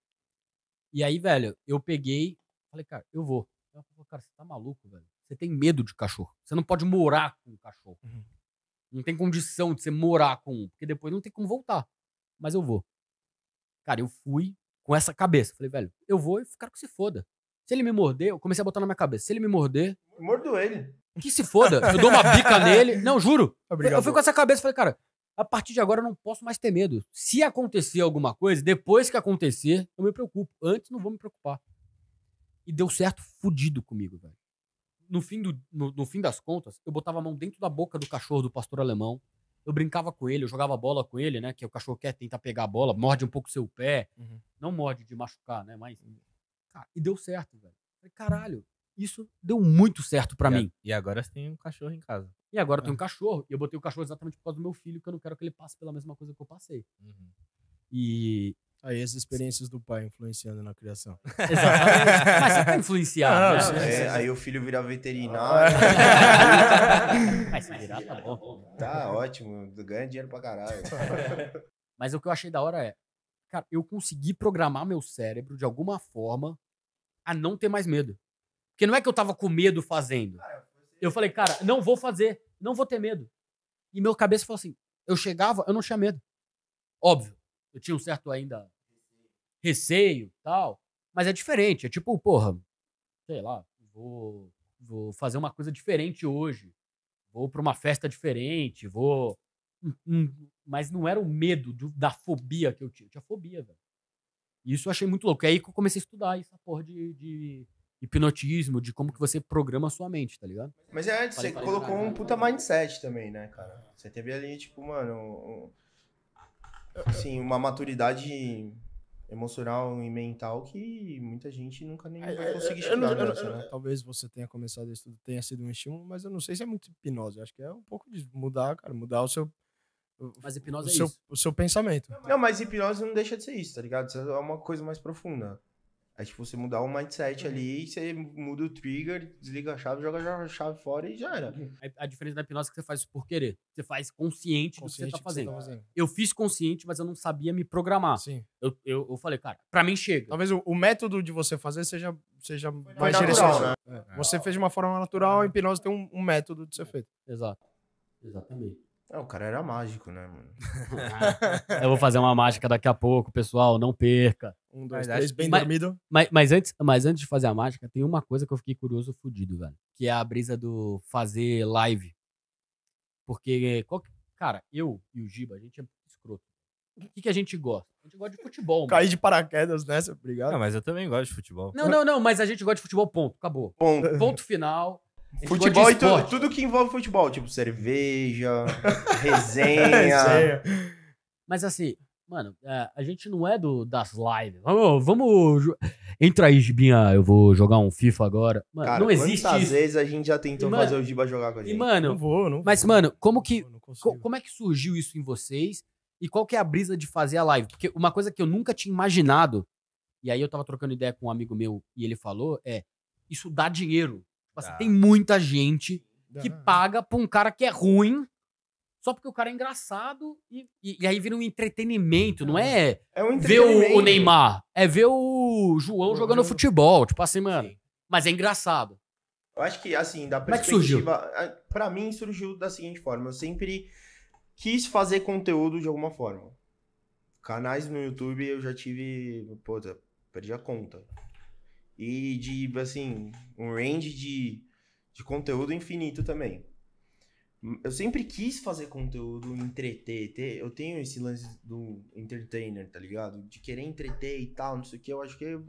e aí, velho, eu peguei, falei, cara, eu vou. Ela falou, cara, você tá maluco, velho. Você tem medo de cachorro. Você não pode morar com um cachorro. Uhum. Não tem condição de você morar com um, porque depois não tem como voltar. Mas eu vou. Cara, eu fui com essa cabeça. Falei, velho, eu vou e quero que se foda. Se ele me morder, eu comecei a botar na minha cabeça. Se ele me morder. Mordo ele. Que se foda. Eu dou uma bica [LAUGHS] nele. Não, juro. Obrigado. Eu fui com essa cabeça falei, cara, a partir de agora eu não posso mais ter medo. Se acontecer alguma coisa, depois que acontecer, eu me preocupo. Antes não vou me preocupar. E deu certo fudido comigo, velho. No fim, do, no, no fim das contas, eu botava a mão dentro da boca do cachorro do pastor alemão. Eu brincava com ele, eu jogava bola com ele, né? Que o cachorro quer tentar pegar a bola, morde um pouco seu pé. Uhum. Não morde de machucar, né? Mas. Cara, e deu certo, velho. caralho, isso deu muito certo para mim. E agora você tem um cachorro em casa. E agora eu tenho é. um cachorro, e eu botei o cachorro exatamente por causa do meu filho, que eu não quero que ele passe pela mesma coisa que eu passei. Uhum. E. Aí as experiências do pai influenciando na criação. [LAUGHS] Exatamente. Mas você tá influenciado. Né? É, aí o filho virar veterinário. Ah. [LAUGHS] Mas se virar tá bom. Tá ótimo, ganha dinheiro pra caralho. [LAUGHS] Mas o que eu achei da hora é, cara, eu consegui programar meu cérebro de alguma forma a não ter mais medo. Porque não é que eu tava com medo fazendo. Cara, eu falei, cara, não vou fazer, não vou ter medo. E meu cabeça falou assim: eu chegava, eu não tinha medo. Óbvio, eu tinha um certo ainda receio tal, mas é diferente. É tipo, porra, sei lá, vou, vou fazer uma coisa diferente hoje, vou para uma festa diferente, vou. Hum, hum, mas não era o medo do, da fobia que eu tinha, eu tinha fobia, velho. Isso eu achei muito louco. E aí que eu comecei a estudar essa porra de, de hipnotismo, de como que você programa a sua mente, tá ligado? Mas é, você colocou cara, um puta cara. mindset também, né, cara? Você teve ali, tipo, mano, um, assim, uma maturidade emocional e mental que muita gente nunca nem é, vai é, é, conseguir chegar não, nessa, né? Talvez você tenha começado isso tudo, tenha sido um estímulo, mas eu não sei se é muito hipnose. acho que é um pouco de mudar, cara, mudar o seu mas hipnose o é seu, isso. O seu pensamento. Não, mas hipnose não deixa de ser isso, tá ligado? Isso é uma coisa mais profunda. É tipo você mudar o mindset uhum. ali, você muda o trigger, desliga a chave, joga a chave fora e já era. A, a diferença da hipnose é que você faz isso por querer. Você faz consciente, tá consciente do que você está fazendo. Tá fazendo. Eu fiz consciente, mas eu não sabia me programar. Sim. Eu, eu, eu falei, cara, para mim chega. Talvez o, o, método de você fazer seja, seja mais direcionado. Né? É. Você fez de uma forma natural, a hipnose tem um, um método de ser é. feito. Exato. Exatamente. É, o cara era mágico, né, mano? [LAUGHS] eu vou fazer uma mágica daqui a pouco, pessoal, não perca. Um, dois, mas, três, bem mas, dormido. Mas, mas, antes, mas antes de fazer a mágica, tem uma coisa que eu fiquei curioso fudido, velho. Que é a brisa do fazer live. Porque, qual, cara, eu e o Giba, a gente é escroto. O que, que a gente gosta? A gente gosta de futebol. Cair de paraquedas nessa, né, é obrigado. Não, mas eu também gosto de futebol. Não, não, não, mas a gente gosta de futebol, ponto. Acabou. Ponto, ponto final. Futebol e tu, tudo que envolve futebol, tipo cerveja, [LAUGHS] resenha. Mas assim, mano, é, a gente não é do das lives. Vamos, vamos entra aí, Gibinha, eu vou jogar um FIFA agora. Mano, Cara, não existe quantas vezes a gente já tentou mano, fazer o Giba jogar com a gente. E mano, não vou, não mas mano, como que como é que surgiu isso em vocês? E qual que é a brisa de fazer a live? Porque uma coisa que eu nunca tinha imaginado, e aí eu tava trocando ideia com um amigo meu e ele falou, é, isso dá dinheiro. Tipo assim, tá. Tem muita gente que paga pra um cara que é ruim só porque o cara é engraçado e, e, e aí vira um entretenimento, não é, é um ver o, o, Neymar, é ver o João o jogando João. futebol, tipo assim, mano. Sim. Mas é engraçado. Eu acho que, assim, da é perspectiva... É para mim, surgiu da seguinte forma. Eu sempre quis fazer conteúdo de alguma forma. Canais no YouTube eu já tive... Puta, perdi a conta e de, assim, um range de, de conteúdo infinito também. Eu sempre quis fazer conteúdo, entreter. Ter, eu tenho esse lance do entertainer, tá ligado? De querer entreter e tal, não sei o que. Eu acho que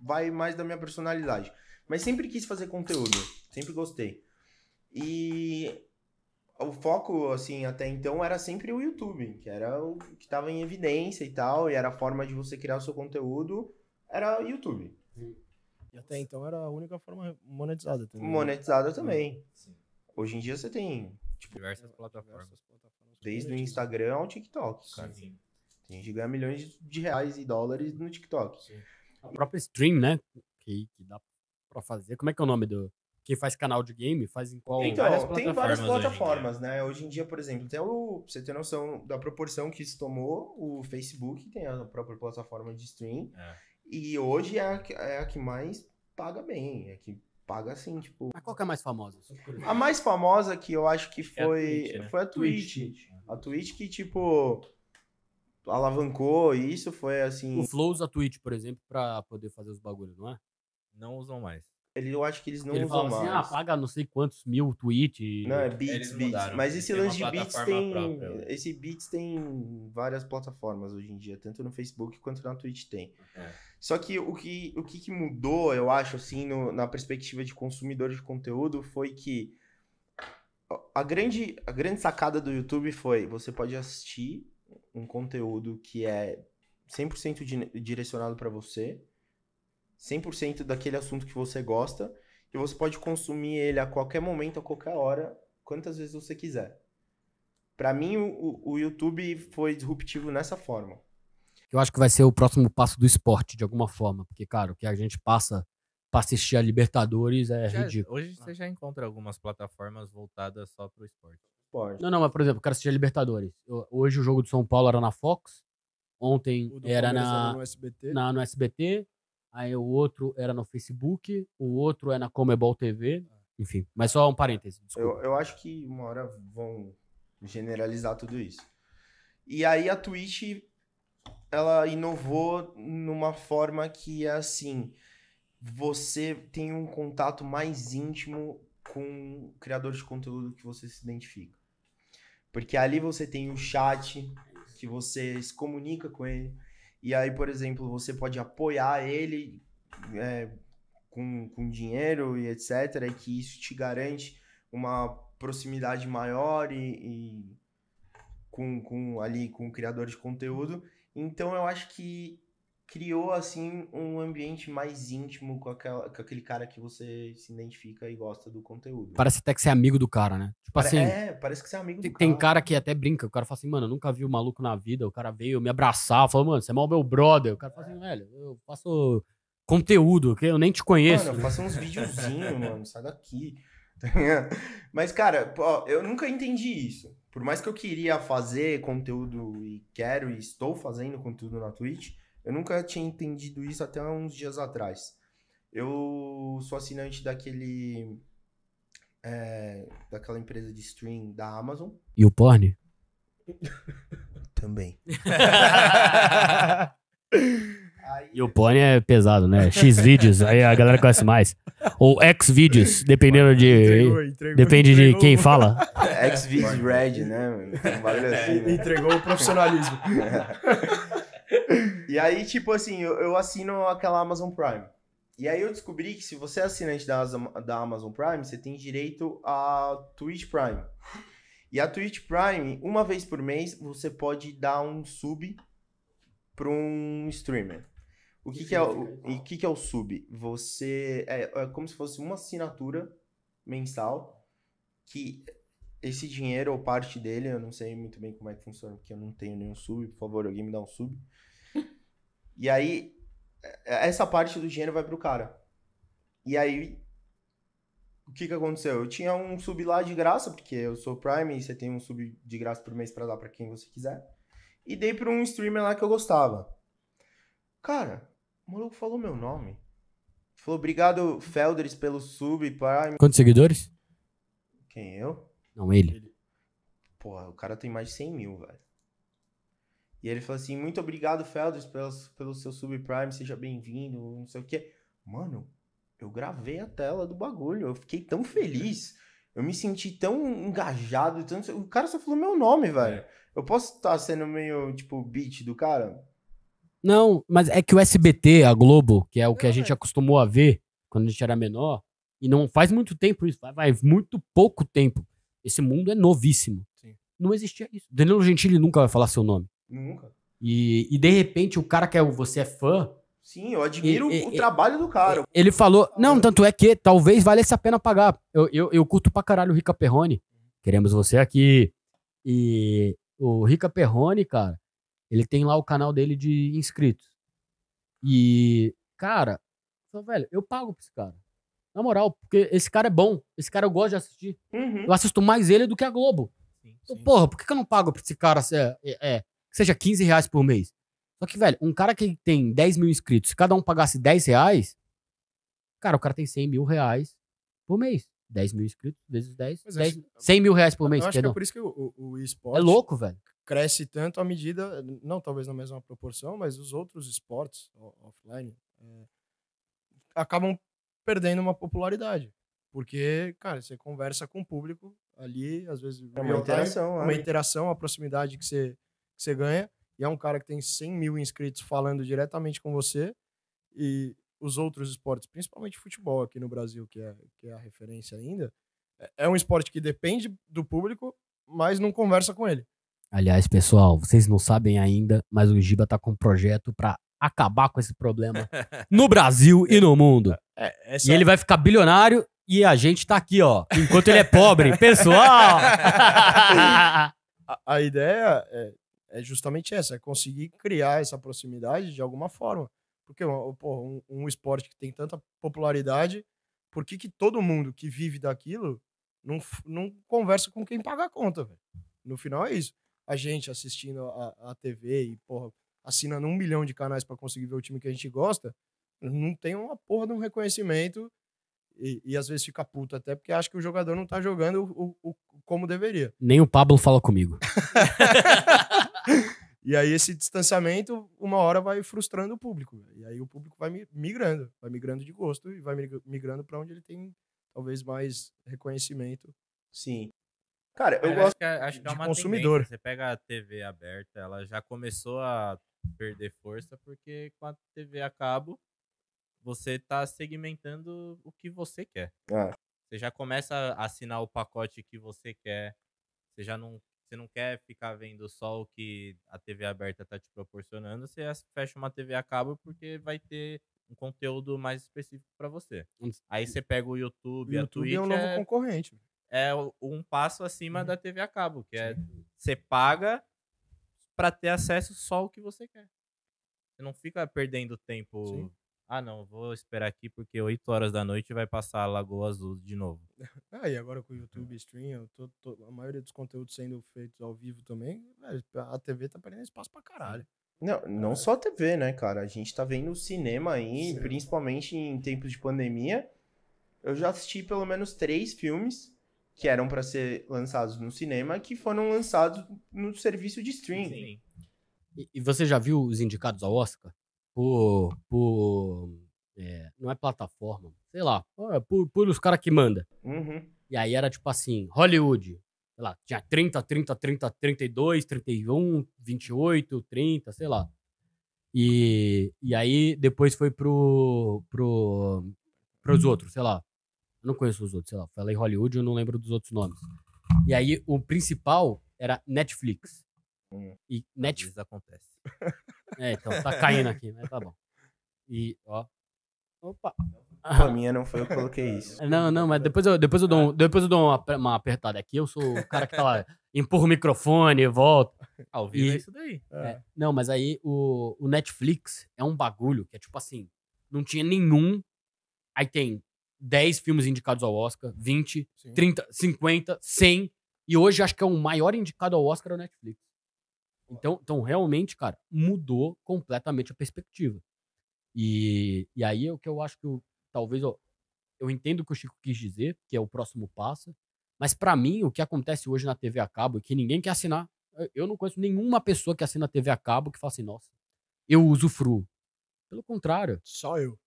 vai mais da minha personalidade. Mas sempre quis fazer conteúdo. Sempre gostei. E o foco, assim, até então era sempre o YouTube, que era o que estava em evidência e tal. E era a forma de você criar o seu conteúdo, era o YouTube. Sim. E até então era a única forma monetizada também. Tá monetizada também. Sim. Hoje em dia você tem tipo, diversas plataformas. Desde o Instagram ao TikTok, cara. Sim. Tem gente que ganha milhões de reais e dólares no TikTok. Sim. A própria stream, né? Que, que dá pra fazer. Como é que é o nome do. Quem faz canal de game faz em qual Então, várias tem várias plataformas, hoje né? Hoje em dia, por exemplo, tem o. Pra você ter noção da proporção que isso tomou, o Facebook tem a própria plataforma de stream. É. E hoje é a, que, é a que mais paga bem, é a que paga assim, tipo. Mas qual que é a mais famosa? A mais famosa que eu acho que foi. É a Twitch, né? Foi a Twitch. Twitch. A Twitch que, tipo. Alavancou isso, foi assim. O Flow usa a Twitch, por exemplo, pra poder fazer os bagulhos, não é? Não usam mais. Ele, eu acho que eles não ele usam mais. Assim, ah, paga não sei quantos mil tweets. Não, é, é Beats, Beats. Mas esse lance de Beats tem... Própria. Né? Esse Beats tem várias plataformas hoje em dia. Tanto no Facebook quanto na Twitch tem. É. Só que o que, o que, que mudou, eu acho, assim, no, na perspectiva de consumidor de conteúdo, foi que a grande, a grande sacada do YouTube foi você pode assistir um conteúdo que é 100% direcionado para você 100% daquele assunto que você gosta e você pode consumir ele a qualquer momento, a qualquer hora, quantas vezes você quiser. Para mim, o, o YouTube foi disruptivo nessa forma. Eu acho que vai ser o próximo passo do esporte, de alguma forma. Porque, cara, o que a gente passa para assistir a Libertadores é já, ridículo. Hoje você já encontra algumas plataformas voltadas só para esporte. Esporte. Não, não, mas por exemplo, eu quero assistir a Libertadores. Eu, hoje o jogo do São Paulo era na Fox, ontem era na, no SBT. Na, no SBT, aí o outro era no Facebook, o outro é na Comebol TV, enfim. Mas só um parêntese, Eu, eu acho que uma hora vão generalizar tudo isso. E aí a Twitch, ela inovou numa forma que é assim, você tem um contato mais íntimo com o criador de conteúdo que você se identifica. Porque ali você tem o um chat, que você se comunica com ele. E aí, por exemplo, você pode apoiar ele é, com, com dinheiro e etc. E que isso te garante uma proximidade maior e, e com, com ali com o criador de conteúdo. Então eu acho que criou assim um ambiente mais íntimo com, aquela, com aquele cara que você se identifica e gosta do conteúdo. Parece até que você é amigo do cara, né? Tipo Pare assim. É, parece que você é amigo tem, do cara. Tem cara que até brinca, o cara fala assim, mano, eu nunca vi o um maluco na vida, o cara veio me abraçar, falou, mano, você é mal meu brother. O cara fala assim, velho, eu faço conteúdo, que eu nem te conheço. Mano, eu faço uns videozinhos, [LAUGHS] mano, sai daqui. [LAUGHS] Tá Mas, cara, eu nunca entendi isso. Por mais que eu queria fazer conteúdo e quero e estou fazendo conteúdo na Twitch, eu nunca tinha entendido isso até uns dias atrás. Eu sou assinante daquele. É, daquela empresa de stream da Amazon. E o porn? [LAUGHS] Também. Aí... [LAUGHS] E o Porn é pesado, né? X vídeos, aí a galera conhece mais. Ou X vídeos, dependendo de. Entregou, entregou, depende entregou. de quem fala. X vídeos Red, né? Um assim, né? [LAUGHS] Entregou o profissionalismo e aí, tipo assim, eu, eu assino aquela Amazon Prime. E aí eu descobri que se você é assinante da, da Amazon Prime, você tem direito a Twitch Prime. E a Twitch Prime, uma vez por mês, você pode dar um sub para um streamer. O que, que, que é o e que, que é o sub? Você é, é como se fosse uma assinatura mensal que esse dinheiro ou parte dele, eu não sei muito bem como é que funciona, porque eu não tenho nenhum sub, por favor, alguém me dá um sub. E aí, é, é, essa parte do dinheiro vai pro cara. E aí, o que que aconteceu? Eu tinha um sub lá de graça, porque eu sou Prime e você tem um sub de graça por mês para dar para quem você quiser. E dei pra um streamer lá que eu gostava. Cara, o maluco falou meu nome. Falou, obrigado, Felders, pelo sub, Prime. Quantos seguidores? Quem, eu? Não, ele. Porra, o cara tem mais de 100 mil, velho. E ele falou assim: muito obrigado, Felders, pelo, pelo seu subprime, seja bem-vindo, não sei o quê. Mano, eu gravei a tela do bagulho, eu fiquei tão feliz. Eu me senti tão engajado, tanto... o cara só falou meu nome, velho. É. Eu posso estar tá sendo meio, tipo, beat do cara? Não, mas é que o SBT, a Globo, que é o que a gente é. acostumou a ver quando a gente era menor, e não faz muito tempo isso, vai, muito pouco tempo. Esse mundo é novíssimo. Sim. Não existia isso. Danilo Gentili nunca vai falar seu nome. Nunca. E, e de repente o cara que é você é fã. Sim, eu admiro e, o e, trabalho do cara. Ele falou. Não, tanto é que talvez valesse a pena pagar. Eu, eu, eu curto pra caralho o Rica Perrone. Queremos você aqui. E o Rica Perrone, cara, ele tem lá o canal dele de inscritos. E, cara, eu velho, eu pago pra esse cara. Na moral, porque esse cara é bom. Esse cara eu gosto de assistir. Uhum. Eu assisto mais ele do que a Globo. Sim, então, porra, por que, eu não pago pra esse cara? É, é, seja 15 reais por mês. Só que, velho, um cara que tem 10 mil inscritos, se cada um pagasse 10 reais, cara, o cara tem 100 mil reais por mês. 10 mil inscritos vezes 10, 10 acho, 100 mil reais por mês, eu acho Que é por isso que o, o, o esporte... É louco, velho cresce tanto à medida, não talvez na mesma proporção, mas os outros esportes offline é, acabam perdendo uma popularidade. Porque, cara, você conversa com o público ali, às vezes. É uma interação. Time, é. uma interação, a proximidade que você que você ganha, e é um cara que tem 100 mil inscritos falando diretamente com você, e os outros esportes, principalmente futebol aqui no Brasil, que é, que é a referência ainda, é, é um esporte que depende do público, mas não conversa com ele. Aliás, pessoal, vocês não sabem ainda, mas o Giba tá com um projeto para acabar com esse problema no [LAUGHS] Brasil e no mundo. É, é, é E ele vai ficar bilionário e a gente tá aqui, ó, enquanto ele é pobre. [LAUGHS] pessoal! a, a, ideia é é justamente essa, é conseguir criar essa proximidade de alguma forma. Porque porra, um, um, esporte que tem tanta popularidade, por que, que todo mundo que vive daquilo não, não conversa com quem paga a conta, velho? No final é isso. A gente assistindo a, a TV e, porra, assinando um milhão de canais para conseguir ver o time que a gente gosta, não tem uma porra de um reconhecimento e, e, às vezes fica puto até porque acha que o jogador não tá jogando o, o, o como deveria. Nem o Pablo fala comigo. [LAUGHS] e aí esse distanciamento, uma hora, vai frustrando o público. E aí o público vai migrando, vai migrando de gosto e vai migrando para onde ele tem talvez mais reconhecimento. Sim. Cara, eu gosto acho que, é, acho que é uma consumidor. Tendência. Você pega a TV aberta, ela já começou a perder força porque com a TV a cabo você está segmentando o que você quer. É. Você já começa a assinar o pacote que você quer. Você já não você não quer ficar vendo só o que a TV aberta está te proporcionando, você fecha uma TV a cabo porque vai ter um conteúdo mais específico para você. Hum, Aí você pega o YouTube, é o YouTube a Twitch. é um novo é, concorrente. É um passo acima uhum. da TV a cabo, que é você paga para ter acesso só o que você quer. Você não fica perdendo tempo Sim. Ah, não, vou esperar aqui porque 8 horas da noite vai passar a Lagoa Azul de novo. [LAUGHS] ah, e agora com o é. YouTube Stream, tô, tô, a maioria dos conteúdos sendo feitos ao vivo também, a TV tá perdendo espaço pra caralho. Não, não é. só a TV, né, cara? A gente tá vendo o cinema aí, Sim. principalmente em tempos de pandemia. Eu já assisti pelo menos três filmes que eram para ser lançados no cinema que foram lançados no serviço de streaming. E, e, você já viu os indicados ao Oscar? por. por é, não é plataforma, sei lá, é por, por os caras que manda. Uhum. E aí era tipo assim, Hollywood, sei lá, tinha 30, 30, 30, 32, 31, 28, 30, sei lá. E, e aí depois foi pro, pro, pros uhum. outros, sei lá. Eu não conheço os outros, sei lá. Falei Hollywood, eu não lembro dos outros nomes. E aí o principal era Netflix. Hum, e Netflix acontece. [LAUGHS] É, então, tá caindo aqui, mas tá bom. E, ó. Opa! A [LAUGHS] minha não foi eu que coloquei isso. É, não, não, mas depois eu, depois eu dou, depois eu dou uma, uma apertada aqui. Eu sou o cara que tá lá, empurra o microfone, volta. Ao vivo é e, é isso daí. É. É, não, mas aí o, o Netflix é um bagulho que é tipo assim: não tinha nenhum. Aí tem 10 filmes indicados ao Oscar, 20, Sim. 30, 50, 100. E hoje acho que é o maior indicado ao Oscar é o Netflix. Então, então realmente, cara, mudou completamente a perspectiva. E, e aí é o que eu acho que eu, talvez eu, eu entendo o que o Chico quis dizer, que é o próximo passo, mas para mim o que acontece hoje na TV a cabo é que ninguém quer assinar. Eu não conheço nenhuma pessoa que assina a TV a cabo que fala assim, nossa, eu usufruo. Pelo contrário. Só eu.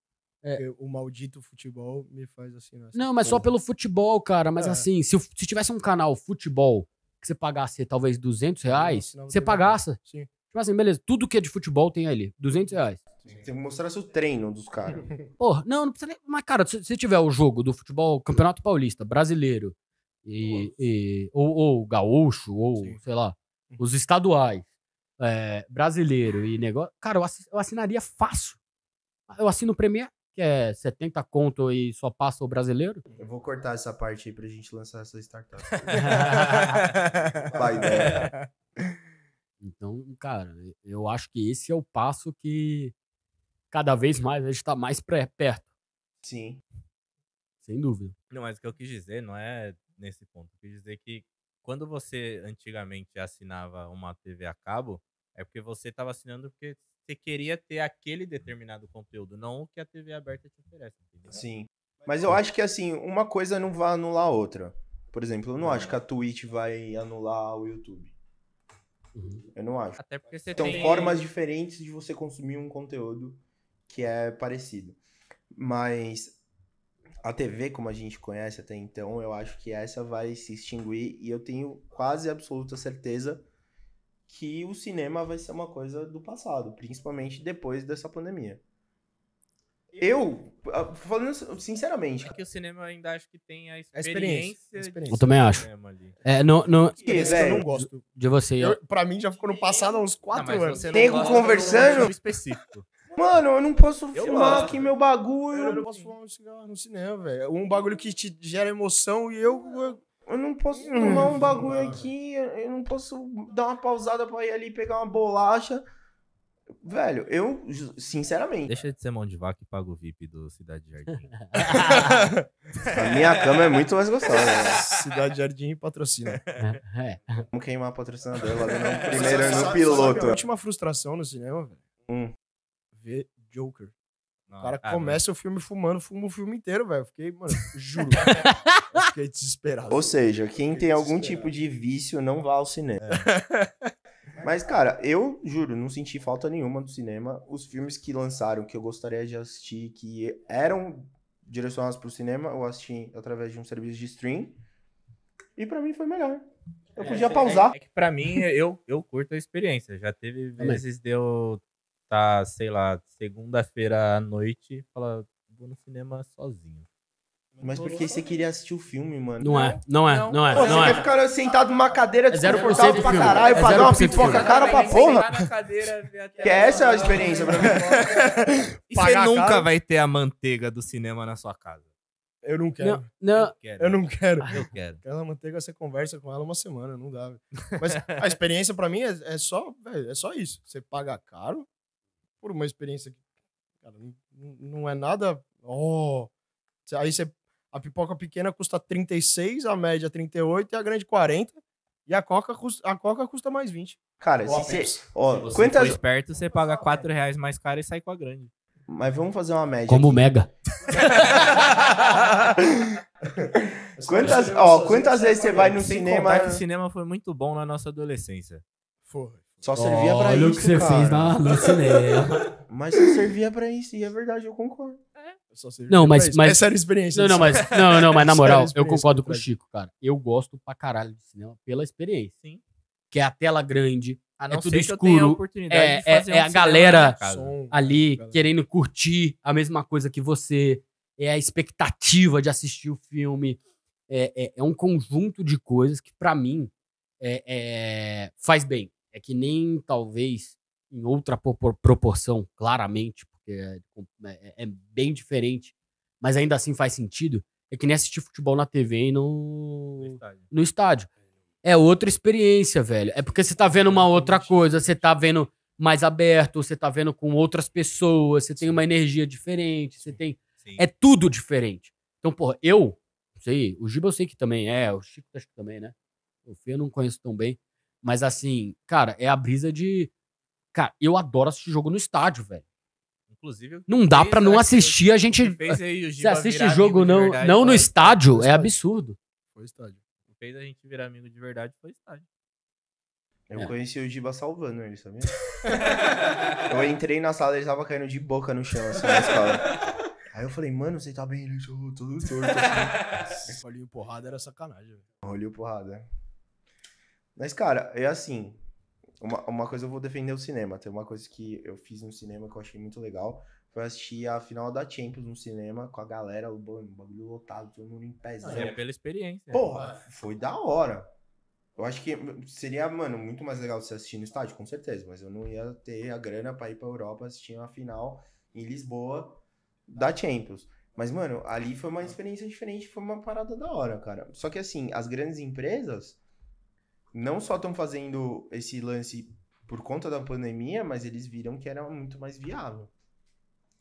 É. O maldito futebol me faz assinar. Não, mas porra. só pelo futebol, cara. Mas é. assim, se, se tivesse um canal futebol que você pagasse talvez 200 reais, não, não você pagasse. Sim. Tipo assim, beleza, tudo que é de futebol tem ali, 200 reais. Você mostrasse o treino dos caras. [LAUGHS] Porra, não, não precisa nem. Mas, cara, se, se tiver o jogo do futebol, Campeonato Paulista, brasileiro, e, e ou, ou, gaúcho, ou Sim. sei lá, os estaduais, é, brasileiro e negócio. Cara, eu, eu assinaria fácil. Eu assino o Premier que é 70 conto e só passa o brasileiro? Eu vou cortar essa parte aí pra gente lançar essa startup. [LAUGHS] Vai, né? Então, cara, eu acho que esse é o passo que cada vez mais a gente tá mais perto. Sim. Sem dúvida. Não, mas o que eu quis dizer não é nesse ponto. Eu quis dizer que quando você antigamente assinava uma TV a cabo, é porque você estava assinando porque você queria ter aquele determinado conteúdo, não o que a TV aberta te oferece. Entendeu? Sim. Mas eu é acho que assim, uma coisa não vai anular a outra. Por exemplo, eu não acho que a Twitch vai anular o YouTube. Uhum. Eu não acho. Até porque você então, tem... formas diferentes de você consumir um conteúdo que é parecido. Mas a TV, como a gente conhece até então, eu acho que essa vai se extinguir e eu tenho quase absoluta certeza que o cinema vai ser uma coisa do passado, principalmente depois dessa pandemia. Eu, ah, falando sinceramente. É que o cinema ainda acho que tem a é experiência. experiência, a experiência. Eu também acho. É, não, não, Isso, eu não gosto. De você. Eu, pra mim já ficou no passado há uns 4 anos. Tem conversando. Um específico. Mano, eu não posso eu filmar gosto. aqui meu bagulho. Eu não posso fumar um cigarro no cinema, velho. Um bagulho que te gera emoção e eu, eu eu não posso tomar um [LAUGHS] bagulho aqui, eu não posso dar uma pausada pra ir ali pegar uma bolacha. Velho, eu, sinceramente. Deixa de ser mão de vaca e paga o VIP do Cidade Jardim. [LAUGHS] a minha cama é muito mais gostosa. Né? Cidade Jardim patrocina. É, é. Vamos queimar patrocinador logo no primeiro, no piloto. a última frustração no cinema, velho? Hum. Ver Joker o cara começa o filme fumando, fuma o filme inteiro, velho. Fiquei, mano, juro. [LAUGHS] fiquei desesperado. Ou seja, quem tem algum tipo de vício não vá ao cinema. É. [LAUGHS] Mas, cara, eu juro, não senti falta nenhuma do cinema. Os filmes que lançaram, que eu gostaria de assistir, que eram direcionados para o cinema, eu assisti através de um serviço de stream. E para mim foi melhor. Eu é, podia é, pausar. É, é que pra mim, eu, eu curto a experiência. Já teve vezes deu de eu tá, sei lá, segunda-feira à noite, fala, vou no cinema sozinho. Mas porque você queria assistir o filme, mano. Não é, não é, não, não é. Pô, não você é. quer ficar sentado numa cadeira é desconfortável é pra caralho, é pagar uma pipoca cara pra porra. Que é essa a experiência pra mim. você nunca vai ter a manteiga do cinema na sua casa. Eu não quero. Não, não. Eu não quero. Eu quero. Aquela manteiga, você conversa com ela uma semana, não dá. Mas a experiência pra mim é, é só, é só isso. Você paga caro, por uma experiência que, cara, não é nada. Oh, aí você. A pipoca pequena custa 36, a média 38 e a grande 40. E a Coca, a Coca custa mais 20. Cara, Boa, se, você, ó, se você quantas... for esperto, você paga 4 reais mais caro e sai com a grande. Mas vamos fazer uma média. Como aqui. Mega. [LAUGHS] quantas, ó, quantas vezes você vai no cinema... O cinema foi muito bom na nossa adolescência. Foi. Só servia pra isso. Olha o que você cara. fez na, no cinema. [LAUGHS] Mas só servia pra isso, e é verdade, eu concordo. É. só não, mas, mas. É experiência. Não, não, mas, não, não, mas na moral, eu concordo com o Chico, cara. Eu gosto pra caralho de cinema pela experiência. Sim. Que é a tela grande, a é não é tudo escuro. A é, é, um é a galera som, ali galera. querendo curtir a mesma coisa que você. É a expectativa de assistir o filme. É, é, é um conjunto de coisas que, para mim, é, é, faz bem é que nem talvez em outra proporção, claramente, porque é, é, é, é, bem diferente, mas ainda assim faz sentido, é que nem assistir futebol na TV e no, no estádio. No estádio. É, é outra experiência, velho. É porque você tá vendo uma outra coisa, você tá vendo mais aberto, você tá vendo com outras pessoas, você tem uma energia diferente, você tem. Sim. É tudo diferente. Então, porra, eu, sei, o Giba eu sei que também é, o Chico acho que também, né? O Fê eu não conheço tão bem. Mas assim, cara, é a brisa de. Cara, eu adoro assistir jogo no estádio, velho. Inclusive. Não dá pra não assistir, a gente. Você assiste jogo não, verdade, não no estádio, é estádio, é absurdo. Foi estádio. O fez a gente virar amigo de verdade foi estádio. Eu é. conheci o Giba salvando ele, sabia? [LAUGHS] eu entrei na sala, ele tava caindo de boca no chão, assim, na escola. Aí eu falei, mano, você tá bem, ele todo torto. Assim. [LAUGHS] Olhinho porrada era sacanagem, velho. Olhinho porrada. Mas, cara, é assim. Uma, uma coisa eu vou defender o cinema. Tem uma coisa que eu fiz no cinema que eu achei muito legal. Foi assistir a final da Champions no cinema com a galera, o bagulho lotado, todo mundo em pezinho. É pela experiência. Porra, foi da hora. Eu acho que seria, mano, muito mais legal você assistir no estádio, com certeza, mas eu não ia ter a grana para ir pra Europa assistir uma final em Lisboa da Champions. Mas, mano, ali foi uma experiência diferente, foi uma parada da hora, cara. Só que, assim, as grandes empresas, não só estão fazendo esse lance por conta da pandemia, mas eles viram que era muito mais viável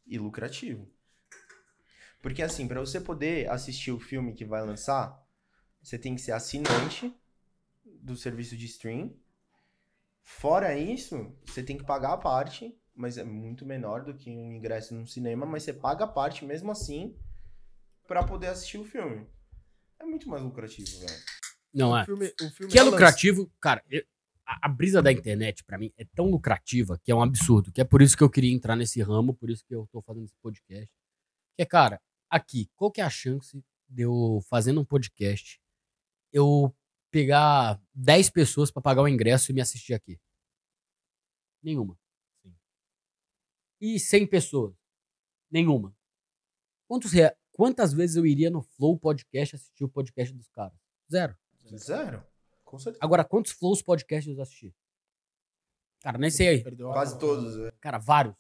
e lucrativo. Porque assim, para você poder assistir o filme que vai lançar, você tem que ser assinante do serviço de stream. Fora isso, você tem que pagar a parte, mas é muito menor do que um ingresso num cinema, mas você paga a parte mesmo assim para poder assistir o filme. É muito mais lucrativo, velho. Não o é. Filme, o filme que é lucrativo, cara. Eu, a, a, brisa da internet, para mim, é tão lucrativa que é um absurdo. Que é por isso que eu queria entrar nesse ramo, por isso que eu tô fazendo esse podcast. Que é, cara, aqui, qual que é a chance de eu, fazendo um podcast, eu pegar 10 pessoas para pagar o ingresso e me assistir aqui? Nenhuma. Sim. E 100 pessoas? Nenhuma. Quantos, quantas vezes eu iria no Flow Podcast assistir o podcast dos caras? Zero. Zero. Com certeza. Agora, quantos flows podcasts eu assisti? Cara, nem sei aí. Quase todos. É. Cara, vários.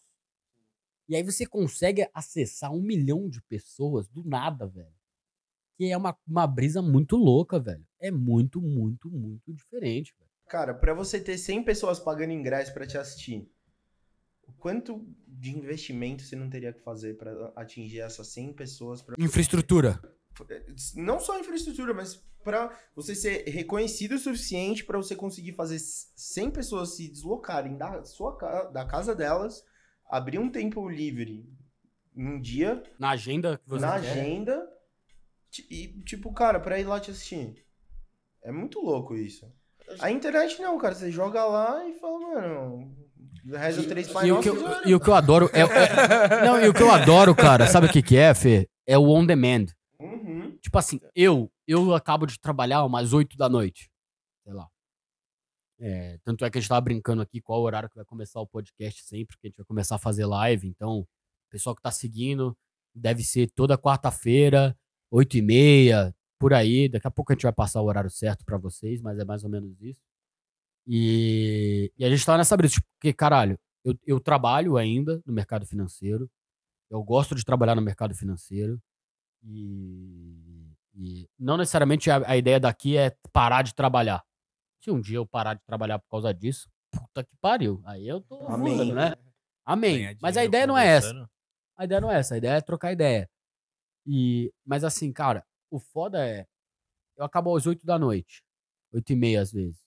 E aí você consegue acessar um milhão de pessoas do nada, velho. Que é uma, uma brisa muito louca, velho. É muito, muito, muito diferente, velho. Cara, para você ter 100 pessoas pagando ingresso para te assistir, quanto de investimento você não teria que fazer para atingir essas 100 pessoas? Pra... Infraestrutura não só infraestrutura, mas para você ser reconhecido o suficiente para você conseguir fazer 100 pessoas se deslocarem da sua casa, da casa delas, abrir um tempo livre num dia na agenda que você na quer. agenda e tipo, cara, para ir lá te assistir. É muito louco isso. A internet não, cara, você joga lá e fala, mano, reza três e, e, o que eu, e o que eu adoro é, é [LAUGHS] não, e o que eu adoro, cara, sabe o que que é, Fê? É o on demand. Tipo assim, eu eu acabo de trabalhar umas 8 da noite. Sei lá. É, tanto é que a gente tava brincando aqui qual o horário que vai começar o podcast sempre, que a gente vai começar a fazer live. Então, o pessoal que tá seguindo, deve ser toda quarta-feira, 8 e meia, por aí. Daqui a pouco a gente vai passar o horário certo para vocês, mas é mais ou menos isso. E, e a gente tá nessa brisa, tipo, porque, caralho, eu, eu trabalho ainda no mercado financeiro. Eu gosto de trabalhar no mercado financeiro. E e não necessariamente a, a ideia daqui é parar de trabalhar. Se um dia eu parar de trabalhar por causa disso, puta que pariu. Aí eu tô Amém. Voando, né? Amém. Mas a ideia não é essa. A ideia não é essa. A ideia é trocar ideia. E, mas assim, cara, o foda é. Eu acabo às 8 da noite. 8 e meia às vezes.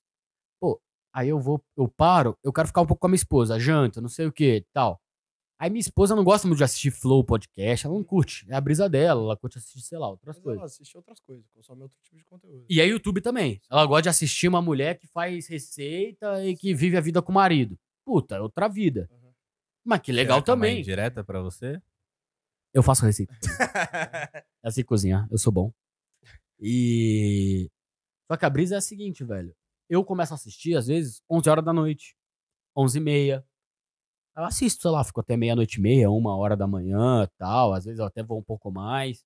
Pô, aí eu vou, eu paro, eu quero ficar um pouco com a minha esposa, janta, não sei o que tal. Aí minha esposa não gosta muito de assistir Flow podcast, ela não curte. É a brisa dela, ela curte assistir, sei lá, outras Mas coisas. Ela assiste outras coisas, consome outro tipo de conteúdo. E aí YouTube também. Ela gosta de assistir uma mulher que faz receita e que vive a vida com o marido. Puta, é outra vida. Uhum. Mas que legal é Direta, também. Direta para você? Eu faço receita. [LAUGHS] é assim cozinhar, eu sou bom. E. Só que a brisa é a seguinte, velho. Eu começo a assistir, às vezes, 11 horas da noite, 11 e meia, eu assisto, sei lá, fico até meia-noite e meia, uma hora da manhã tal. Às vezes eu até vou um pouco mais.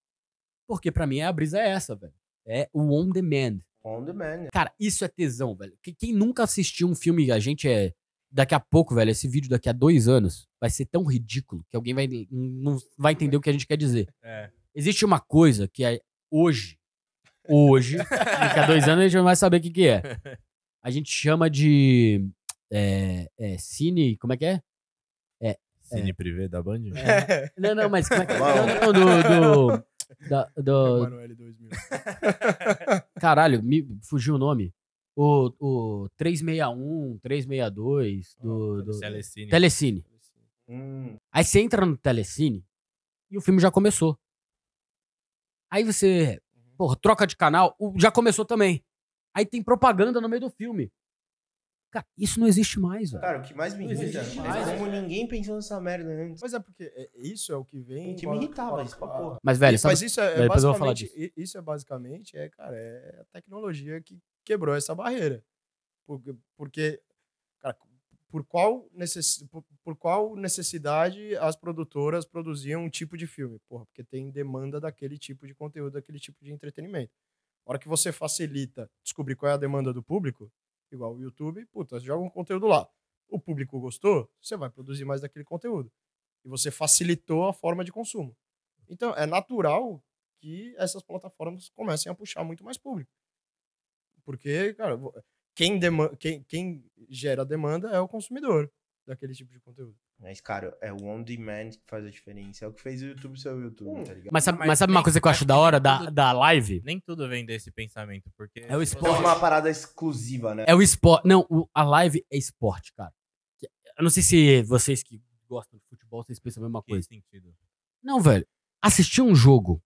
Porque para mim a brisa é essa, velho. É o on demand. On demand. Cara, isso é tesão, velho. Quem nunca assistiu um filme, a gente é. Daqui a pouco, velho, esse vídeo daqui a dois anos vai ser tão ridículo que alguém vai, não vai entender o que a gente quer dizer. É. Existe uma coisa que é hoje. Hoje, daqui a dois anos a gente não vai saber o que, que é. [LAUGHS] A gente chama de. É, é, cine. Como é que é? É. Cine é. privê da Band? É. [LAUGHS] Não, não, mas como é que... É? Não, não, do... do... [LAUGHS] Da, do... 2000. [LAUGHS] Caralho, me fugiu o nome. O, o 361, 362 do, oh, do... Telecine. Telecine. Hum. Aí você entra no Telecine e o filme já começou. Aí você, uhum. porra, troca de canal, já começou também. Aí tem propaganda no meio do filme. Cara, isso não existe mais, velho. Cara, o que mais me irrita é como ninguém pensou nessa merda antes. Mas é porque é, isso é o que vem. O que me irritava isso pra porra. Mas, velho, sabe, mas isso é, é velho, basicamente. Isso é basicamente, é, cara, é a tecnologia que quebrou essa barreira. Porque, porque cara, por, qual necess, por, por, qual necessidade as produtoras produziam um tipo de filme? Porra, porque tem demanda daquele tipo de conteúdo, daquele tipo de entretenimento. A hora que você facilita descobrir qual é a demanda do público, igual o YouTube, puta, joga um conteúdo lá. O público gostou, você vai produzir mais daquele conteúdo. E você facilitou a forma de consumo. Então, é natural que essas plataformas comecem a puxar muito mais público. Porque, cara, quem, quem, quem gera demanda é o consumidor daquele tipo de conteúdo. Mas, cara, é o on-demand que faz a diferença. É o que fez o YouTube ser o YouTube, hum, tá ligado? Mas sabe, mas sabe uma coisa que eu é acho da hora da, da live? Nem tudo vem desse pensamento, porque... É o esporte. É uma parada exclusiva, né? É o esporte. Não, o, a live é esporte, cara. Eu não sei se vocês que gostam de futebol, vocês pensam a mesma que coisa. sentido? Não, velho. Assistir um jogo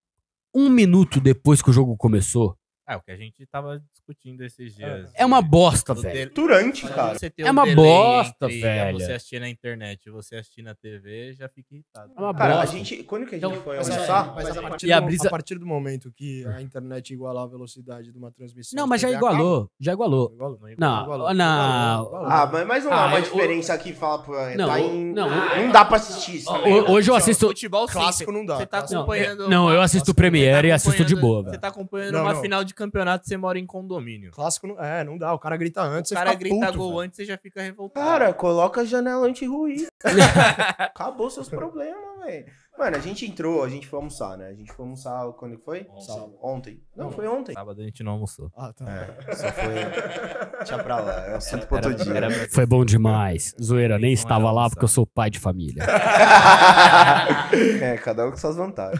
um minuto depois que o jogo começou ah, é o que a gente tava discutindo esses é. dias. É uma bosta, velho. Durante, cara. É uma bosta, velho. Você assistir na internet você assistir na TV, já fica irritado. É uma cara, bosta. a gente. Quando que a então, gente então, foi almoçar? Mas, mas, a, partir a, do, brisa... a, partir do, momento que a internet igualar a velocidade de uma transmissão. Não, mas já igualou. Já igualou. Não, igualou. não. Igualou. não. Igualou. Ah, ah mas, mas não há ah, uma diferença eu... aqui. Fala, não, tá em... não, ah, não dá pra assistir isso. Hoje, tá hoje eu assim, assisto. Futebol clássico não dá. Você tá acompanhando. Não, eu assisto tá Premiere e assisto de boa. Você tá acompanhando uma final de campeonato você mora em condomínio. Clássico, não, é, não dá. O cara grita antes, o você cara fica grita puto, gol velho. antes, você já fica revoltado. Cara, coloca a janela anti-ruído. [LAUGHS] Acabou seus problemas, velho. Mano, a gente entrou, a gente foi almoçar, né? A gente foi almoçar quando foi? Ontem. ontem. Não, não, foi ontem. Sábado a gente não almoçou. Ah, tá. É, só foi. [LAUGHS] Tinha pra lá. É assunto pra outro dia. Era... Né? Foi bom demais. Zoeira, nem estava lá porque eu sou pai de família. [LAUGHS] é, cada um com suas vantagens.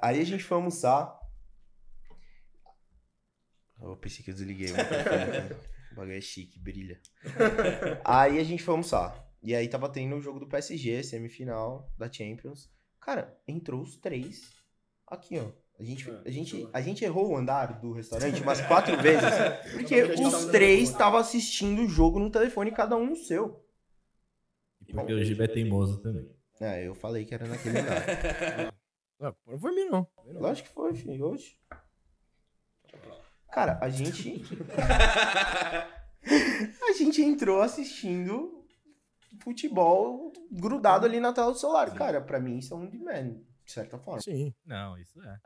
Aí a gente foi almoçar. Eu pensei que eu desliguei. Né? [LAUGHS] o bagulho é chique, brilha. aí a gente foi almoçar. E aí tava tendo o jogo do PSG, semifinal da Champions. Cara, entrou os três aqui, ó. A gente, ah, a, gente, a gente errou o andar do restaurante umas quatro vezes. [LAUGHS] Porque os três estavam assistindo o jogo no telefone, cada um no seu. E porque o Giba é teimoso também. É, eu falei que era naquele andar. [LAUGHS] Não, não foi mim, não. Lógico que foi, filho. Hoje. Cara, a gente. [LAUGHS] a gente entrou assistindo futebol grudado ali na tela do celular. Sim. Cara, pra mim isso é um demand, de certa forma. Sim. Não, isso é.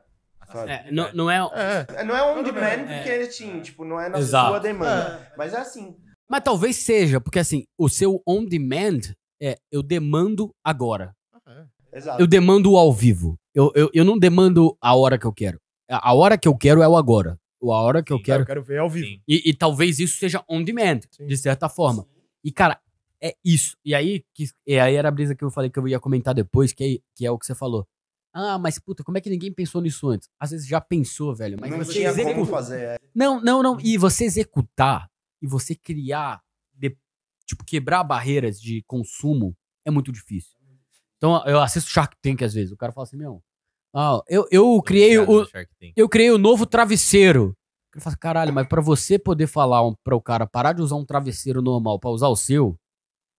Assim, é, não, não, é... É. é. Não é on demand porque, é. assim, tipo, não é na Exato. sua demanda. É. Mas é assim. Mas talvez seja, porque assim, o seu on demand é eu demando agora. Ah, é. Exato. Eu demando ao vivo. Eu, eu, eu não demando a hora que eu quero. A hora que eu quero é o agora a hora que Sim, eu quero. Eu quero ver ao vivo. E, e, talvez isso seja on demand, Sim. de certa forma. Sim. E, cara, é isso. E aí, que, e aí era a brisa que eu falei que eu ia comentar depois, que é, que é o que você falou. Ah, mas puta, como é que ninguém pensou nisso antes? Às vezes já pensou, velho, mas não você tinha como fazer. É. Não, não, não. E você executar e você criar, de, tipo, quebrar barreiras de consumo é muito difícil. Então, eu assisto Shark Tank às vezes. O cara fala assim, meu, ah, eu, eu criei o. Eu criei o novo travesseiro. Eu falo, caralho, mas para você poder falar um, para o cara parar de usar um travesseiro normal para usar o seu,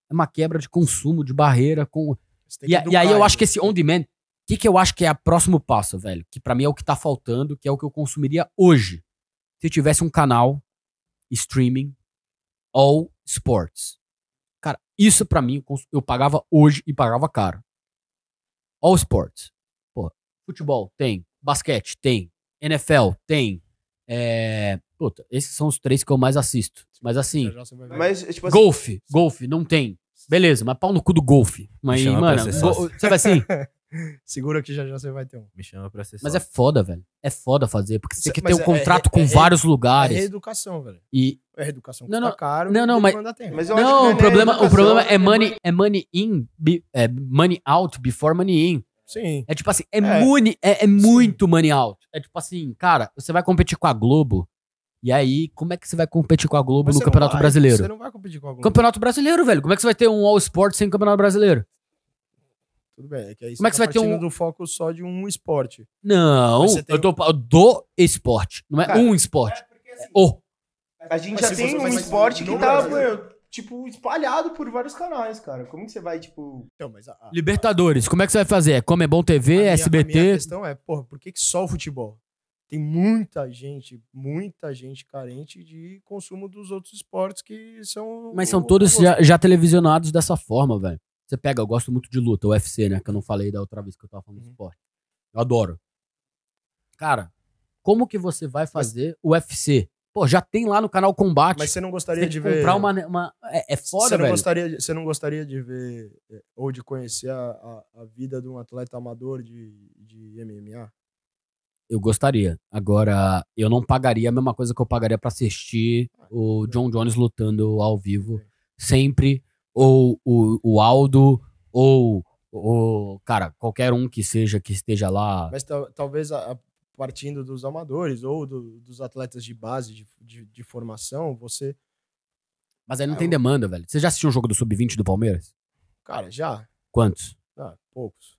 é uma quebra de consumo, de barreira com. E, e, aí eu acho que esse on-demand, o que, que eu acho que é o próximo passo, velho? Que para mim é o que tá faltando, que é o que eu consumiria hoje. Se eu tivesse um canal, streaming, all sports. Cara, isso para mim eu pagava hoje e pagava caro. All sports. Futebol tem, basquete tem, NFL tem. É... Puta, esses são os três que eu mais assisto. Mas assim, mas, tipo assim, golfe, assim... golfe não tem. Beleza, mas pau no cu do golfe. Mas, é mano, você vai assim. [LAUGHS] Segura que já já você vai ter um. Me chama pra ser Mas é foda, velho. É foda fazer, porque você tem que ter um é, contrato é, com é, é, vários lugares. É reeducação, velho. E... É reeducação não, não, tá caro. Não, não, mas... mas não, o é problema, o problema é money, é money in, be, money out before money in. Sim. É tipo assim, é, é. Muni, é, é muito money out. É tipo assim, cara, você vai competir com a Globo. E aí, como é que você vai competir com a Globo no Campeonato vai, Brasileiro? Você não vai competir com a Globo. Campeonato Brasileiro, velho. Como é que você vai ter um All Sport sem Campeonato Brasileiro? Tudo bem. É que aí Como é que você tá vai ter um do foco só de um esporte? Não, eu tô do esporte, não é cara, um esporte. É porque, assim, é o. A gente Mas já tem um esporte que tá, tipo, espalhado por vários canais, cara. Como que você vai, tipo. Então, mas a, a, Libertadores, como é que você vai fazer? Como é bom TV, a minha, SBT? A minha questão é, porra, por que, que só o futebol? Tem muita gente, muita gente carente de consumo dos outros esportes que são. Mas são todos já, já televisionados dessa forma, velho. Você pega, eu gosto muito de luta, UFC, né? Que eu não falei da outra vez que eu tava falando uhum. de esporte. Eu adoro. Cara, como que você vai fazer o UFC? Pô, já tem lá no canal Combate. Mas você não gostaria você de ver. Comprar uma, uma. é, é foda, você não velho. Gostaria de, você não gostaria de ver é, ou de conhecer a, a, a vida de um atleta amador de, de MMA? Eu gostaria. Agora, eu não pagaria a mesma coisa que eu pagaria para assistir ah, o é. John Jones lutando ao vivo é. sempre, ou o, o Aldo, ou o. Cara, qualquer um que seja que esteja lá. Mas talvez a, partindo dos amadores ou do, dos atletas de base, de, de, de, formação, você. Mas aí não é, tem eu... demanda, velho. Você já assistiu o jogo do Sub-20 do Palmeiras? Cara, já. Quantos? Ah, poucos.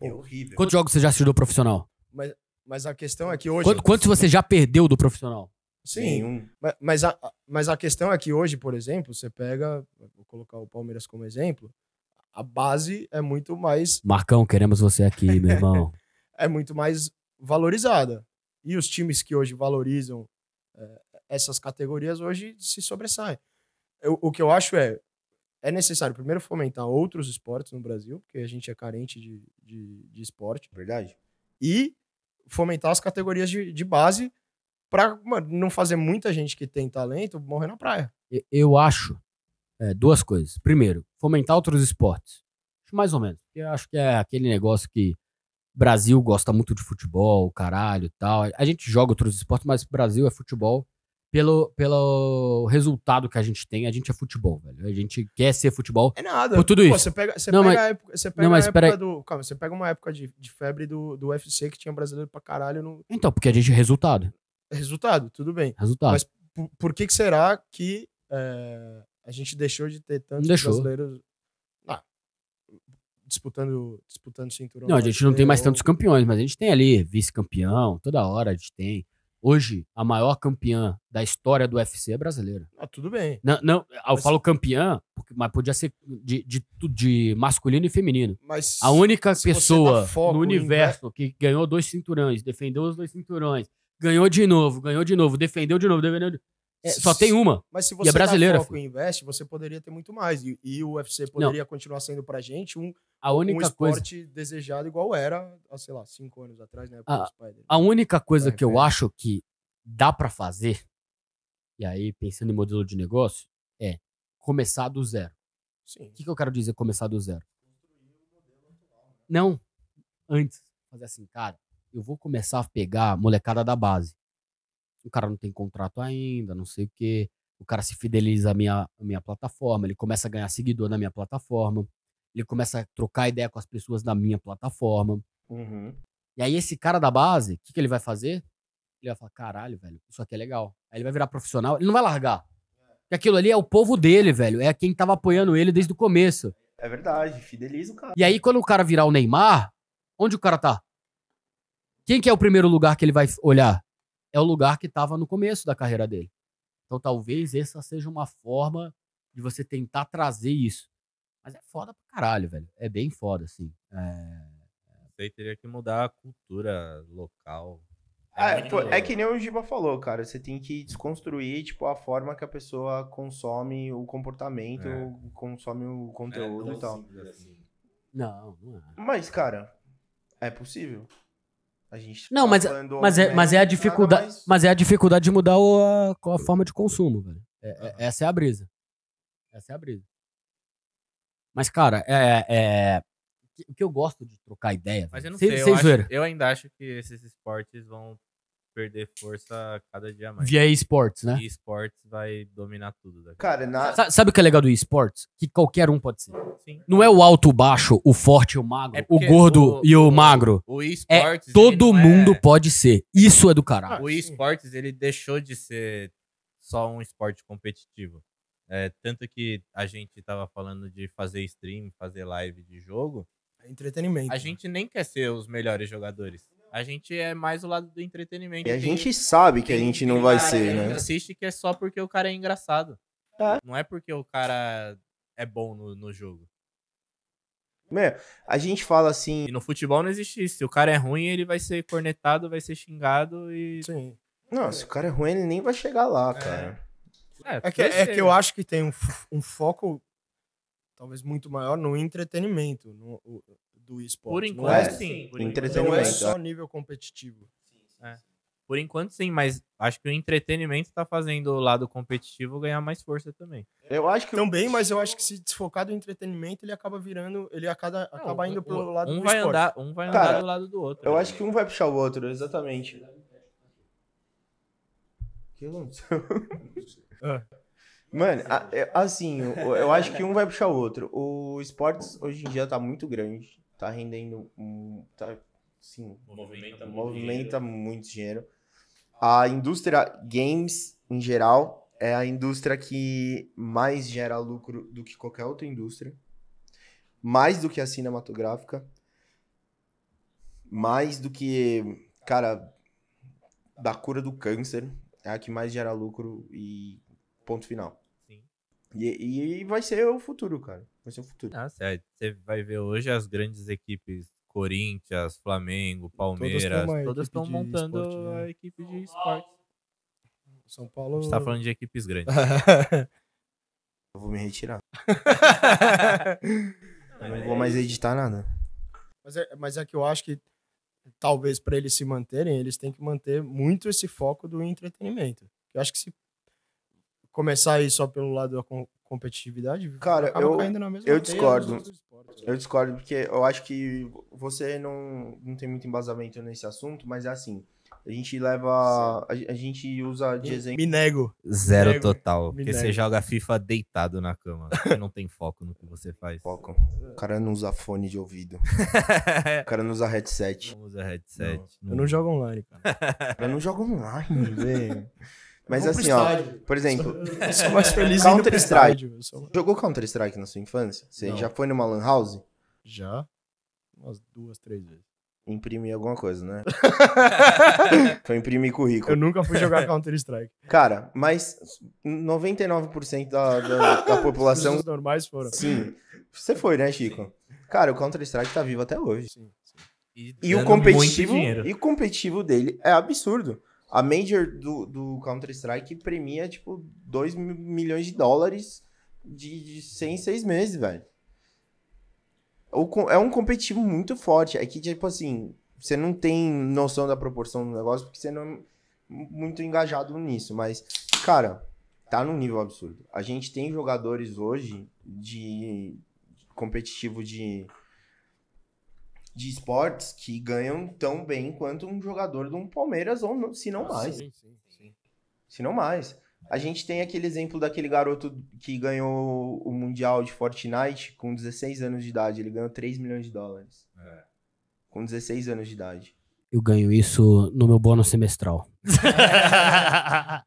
É poucos. É horrível. Quantos jogos você já assistiu do profissional? Mas, mas a questão é que hoje. Quanto, quantos você já perdeu do profissional? Sim. Nenhum. Mas, mas, a, mas a questão é que hoje, por exemplo, você pega. Vou colocar o Palmeiras como exemplo. A base é muito mais. Marcão, queremos você aqui, meu [LAUGHS] irmão. é muito mais valorizada. E os times que hoje valorizam é, essas categorias hoje se sobressaem. Eu, o que eu acho é é necessário primeiro fomentar outros esportes no Brasil, porque a gente é carente de, de, de esporte. Verdade. E fomentar as categorias de, de base para não fazer muita gente que tem talento morrer na praia. Eu acho é, duas coisas. Primeiro, fomentar outros esportes. mais ou menos. eu acho que é aquele negócio que Brasil gosta muito de futebol, caralho tal. A gente joga outros esportes, mas Brasil é futebol pelo, pelo resultado que a gente tem, a gente é futebol, velho. A gente quer ser futebol. É nada. Por tudo Pô, isso. Você pega, você não, pega mas, época, você pega não, mas do, Calma, você pega uma época de, de febre do, do UFC que tinha brasileiro pra caralho. No... Então, porque a gente é resultado. Resultado, tudo bem. Resultado. Mas por, por que, que será que é, a gente deixou de ter tantos deixou. brasileiros disputando, disputando cinturão. Não, a gente não tem mais tantos campeões, mas a gente tem ali vice-campeão, toda hora a gente tem. Hoje, a maior campeã da história do UFC é brasileira. Ah, tudo bem. Não, não eu mas... falo campeã, mas podia ser de, de, de masculino e feminino. Mas a única pessoa no universo que ganhou dois cinturões, defendeu os dois cinturões, ganhou de novo, ganhou de novo, defendeu de novo, defendeu de novo. É, só tem uma. Mas se você e é tá brasileira, foco e investe, você poderia ter muito mais. E, e o UFC poderia não. continuar sendo pra gente um, a única um esporte coisa... desejado igual era, há, sei lá, cinco anos atrás, né? A, a, única coisa que eu acho que dá para fazer, e aí pensando em modelo de negócio, é começar do zero. Sim. O que, que eu quero dizer começar do zero? Não, antes. Fazer assim, cara, eu vou começar a pegar a molecada da base o cara não tem contrato ainda, não sei o quê. O cara se fideliza à minha, à minha plataforma, ele começa a ganhar seguidor na minha plataforma, ele começa a trocar ideia com as pessoas na minha plataforma. Uhum. E aí, esse cara da base, o que, que ele vai fazer? Ele vai falar: caralho, velho, isso aqui é legal. Aí ele vai virar profissional, ele não vai largar. Porque aquilo ali é o povo dele, velho. É quem tava apoiando ele desde o começo. É verdade, fideliza o cara. E aí, quando o cara virar o Neymar, onde o cara tá? Quem que é o primeiro lugar que ele vai olhar? é o lugar que estava no começo da carreira dele. Então talvez essa seja uma forma de você tentar trazer isso. Mas é foda pra caralho, velho. É bem foda, assim. É... é. teria que mudar a cultura local. é, é, é, que nem o Giba falou, cara. Você tem que desconstruir, tipo, a forma que a pessoa consome o comportamento, é. consome o é conteúdo é, e tal. Assim. Não, não é. Mas, cara, é possível. A gente não, tá mas, é- mas, é, mas é a dificuldade, mais... mas é a dificuldade de mudar o, a, a, forma de consumo, velho. É, uhum. Essa é a brisa. Essa é a brisa. Mas cara, é, é, é o que eu gosto de trocar ideia. Mas eu não sei, eu, acho, eu, ainda acho que esses esportes vão perder força cada dia mais. Via esportes, né? E esportes vai dominar tudo. Daqui. Né? Cara, na... sabe, sabe o que é legal do esportes? Que qualquer um pode ser. Sim. Não é o alto, o baixo, o forte, o magro, é o gordo o, e o, o, magro. O é, esportes. É, todo mundo é... pode ser. Isso é do caralho. O esportes, ele deixou de ser só um esporte competitivo. É, tanto que a gente tava falando de fazer stream, fazer live de jogo. É entretenimento. A né? gente nem quer ser os melhores jogadores. A gente é mais o lado do entretenimento. E a gente sabe que a gente não vai ser, né? né? assiste que é só porque o cara é engraçado. É. Não é porque o cara é bom no, no jogo. Meu, a gente fala assim. E no futebol não existe isso. Se o cara é ruim, ele vai ser cornetado, vai ser xingado e. Sim. Não, se o cara é ruim, ele nem vai chegar lá, é. cara. É, é, que, é, que, eu acho que tem um, um foco talvez muito maior no entretenimento. No, do esporte. Por é enquanto, é, sim. Por entretenimento. Não é, é só nível competitivo. Sim, sim, é. Por enquanto, sim, mas acho que o entretenimento está fazendo o lado competitivo ganhar mais força também. Eu acho que também, mas eu acho que se desfocar do entretenimento, ele acaba virando, ele acaba, Não, acaba indo pro lado um do vai esporte. Andar, um vai Cara, andar do lado do outro. Eu né? acho que um vai puxar o outro, exatamente. Que aconteceu? Ah. Mano, é, assim, eu acho que um vai puxar o outro. O esportes hoje em dia tá muito grande tá rendendo. Tá, sim. Movimenta, movimenta muito, muito dinheiro. dinheiro. A indústria games, em geral, é a indústria que mais gera lucro do que qualquer outra indústria. Mais do que a cinematográfica. Mais do que, cara, da cura do câncer. É a que mais gera lucro e ponto final. Sim. E, e vai ser o futuro, cara. Vai ser o futuro. Ah, é, você vai ver hoje as grandes equipes Corinthians, Flamengo, Palmeiras, todas estão montando esporte, né? a equipe de esporte. São Paulo. A gente tá falando de equipes grandes. [LAUGHS] eu vou me retirar. [LAUGHS] eu não vou mais editar nada. Mas é, mas é que eu acho que talvez para eles se manterem, eles têm que manter muito esse foco do entretenimento. Eu acho que se começar aí só pelo lado competitividade cara eu eu discordo eu discordo porque eu acho que você não, não tem muito embasamento nesse assunto mas é assim a gente leva a, a gente usa de exemplo me nego zero me total me porque nego. você joga FIFA deitado na cama você não tem foco no que você faz foco o cara não usa fone de ouvido [LAUGHS] o cara não usa headset não usa headset não. Não. eu não jogo online cara eu não jogo online velho mas assim, ó, por exemplo, eu sou mais [LAUGHS] feliz Counter Strike. Sou... Jogou Counter Strike na sua infância? Você Não. já foi numa LAN house? Já. Umas duas, três vezes. Imprimir alguma coisa, né? foi [LAUGHS] então imprimir currículo. Eu nunca fui jogar [LAUGHS] Counter Strike. Cara, mas 99% da, da, da população. Os normais foram. Sim. Você foi, né, Chico? Sim. Cara, o Counter Strike tá vivo até hoje. Sim. sim. E, e o competitivo, e o competitivo dele é absurdo. A Major do, do Counter-Strike premia, tipo, 2 milhões de dólares de, de 100 em 6 meses, velho. É um competitivo muito forte. É que, tipo assim, você não tem noção da proporção do negócio porque você não é muito engajado nisso. Mas, cara, tá num nível absurdo. A gente tem jogadores hoje de competitivo de de esportes que ganham tão bem quanto um jogador de um Palmeiras, ou se não ah, mais. Sim, sim, sim. Se não mais. A gente tem aquele exemplo daquele garoto que ganhou o Mundial de Fortnite com 16 anos de idade. Ele ganhou 3 milhões de dólares. É. Com 16 anos de idade. Eu ganho isso no meu bônus semestral. [LAUGHS]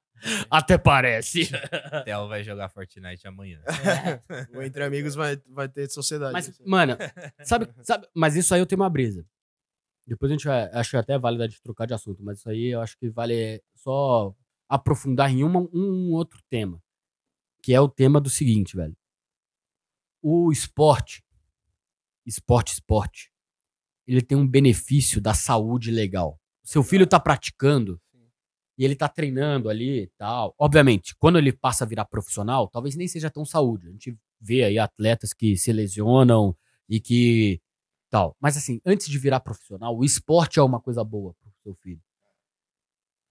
Até parece. [LAUGHS] Theo vai jogar Fortnite amanhã. É. O Entre Amigos vai, vai ter sociedade. Mas, assim. mano, sabe, [LAUGHS] sabe, mas isso aí eu tenho uma brisa. Depois a gente vai, acho é até a gente trocar de assunto, mas isso aí eu acho que vale só aprofundar em uma, um outro tema. Que é o tema do seguinte, velho. O esporte, esporte, esporte, ele tem um benefício da saúde legal. Seu filho tá praticando, e ele tá treinando ali e tal. Obviamente, quando ele passa a virar profissional, talvez nem seja tão saúde. A gente vê aí atletas que se lesionam e que tal. Mas assim, antes de virar profissional, o esporte é uma coisa boa pro seu filho.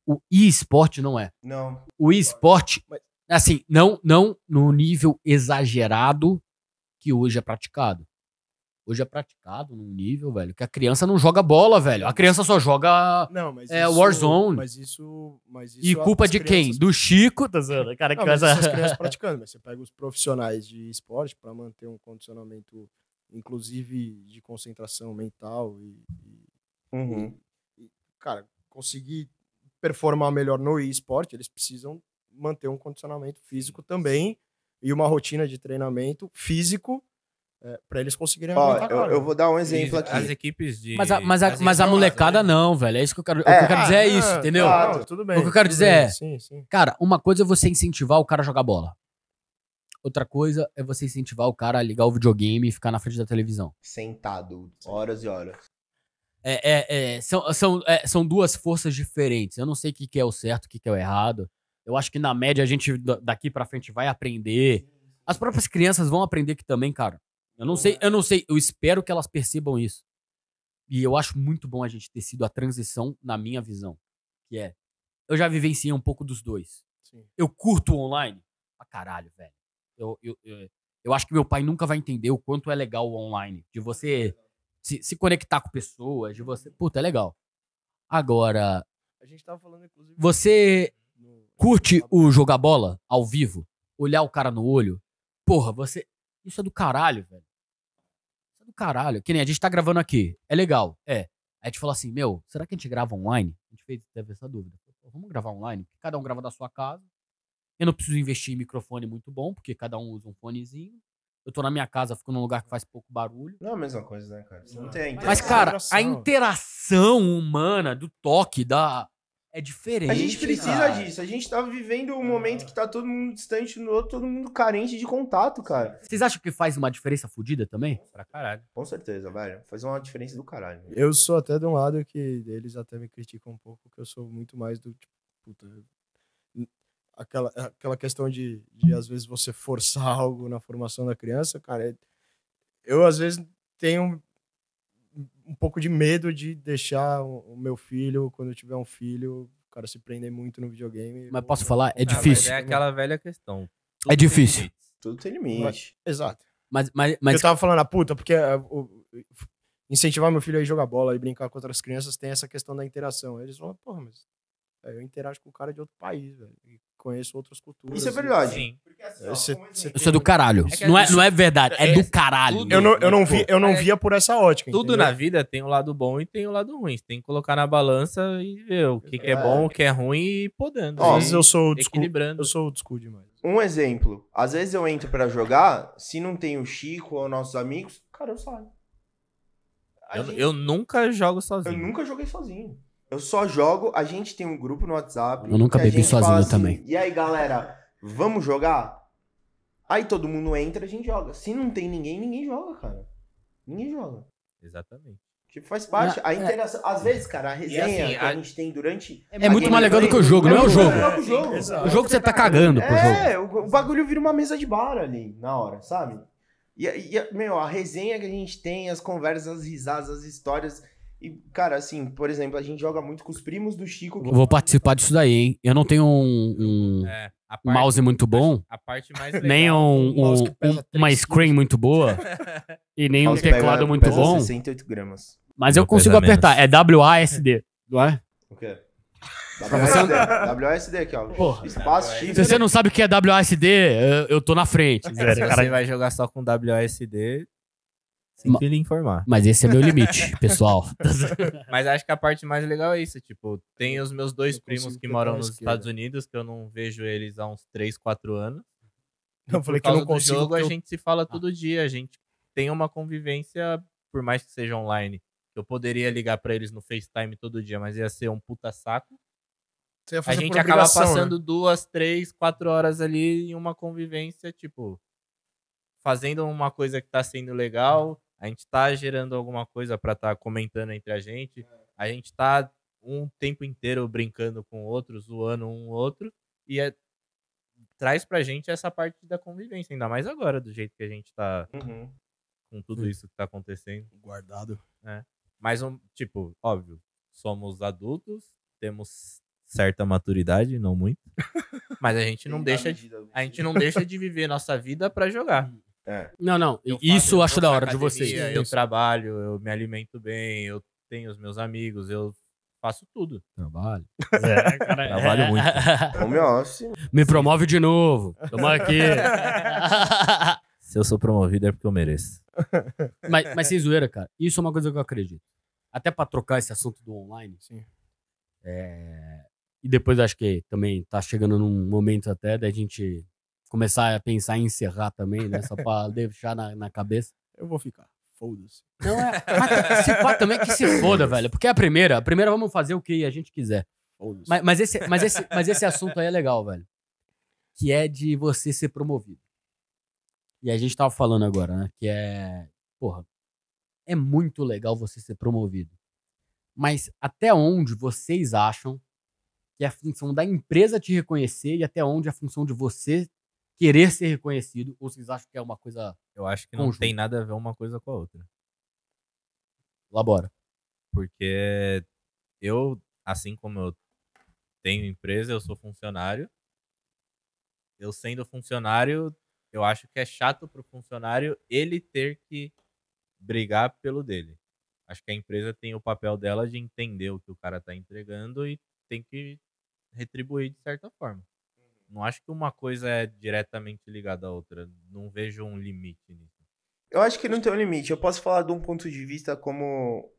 O e-esporte não é. Não. O e-esporte, assim, não, não no nível exagerado que hoje é praticado hoje é praticado num nível, velho, que a criança não joga bola, velho. A criança só joga não, mas é, isso, Warzone. Mas isso, mas isso. E culpa de crianças... quem? Do Chico? Tá zoando, cara que não, mas essa... crianças [LAUGHS] praticando, mas você pega os profissionais de esporte para manter um condicionamento, inclusive de concentração mental e, e, uhum. e cara, conseguir performar melhor no esporte, eles precisam manter um condicionamento físico também e uma rotina de treinamento físico é, para eles conseguirem Ó, aguentar, eu, eu, vou dar um exemplo e, aqui. As equipes de. Mas a, mas a, mas a molecada né? não, velho. É isso que eu quero. É, é o que eu quero ah, dizer é isso, entendeu? Claro, tudo bem. O que eu quero dizer bem, é. Sim, sim. Cara, uma coisa é você incentivar o cara a jogar bola. Outra coisa é você incentivar o cara a ligar o videogame e ficar na frente da televisão. Sentado, horas e horas. É, é, é são, são, é, são duas forças diferentes. Eu não sei o que, que é o certo, o que, que é o errado. Eu acho que na média a gente daqui para frente vai aprender. As próprias crianças vão aprender que também, cara. Eu não sei, eu não sei, eu espero que elas percebam isso. E eu acho muito bom a gente ter sido a transição na minha visão, que é eu já vivenciei um pouco dos dois. Sim. Eu curto online pra caralho, velho. Eu, eu, eu, eu, acho que meu pai nunca vai entender o quanto é legal o online, de você se, se conectar com pessoas, de você, puta, é legal. Agora, a gente tava falando inclusive Você curte o jogar bola ao vivo, olhar o cara no olho? Porra, você isso é do caralho, velho caralho. Que nem a gente tá gravando aqui. É legal. É. Aí a gente falou assim, meu, será que a gente grava online? A gente fez, teve essa dúvida. Falei, vamos gravar online? Porque cada um grava da sua casa. Eu não preciso investir em microfone muito bom, porque cada um usa um fonezinho. Eu tô na minha casa, fico num lugar que faz pouco barulho. Não é a mesma coisa, né, cara? Você não, tem a interação. Mas, cara, a interação humana do toque, da, é diferente. A gente precisa cara. disso. A gente tá vivendo um ah. momento que tá todo mundo distante do outro, todo mundo carente de contato, cara. Vocês acham que faz uma diferença fodida também? Pra caralho. Com certeza, velho. Faz uma diferença do caralho. Velho. Eu sou até de um lado que eles até me criticam um pouco, que eu sou muito mais do tipo, puta. Aquela, aquela questão de, de, às vezes, você forçar [LAUGHS] algo na formação da criança, cara. É, eu, às vezes, tenho um pouco de medo de deixar o meu filho, quando eu tiver um filho, o cara se prender muito no videogame. Mas posso falar? É ah, difícil. é aquela velha questão. É Tudo é difícil. Tem Tudo tem limite. exato. Mas, mas, mas... Eu tava falando a ah, puta, porque ah, o, incentivar meu filho a jogar bola e brincar com outras crianças tem essa questão da interação. Eles falam, porra, mas é, eu interajo com o cara de outro país, velho conheço outras culturas. Isso é verdade. Sim. Assim, é, ó, isso é do caralho. É não, é, não é verdade, é, é do caralho. eu não, eu não, vi, eu não via por essa ótica. Tudo entendeu? na vida tem o um lado bom e tem o um lado ruim. Você tem que colocar na balança e ver o que, que é, é. bom, o que é ruim e podando. Ó, às vezes eu sou equilibrando. Eu sou o demais. Um exemplo. Às vezes eu entro para jogar, se não tem o Chico ou nossos amigos, cara, eu saio. Eu, gente... eu nunca jogo sozinho. Eu nunca joguei sozinho. Eu só jogo, a gente tem um grupo no WhatsApp. Eu nunca bebi sozinho assim, também. E aí, galera, vamos jogar? Aí todo mundo entra, a gente joga. Se não tem ninguém, ninguém joga, cara. Ninguém joga. Exatamente. Tipo, faz parte. Na, a é, é. interação. É, às vezes, cara, a resenha assim, que a, a, gente tem durante. É muito mais legal do que o jogo, é, não é o é jogo. É, o jogo, o jogo. O jogo tá você tá cagando pro jogo. É, o, o bagulho vira uma mesa de bar ali, na hora, sabe? E, e, meu, a resenha que a gente tem, as conversas, as risadas, as histórias. E, cara, assim, por exemplo, a gente joga muito com os primos do Chico. Que... Vou participar disso daí, hein? Eu não tenho um, um é, parte, mouse muito bom. A parte mais legal, nem um, um, um uma screen muito boa. [LAUGHS] e nem um teclado pega, muito pesa bom. 68 gramas. Mas eu, eu consigo é apertar. Menos. É WASD. Não é? O quê? [LAUGHS] WASD, WASD aqui, ó. Porra. Espaço né? Se você não sabe o que é WASD, eu, eu tô na frente. Cara, você vai jogar só com WASD, Sempre lhe informar. Mas esse é meu limite, [LAUGHS] pessoal. [LAUGHS] Mas acho que a parte mais legal é isso. Tipo, tem os meus dois eu primos que moram nos esquerda. Estados Unidos, que eu não vejo eles há uns 3, 4 anos. Eu falei que eu não consigo. jogo, eu... a gente se fala ah. todo dia. A gente tem uma convivência, por mais que seja online. Eu poderia ligar para eles no FaceTime todo dia, mas ia ser um puta saco. a gente acaba né? passando né? duas, três, quatro horas ali em uma convivência, tipo, fazendo uma coisa que tá sendo legal, a gente está gerando alguma coisa para estar tá comentando entre a gente, a gente está um tempo inteiro brincando com outros, zoando um outro, e é, traz pra gente essa parte da convivência, ainda mais agora, do jeito que a gente tá uhum. com tudo isso que tá acontecendo. Guardado. É. Mas, um, tipo, óbvio, somos adultos, temos certa maturidade, não muito, [LAUGHS] mas a gente não deixa de, a gente não deixa [LAUGHS] de viver nossa vida para jogar. É. Não, não. Eu isso faço, eu acho da hora academia, de vocês. Eu trabalho, eu me alimento bem, eu tenho os meus amigos, eu faço tudo. Trabalho. É, é cara, Trabalho é. muito. [LAUGHS] Home office. Me promove de novo. Toma aqui. [LAUGHS] Se eu sou promovido é porque eu mereço. [LAUGHS] Mas, mas sem zoeira, cara. Isso é uma coisa que eu acredito. Até pra trocar esse assunto do online. Sim. É... E depois acho que também tá chegando num momento até da gente começar a pensar em encerrar também, né? Só pra [LAUGHS] deixar na, na cabeça. Eu vou ficar. Foda-se. Não, é. Mas tá, se pode também que se foda, velho. Porque é a primeira, a primeira vamos fazer o que a gente quiser. Mas, mas, esse, mas, esse, mas esse assunto aí é legal, velho. Que é de você ser promovido. E a gente tava falando agora, né? Que é. Porra, é muito legal você ser promovido. Mas até onde vocês acham que é a função da empresa te reconhecer e até onde é a função de você querer ser reconhecido, ou vocês acham que é uma coisa. Eu acho que não tem nada a ver uma coisa com a outra. Labora. Porque eu, assim como eu tenho empresa, eu sou funcionário. Eu sendo funcionário, eu acho que é chato pro funcionário ele ter que brigar pelo dele. Acho que a empresa tem o papel dela de entender o que o cara tá entregando e tem que retribuir de certa forma. Não acho que uma coisa é diretamente ligada à outra. Não vejo um limite nisso. Eu acho que não tem um limite. Eu posso falar de um ponto de vista como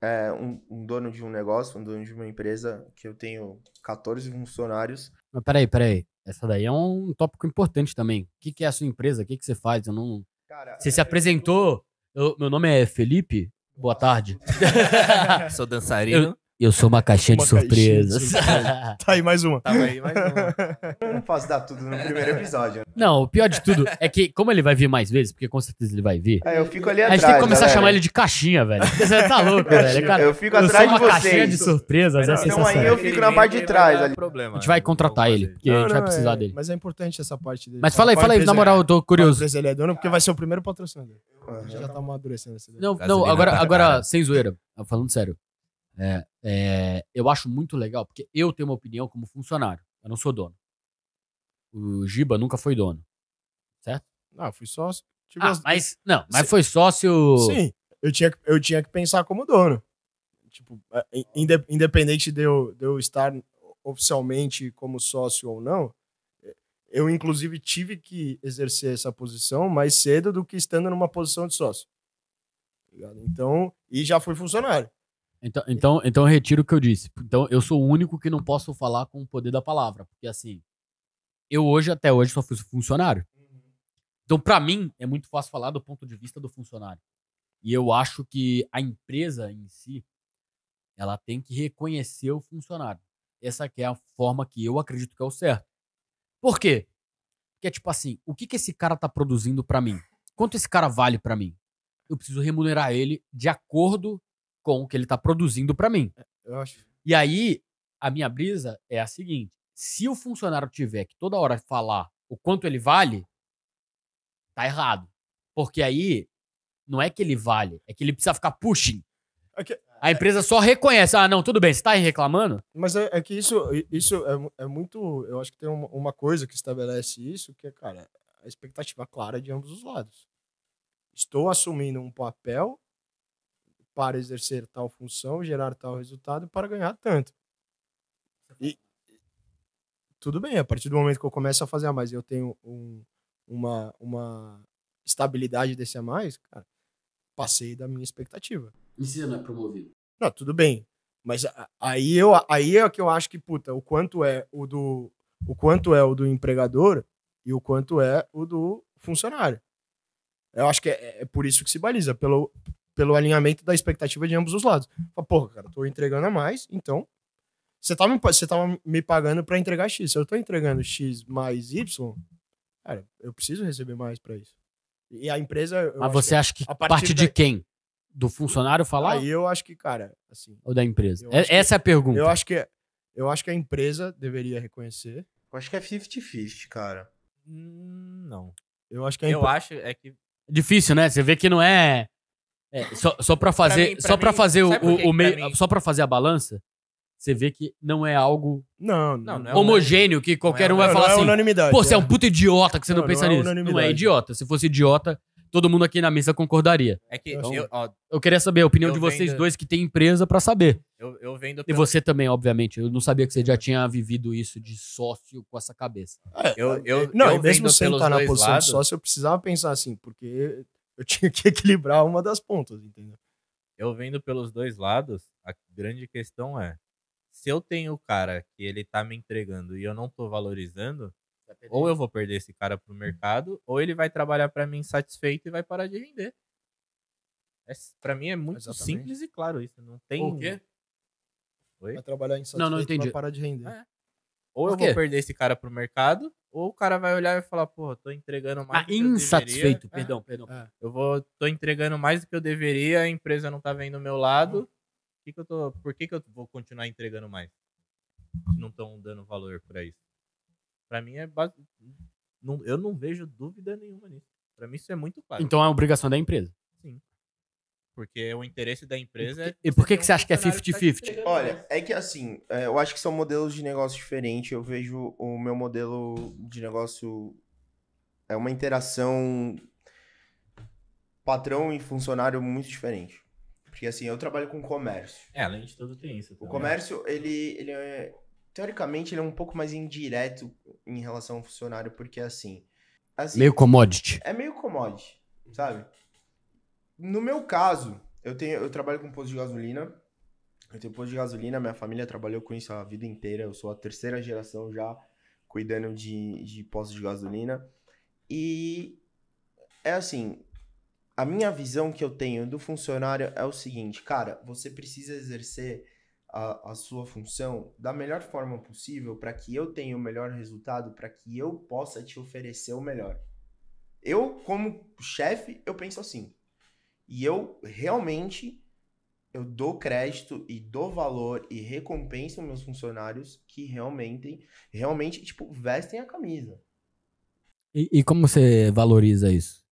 é, um, um, dono de um negócio, um dono de uma empresa, que eu tenho 14 funcionários. Mas peraí, peraí. Essa daí é um tópico importante também. O que, que é a sua empresa? O que, que você faz? Eu não. Cara, você se apresentou. Eu, meu nome é Felipe. Boa tarde. [LAUGHS] Sou dançarino. Eu, eu sou uma caixinha uma de surpresas. [LAUGHS] tá aí mais uma. Tá aí mais uma. Eu [LAUGHS] não posso dar tudo no primeiro episódio. Não, o pior de tudo é que, como ele vai vir mais vezes, porque com certeza ele vai vir. É, eu fico ali atrás. A gente tem que começar galera. a né? chamar ele de caixinha, velho. Você tá louco, [LAUGHS] velho. É cara, eu fico eu atrás de vocês. caixinha de surpresas, é não, é Então aí eu fico na parte de trás ali. Problema, a gente vai né? contratar ele, porque não, a gente vai precisar é, dele. Mas é importante essa parte dele. Mas fala aí, fala aí, na moral, eu tô curioso. Ele é dono, porque ah. vai ser o primeiro patrocinador. Ah. já tá amadurecendo essa ideia. Não, não, né? agora, agora, sem zoeira, falando sério. É, é, eu acho muito legal, porque eu tenho uma opinião como funcionário. Eu não sou dono. O Giba nunca foi dono. Certo? Ah, fui sócio. Ah, as... mas, não, mas foi sócio. Sim, eu tinha, eu tinha que pensar como dono. Tipo, eh, independente de eu, de eu estar oficialmente como sócio ou não, eh, eu inclusive tive que exercer essa posição mais cedo do que estando numa posição de sócio. Tá então, e já fui funcionário. Então, então, então eu retiro o que eu disse. Então eu sou o único que não posso falar com o poder da palavra. Porque assim, eu hoje, até hoje, só fui funcionário. Então, para mim, é muito fácil falar do ponto de vista do funcionário. E eu acho que a empresa em si, ela tem que reconhecer o funcionário. Essa que é a forma que eu acredito que é o certo. Por quê? Porque é tipo assim, o que, que esse cara tá produzindo para mim? Quanto esse cara vale para mim? Eu preciso remunerar ele de acordo com o que ele tá produzindo para mim. É, eu acho. E aí, a minha brisa é a seguinte: se o funcionário tiver que toda hora falar o quanto ele vale, tá errado. Porque aí não é que ele vale, é que ele precisa ficar pushing. É que, a é empresa é, só reconhece, ah, não, tudo bem, você tá reclamando? Mas é, é que isso, isso é, é, muito. Eu acho que tem uma, uma coisa que estabelece isso, que é, cara, a expectativa clara de ambos os lados. Estou assumindo um papel para exercer tal função, gerar tal resultado para ganhar tanto. E tudo bem, a partir do momento que eu começo a fazer a mais, eu tenho um, uma, uma estabilidade desse a mais, cara, passei da minha expectativa. E se não é promovido? Não, tudo bem. Mas aí, eu, aí é que eu acho que, puta, o quanto é o do, o quanto é o do empregador e o quanto é o do funcionário. Eu acho que é, é por isso que se baliza, pelo, pelo alinhamento da expectativa de ambos os lados. Fala, porra, cara, tô entregando a mais, então você tá me, você tava tá me pagando para entregar X. Se eu tô entregando X mais Y, cara, eu preciso receber mais para isso. E a empresa. Mas você que, acha que a parte da... de quem? Do funcionário falar? Aí eu acho que, cara, assim. Ou da empresa? É, essa é a pergunta. Eu acho, que, eu acho que a empresa deveria reconhecer. Eu acho que é 50-50, cara. Hum, não. Eu acho que a Eu acho é que. Difícil, né? Você vê que não é é, só, só para fazer, pra mim, pra só para fazer o, o, o meio, só para fazer a balança, você vê que não é algo não, não, não é homogêneo que qualquer não um vai é falar é assim. É Pô, você é, é. um puto idiota que você não, pensa nisso. Não é idiota. Se fosse idiota, todo mundo aqui na mesa concordaria. É que então, eu, ó, eu, queria saber a opinião de vocês vendo, dois que tem empresa para saber. Eu, eu vendo. Pelo... E você também, obviamente. Eu não sabia que você já tinha vivido isso de sócio com essa cabeça. É, eu, eu, não, eu mesmo sem estar tá na posição de sócio, eu precisava pensar assim, porque eu tinha que [LAUGHS] equilibrar uma das pontas, entendeu? Eu vendo pelos dois lados, a grande questão é: se eu tenho o cara que ele tá me entregando e eu não tô valorizando, ou eu vou perder esse cara pro uhum. mercado, ou ele vai trabalhar para mim insatisfeito e vai parar de vender. É, para mim é muito Exatamente. simples e claro isso. Não tem. O quê? Oi? Vai trabalhar insatisfeito e vai parar de render. É. Ou eu vou perder esse cara pro mercado, ou o cara vai olhar e falar, porra, tô entregando ah, mais ah, do que insatisfeito, eu deveria. É, perdão, perdão. É. Eu vou, tô entregando mais do que eu deveria, a empresa não tá vendo o meu lado. Hum. Que que eu tô, por que, que eu vou continuar entregando mais? Se não estão dando valor para isso. Para mim é base... não, eu não vejo dúvida nenhuma nisso. Para mim isso é muito claro. Então é obrigação da empresa. Porque o interesse da empresa E por que, é que você acha que é 50-50? Tá Olha, é que assim, eh, eu acho que são modelos de negócio diferentes. Eu vejo o meu modelo de negócio é uma interação patrão e funcionário muito diferente. Porque assim, eu trabalho com comércio. É, além de tudo tem isso. Também. O comércio, ele, ele é, teoricamente, ele é um pouco mais indireto em relação ao funcionário, porque assim, assim meio commodity. É meio commodity, sabe? No meu caso, eu, tenho, eu trabalho com posto de gasolina. Eu tenho posto de gasolina, minha família trabalhou com isso a vida inteira. Eu sou a terceira geração já cuidando de, de postos de gasolina. E é assim, a minha visão que eu tenho do funcionário é o seguinte, cara, você precisa exercer a, a sua função da melhor forma possível para que eu tenha o melhor resultado, para que eu possa te oferecer o melhor. Eu, como chefe, eu penso assim. E eu realmente eu dou crédito e dou valor e recompenso meus funcionários que realmente, realmente, tipo, vestem a camisa. E, e como você valoriza isso?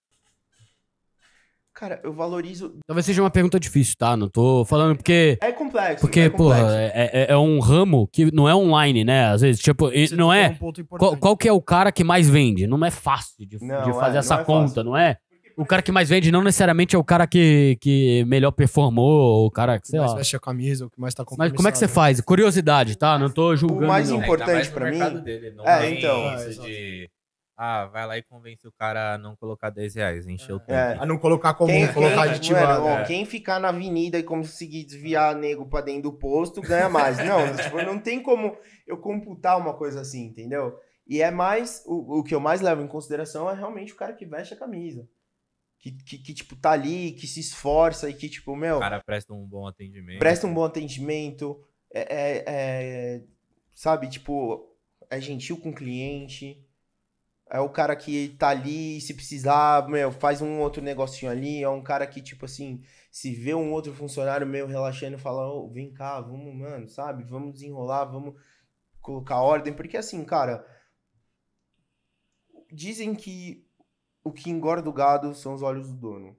Cara, eu valorizo. Talvez seja uma pergunta difícil, tá? Não tô falando porque. É complexo. Porque, é complexo. porra, é, é, é, um ramo que não é online, né? Às vezes, tipo, não é. Um qual, qual, que é o cara que mais vende? Não é fácil de, não, de fazer é, essa conta, não é? o cara que mais vende não necessariamente é o cara que, que melhor performou, o cara que, sei mais lá. veste a camisa, o que mais tá Mas como é que você faz? Curiosidade, tá? Não tô julgando. O mais não. importante é, para mim. Dele, não é, então. Isso ah, de... Ah, vai lá e convence o cara a não colocar 10 reais, encher o é. tempo. É, a não colocar comum, quem, colocar quem, aditivado. Mano, é. Quem ficar na avenida e conseguir desviar nego pra dentro do posto, ganha mais. não, [LAUGHS] tipo, não tem como eu computar uma coisa assim, entendeu? E é mais, o, o que eu mais levo em consideração é realmente o cara que veste a camisa que, que, que, tipo, tá ali, que se esforça e que, tipo, meu. O cara presta um bom atendimento. Presta um bom atendimento. É, é, é, sabe, tipo, é gentil com o cliente. É o cara que tá ali, se precisar, meu, faz um outro negocinho ali. É um cara que, tipo assim, se vê um outro funcionário meio relaxando, fala, oh, vem cá, vamos, mano, sabe? Vamos desenrolar, vamos colocar ordem. Porque assim, cara, dizem que o que engorda o gado são os olhos do dono.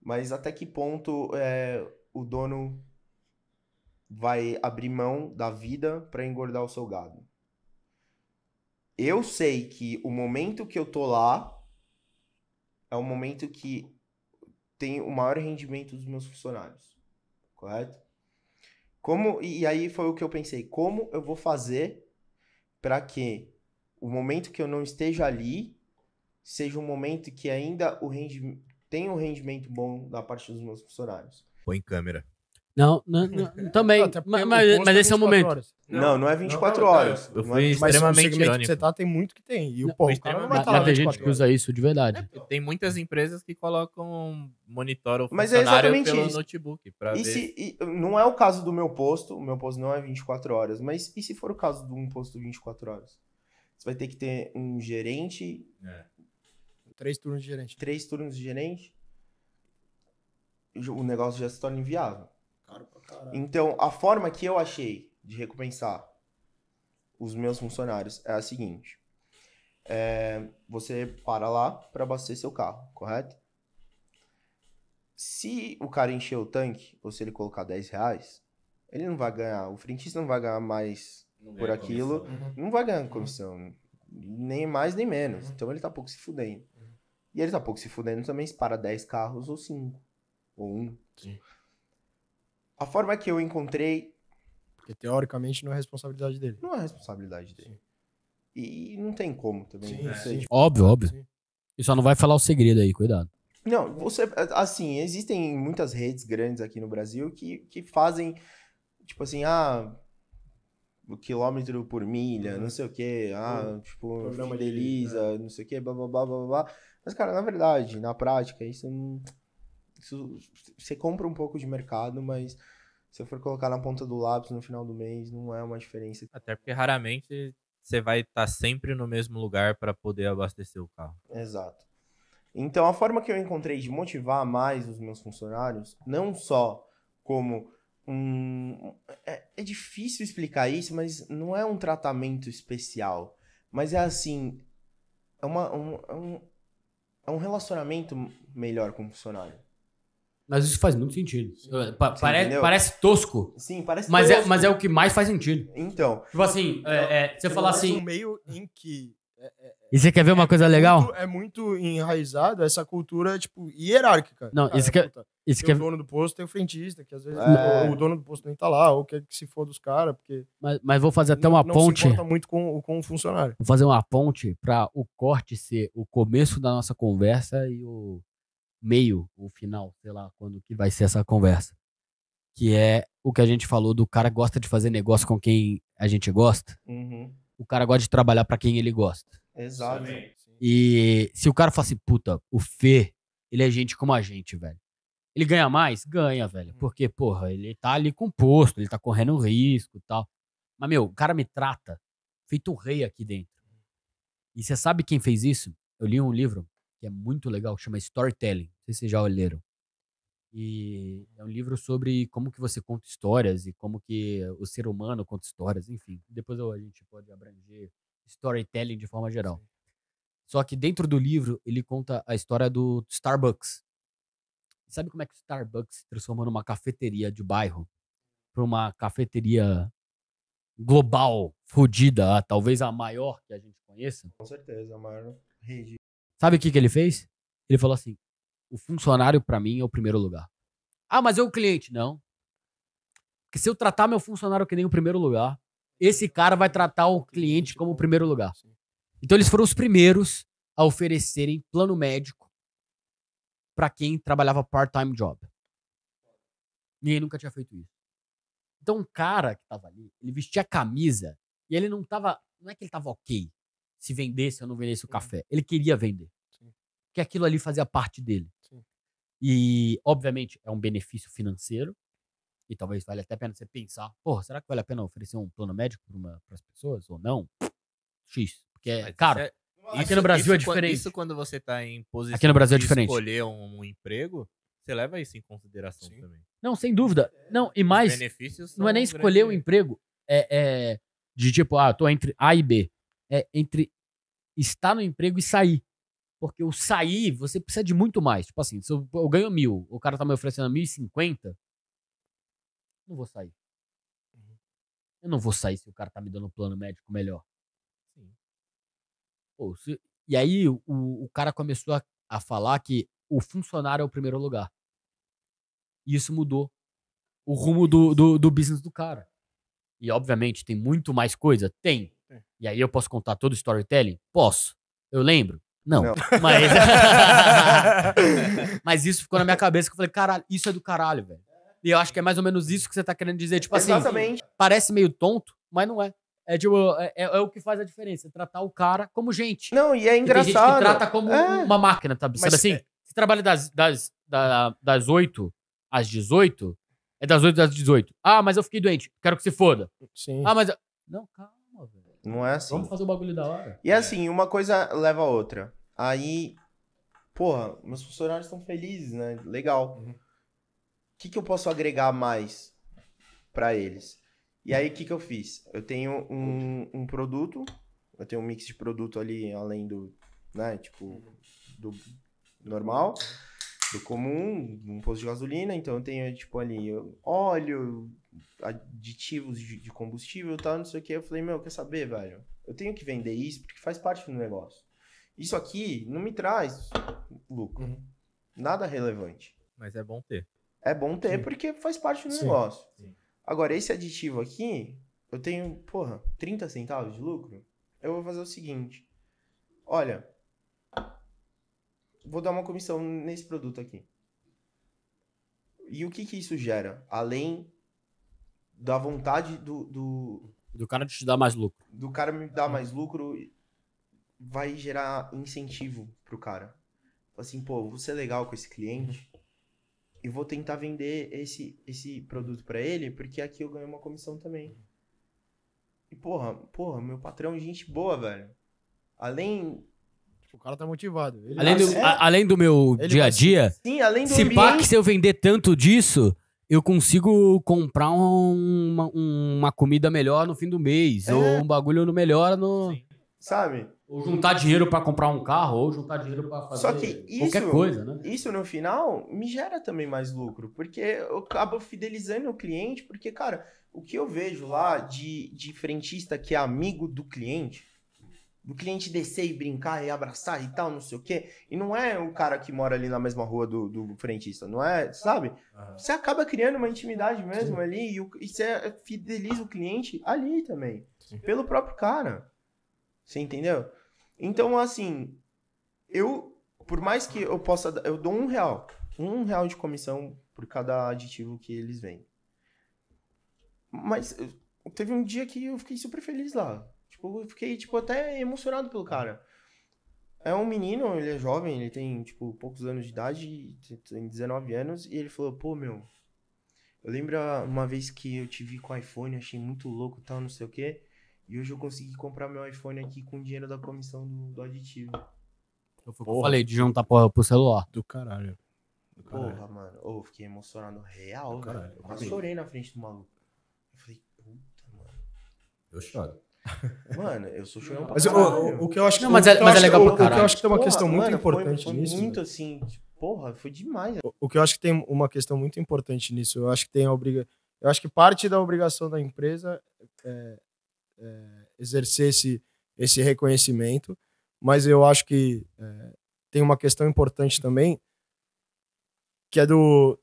Mas até que ponto é, o dono vai abrir mão da vida para engordar o seu gado? Eu sei que o momento que eu tô lá é o momento que tem o maior rendimento dos meus funcionários. Correto? Como e aí foi o que eu pensei, como eu vou fazer para que o momento que eu não esteja ali seja um momento que ainda o rendi... tem um rendimento bom da parte dos meus funcionários. Põe câmera. Não, não, não [LAUGHS] também. mas, mas é esse é o momento. Horas. Não, não, é não é 24 não, horas. Eu fui é extremamente que você tá, tem muito que tem. E o povo não, vai tá Tem gente que usa isso de verdade. É, tem muitas empresas que colocam monitor ou mas funcionário é pelo isso. notebook. e ver. Se, e, não é o caso do meu posto. O meu posto não é 24 horas. Mas e se for o caso de um posto 24 horas? Você vai ter que ter um gerente, Três turnos de gerente. Três turnos de gerente, o negócio já se torna inviável. Caro pra caralho. Então, a forma que eu achei de recompensar os meus funcionários é a seguinte. É, você para lá para abastecer seu carro, correto? Se o cara encher o tanque, ou se ele colocar 10 reais, ele não vai ganhar, o frentista não vai ganhar mais não por aquilo, não vai ganhar comissão, nem mais nem menos. Uhum. Então ele tá pouco se fudendo. E eles a ah, pouco se fudendo também se para 10 carros ou 5. Ou 1. Um. Sim. A forma que eu encontrei. Porque teoricamente não é responsabilidade dele. Não é responsabilidade dele. Sim. E não tem como também. Sim, óbvio, óbvio. E só não vai falar o segredo aí, cuidado. Não, você. Assim, existem muitas redes grandes aqui no Brasil que, que fazem. Tipo assim, ah, o quilômetro por milha, não uhum. sei o que, ah, uhum. tipo, Programa Fidelisa, de... É. não sei o que, blá, blá, blá, blá, blá. Mas, cara, na verdade, na prática, isso, é isso você compra um pouco de mercado, mas se eu for colocar na ponta do lápis no final do mês, não é uma diferença. Até porque raramente você vai estar tá sempre no mesmo lugar para poder abastecer o carro. Exato. Então, a forma que eu encontrei de motivar mais os meus funcionários, não só como um. É, é difícil explicar isso, mas não é um tratamento especial. Mas é assim. É uma, é um, é um relacionamento melhor com o funcionário. Mas isso faz muito sentido. É, pa pare parece tosco. Sim, parece mas é, tosco. É, mas é o que mais faz sentido. Então. Tipo assim, é, é, você falar assim. um meio em que e você quer ver uma é coisa legal? é muito enraizado, essa cultura, tipo, hierárquica. Não, isso que. É- isso que... É o dono do posto tem o frentista, que às vezes é. o, dono do posto nem tá lá, ou quer que se for dos caras, porque. Mas, mas, vou fazer até uma não, ponte. Não se muito com, com o funcionário. Vou fazer uma ponte para o corte ser o começo da nossa conversa e o meio, o final, sei lá, quando que vai ser essa conversa. Que é o que a gente falou do cara gosta de fazer negócio com quem a gente gosta. Uhum o cara gosta de trabalhar para quem ele gosta. Exato. E se o cara fala assim, puta, o Fê, ele é gente como a gente, velho. Ele ganha mais? Ganha, velho. Hum. Porque, porra, ele tá ali com posto, ele tá correndo risco e tal. Mas, meu, o cara me trata feito um rei aqui dentro. E você sabe quem fez isso? Eu li um livro que é muito legal, chama Storytelling. Não sei se vocês já leram. E é um livro sobre como que você conta histórias e como que o ser humano conta histórias, enfim. Depois a gente pode abranger storytelling de forma geral. Sim. Só que dentro do livro ele conta a história do Starbucks. Sabe como é que o Starbucks se transformou numa cafeteria de bairro para uma cafeteria global, fodida, talvez a maior que a gente conheça? Com certeza, a maior rede. Sabe o que, que ele fez? Ele falou assim: o funcionário, para mim, é o primeiro lugar. Ah, mas eu o cliente. Não. Porque se eu tratar meu funcionário que nem o primeiro lugar, esse cara vai tratar o cliente como o primeiro lugar. Então, eles foram os primeiros a oferecerem plano médico para quem trabalhava part-time job. Ninguém nunca tinha feito isso. Então, um cara que tava ali, ele vestia a camisa e ele não tava. Não é que ele tava ok se vendesse ou não vendesse o uhum. café. Ele queria vender. Porque aquilo ali fazia parte dele. E, obviamente, é um benefício financeiro. E talvez valha até a pena você pensar, porra, será que vale a pena oferecer um plano médico para as pessoas ou não? X. Porque é caro. É, aqui isso, no Brasil é isso, é diferente. Isso quando você está em posição aqui no Brasil é diferente. escolher um, um emprego, você leva isso em consideração Sim. também. Não, sem dúvida. Não, e mais, não é nem escolher o um emprego, é, é de tipo, ah, tô entre A e B. É entre estar no emprego e sair. Porque o sair, você precisa de muito mais. Tipo assim, se eu, eu ganho mil, o cara tá me oferecendo mil e cinquenta, não vou sair. Uhum. Eu não vou sair se o cara tá me dando um plano médico melhor. Sim. Pô, se, e aí o, o cara começou a, a falar que o funcionário é o primeiro lugar. E isso mudou o rumo do, do, do business do cara. E, obviamente, tem muito mais coisa? Tem. É. E aí eu posso contar todo o storytelling? Posso. Eu lembro? Não. não. [LAUGHS] Mas. [LAUGHS] mas isso ficou na minha cabeça que eu falei, caralho, isso é do caralho, velho. E eu acho que é mais ou menos isso que você tá querendo dizer. Tipo assim, Exatamente. assim, parece meio tonto, mas não é. É, tipo, é, é, é, o que faz a diferença, é tratar o cara como gente. Não, e é engraçado. E tem gente que trata como é. uma máquina, Mas, sabe assim? Você é. trabalha das, das, da, das 8 às 18, é das 8 às 18. Ah, mas eu fiquei doente, quero que se foda. Sim. Ah, mas. Não, calma. Não é assim. Vamos fazer o bagulho da hora. E é. assim, uma coisa leva a outra. Aí, porra, meus funcionários estão felizes, né? Legal. Uhum. O uhum. que, que eu posso agregar mais para eles? E aí, o que, que eu fiz? Eu tenho um, um produto, eu tenho um mix de produto ali, além do, né, tipo, do normal. Uhum do comum, um posto de gasolina, então eu tenho, tipo, ali, óleo, aditivos de, de combustível e tal, não sei o que. Eu falei, meu, quer saber, velho? Eu tenho que vender isso porque faz parte do negócio. Isso aqui não me traz lucro. Uhum. Nada relevante. Mas é bom ter. É bom ter Sim. porque faz parte do Sim. negócio. Sim. Agora, esse aditivo aqui, eu tenho, porra, 30 centavos de lucro. Eu vou fazer o seguinte: olha, vou dar uma comissão nesse produto aqui. E o que que isso gera? Além da vontade do, do... Do cara te dar mais lucro. Do cara me dar mais lucro vai gerar incentivo pro cara. Assim, pô, vou ser legal com esse cliente e vou tentar vender esse, esse produto para ele, porque aqui eu ganho uma comissão também. E porra, porra, meu patrão é gente boa, velho. Além o cara tá motivado. Ele além, do, a, além do meu Ele dia a dia, sim, além do se ambiente... pá que se eu vender tanto disso, eu consigo comprar um, uma, uma, comida melhor no fim do mês, é. ou um bagulho melhor no... Sim. Sabe? Ou juntar dinheiro para comprar um carro, ou juntar dinheiro para fazer Só que isso, qualquer coisa, né? Isso no final me gera também mais lucro, porque eu acabo fidelizando o cliente, porque, cara, o que eu vejo lá de, de frentista que é amigo do cliente, do cliente descer e brincar e abraçar e tal, não sei o quê. E não é o cara que mora ali na mesma rua do, do frentista, não é, sabe? Uhum. Você acaba criando uma intimidade mesmo Sim. ali e, o, e, você fideliza o cliente ali também, Sim. pelo próprio cara. Você entendeu? Então, assim, eu, por mais que eu possa, eu dou um real, um real de comissão por cada aditivo que eles vendem. Mas teve um dia que eu fiquei super feliz lá. Tipo, eu fiquei, tipo, até emocionado pelo tá. cara. É um menino, ele é jovem, ele tem, tipo, poucos anos de idade, tem 19 anos, e ele falou, pô, meu, eu lembro uma vez que eu te vi com o iPhone, achei muito louco tal, não sei o quê. E hoje eu consegui comprar meu iPhone aqui com o dinheiro da comissão do, do aditivo. Então eu, falei de juntar porra pro celular. Do caralho. Do caralho. Porra, mano. eu fiquei emocionado real, cara. Eu quase chorei na frente do maluco. Eu falei, puta, mano. Eu choro. Mano, eu sou chorão pra mas caralho. O, o, que eu acho que, não, mas, é, mas é legal acho, pra caralho. O que eu é acho que tem uma porra, questão muito mano, importante foi, foi nisso. Muito velho. assim, tipo, porra, foi demais. O, o, que eu acho que tem uma questão muito importante nisso, eu acho que tem a obriga... Eu acho que parte da obrigação da empresa é, é exercer esse, esse reconhecimento, mas eu acho que é, tem uma questão importante também, que é do,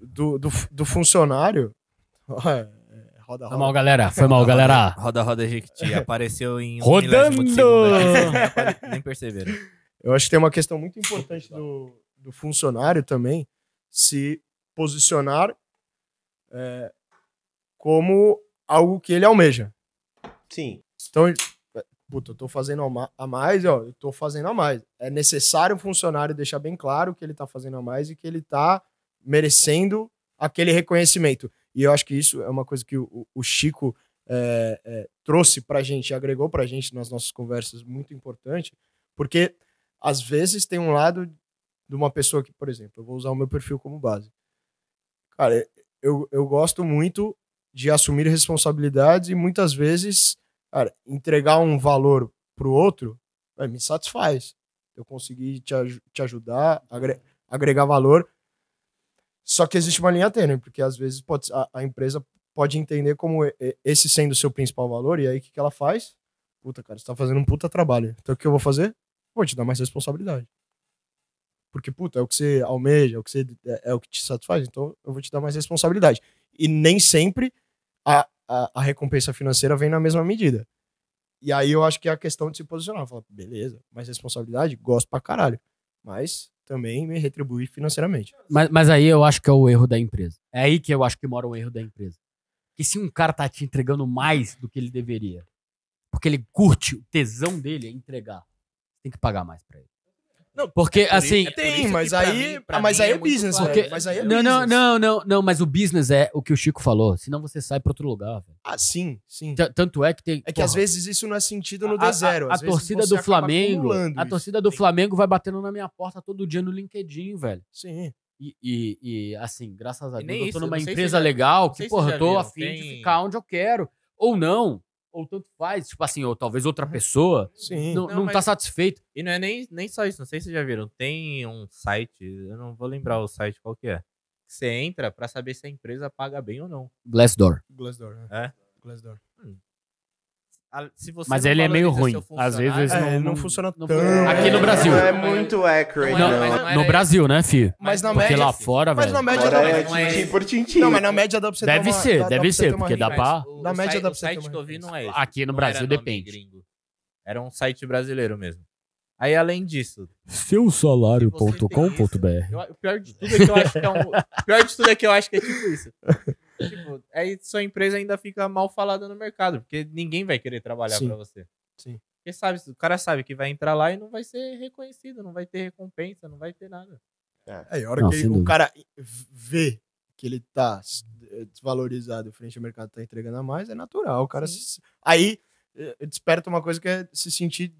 do, do, do funcionário. [LAUGHS] Roda, roda. Foi mal, galera. Foi mal, galera. [LAUGHS] Roda, roda, Jequiti. Apareceu em. Rodando! Assim, nem perceberam. Eu acho que tem uma questão muito importante do, do funcionário também se posicionar é, como algo que ele almeja. Sim. Então, é, puta, eu tô fazendo a mais, ó, eu tô fazendo a mais. É necessário o funcionário deixar bem claro que ele tá fazendo a mais e que ele tá merecendo aquele reconhecimento. E eu acho que isso é uma coisa que o, o Chico é, é, trouxe para a gente, agregou para a gente nas nossas conversas, muito importante, porque às vezes tem um lado de uma pessoa que, por exemplo, eu vou usar o meu perfil como base. Cara, eu, eu gosto muito de assumir responsabilidades e muitas vezes, cara, entregar um valor para o outro é, me satisfaz. Eu consegui te, te ajudar, agregar valor, só que existe uma linha tênue, porque às vezes pode, a, a, empresa pode entender como esse sendo o seu principal valor, e aí o que, que ela faz? Puta, cara, você tá fazendo um puta trabalho. Então o que eu vou fazer? Vou te dar mais responsabilidade. Porque, puta, é o que você almeja, é o que, você, é, é o que te satisfaz, então eu vou te dar mais responsabilidade. E nem sempre a, a, a recompensa financeira vem na mesma medida. E aí eu acho que é a questão de se posicionar. Falar, beleza, mais responsabilidade, gosto pra caralho. Mas também me retribuir financeiramente. Mas, mas aí eu acho que é o erro da empresa. É aí que eu acho que mora o erro da empresa. Que se um cara tá te entregando mais do que ele deveria, porque ele curte, o tesão dele é entregar, tem que pagar mais para ele. Não, porque é assim. Isso, tem, é mas aí, mim, mas aí é, é business, claro. porque, mas aí é Não, não, não, não, não, mas o business é o que o Chico falou, senão você sai para outro lugar, velho. Ah, sim, sim. T tanto é que tem É que porra, às vezes isso não é sentido no D0. A, a, a torcida do Flamengo, a torcida do Flamengo vai batendo na minha porta todo dia no LinkedIn, velho. Sim. E, e, e assim, graças a Deus, eu tô isso, numa empresa legal, que porra, eu tô afim de ficar onde eu quero ou não ou tanto faz, tipo assim, ou talvez outra uhum. pessoa Sim. não, não, não tá mas... tá satisfeito. E não é nem, nem só isso, não sei se vocês já viram. Tem um site, eu não vou lembrar o site qual que é. Você entra para saber se a empresa paga bem ou não. Glassdoor. Glassdoor, né? É? Glassdoor. Se você Mas ele é meio ruim. Às vezes é, é, é não, é, não funciona tão. Aqui no Brasil. É muito accurate. Não, não. no Brasil, né, Fih? Mas na porque média. Porque lá fora, velho. Mas na média dá é, tintim é... por tintim. Não, mas na média dá pra você Deve ser, dá, deve dá ser, porque dá pra. Na média dá pra você. O site que eu vi não é esse. Aqui no Brasil depende. Era um site brasileiro mesmo. Aí, além disso. Seusalário.com.br. O pior de tudo é que eu acho que é um. pior de tudo é que eu acho que é tipo isso tipo, aí sua empresa ainda fica mal falada no mercado, porque ninguém vai querer trabalhar para você. Sim. Porque sabe, o cara sabe que vai entrar lá e não vai ser reconhecido, não vai ter recompensa, não vai ter nada. É, é a hora não, que o cara vê que ele tá eh, desvalorizado frente ao mercado tá entregando a mais, é natural. O cara se... aí eh, desperta uma coisa que é se sentir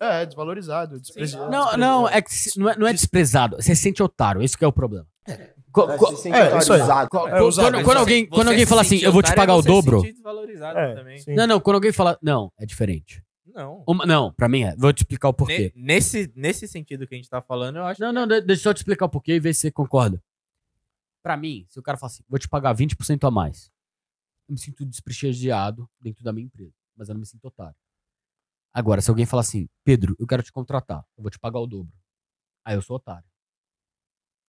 é, desvalorizado, desprezado. Não, desprezado. não, é que, não, é, não é desprezado. Você se sente otário, isso que é o problema. É. Co é, co se é, né? Quando, quando né? alguém, quando alguém fala assim, eu vou te pagar o dobro. É, também. Não, não, quando alguém fala. Não, é diferente. Não. Uma, não, pra mim é. Vou te explicar o porquê. Ne nesse, nesse sentido que a gente tá falando, eu acho. Não, não, deixa eu te explicar o porquê e ver se você concorda. Pra mim, se o cara fala assim, vou te pagar 20% a mais, eu me sinto desprestigiado dentro da minha empresa, mas eu não me sinto otário. Agora, se alguém falar assim, Pedro, eu quero te contratar, eu vou te pagar o dobro. Aí eu sou otário.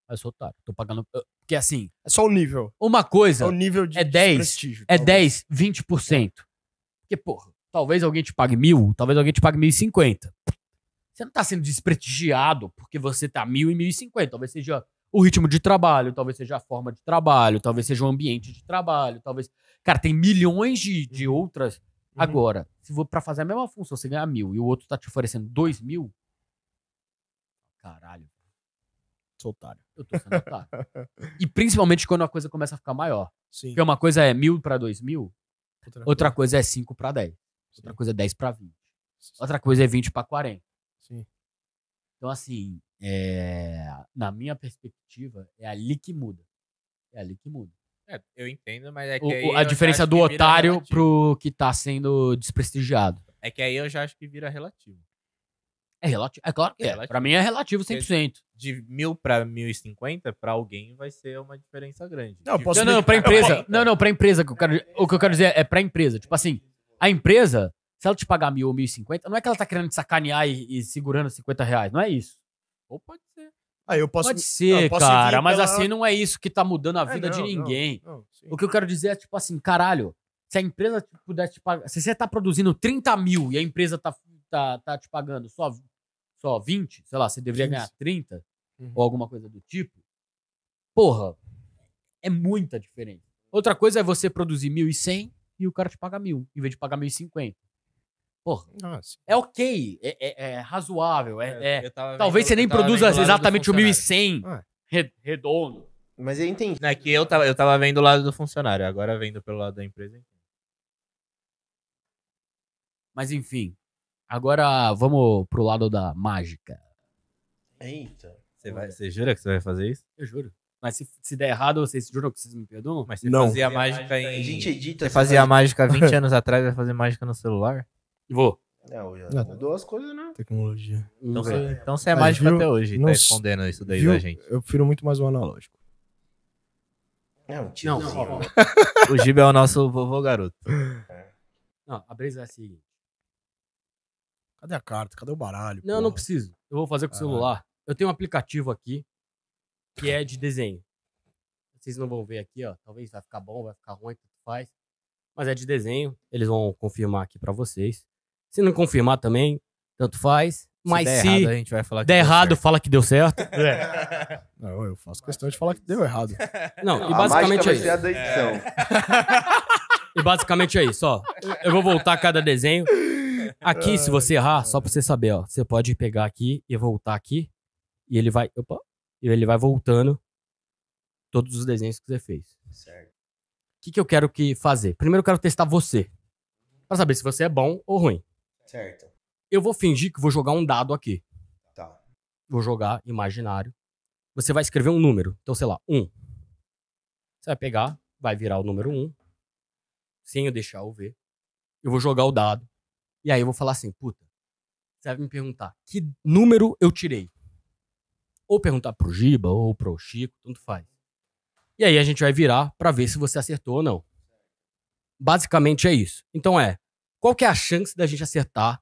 Aí eu sou otário. Tô pagando. Porque assim. É só o nível. Uma coisa. É o nível de é 10, É talvez. 10, 20%. Porque, porra, talvez alguém te pague mil, talvez alguém te pague 1.050. Você não tá sendo desprestigiado porque você tá mil e 1.050. Talvez seja o ritmo de trabalho, talvez seja a forma de trabalho, talvez seja o ambiente de trabalho, talvez. Cara, tem milhões de, de uhum. outras Uhum. Agora, se for para fazer a mesma função, você ganhar mil e o outro tá te oferecendo dois mil. Caralho. Sou otário. Eu tô sendo otário. e principalmente quando a coisa começa a ficar maior. Sim. Porque uma coisa é mil para dois mil, outra, outra coisa é cinco para dez. Sim. Outra coisa é dez para vinte. Outra coisa é vinte para quarenta. Sim. Então, assim, é... na minha perspectiva, é ali que muda. É ali que muda. É, eu entendo, mas é que. O, a diferença do otário relativo. pro que tá sendo desprestigiado. É que aí eu já acho que vira relativo. É relativo. É claro que é. é relativo. Pra mim é relativo 100%. De mil pra 1050, pra alguém vai ser uma diferença grande. Não, posso não, não, pra empresa. Não, não, pra empresa. Que eu quero, o que eu quero dizer é pra empresa. Tipo assim, a empresa, se ela te pagar mil ou 1050, não é que ela tá querendo te sacanear e, e segurando 50 reais. Não é isso. Ou pode Aí ah, eu posso. Pode ser, posso cara, mas pela... assim não é isso que tá mudando a é, vida é, não, de ninguém. Não, não, o que eu quero dizer é, tipo assim, caralho, se a empresa puder te pagar. Se você tá produzindo 30 mil e a empresa tá, tá, tá te pagando só, só 20, sei lá, você deveria ganhar 30 uhum. ou alguma coisa do tipo. Porra, é muita diferença. Outra coisa é você produzir 1.100 e o cara te paga mil, em vez de pagar 1.050. Porra. É ok, é, é, é razoável. É, é, é. talvez você nem produza exatamente o 1100 ah. redondo. Mas eu entendi. É que eu tava, eu tava vendo o lado do funcionário, agora vendo pelo lado da empresa. Mas enfim, agora vamos pro lado da mágica. Eita. Você, vai, você jura que você vai fazer isso? Eu juro. Mas se, se der errado, vocês juram que vocês me perdoam? Mas você não. fazia mágica em. A gente edita. Você fazia mágica 20 [LAUGHS] anos atrás, vai fazer mágica no celular? Vou. É, mudou as coisas, né? Tecnologia. Então, você, é. então você é mais é, mágico viu, até hoje, tá não, tá escondendo isso daí viu, da gente. Eu prefiro muito mais o analógico. É um Não, não. [LAUGHS] o Giba é o nosso vovô garoto. Não, a brisa é a seguinte. Cadê a carta? Cadê o baralho? Não, porra? não preciso. Eu vou fazer com o celular. Eu tenho um aplicativo aqui que é de desenho. Vocês não vão ver aqui, ó. Talvez vai ficar bom, vai ficar ruim, tudo faz. Mas é de desenho. Eles vão confirmar aqui para vocês. Se não confirmar também, tanto faz. Mas se der se errado, a gente vai falar que der errado, fala que deu certo. [LAUGHS] É. Não, eu faço questão de falar que deu errado. Não, e basicamente é isso. É. [LAUGHS] E basicamente é isso, ó. Eu vou voltar a cada desenho. Aqui, se você errar, só pra você saber, ó. Você pode pegar aqui e voltar aqui. E ele vai. Opa, ele vai voltando todos os desenhos que você fez. Certo. O que, que eu quero que fazer? Primeiro eu quero testar você. Pra saber se você é bom ou ruim. Certo. Eu vou fingir que vou jogar um dado aqui. Tá. Vou jogar imaginário. Você vai escrever um número. Então, sei lá, um. Você vai pegar, vai virar o número um, sem eu deixar eu ver. Eu vou jogar o dado. E aí eu vou falar assim, puta, você vai me perguntar que número eu tirei. Ou perguntar pro Giba, ou pro Chico, tanto faz. E aí a gente vai virar para ver se você acertou ou não. Basicamente é isso. Então é, qual que é a chance da gente acertar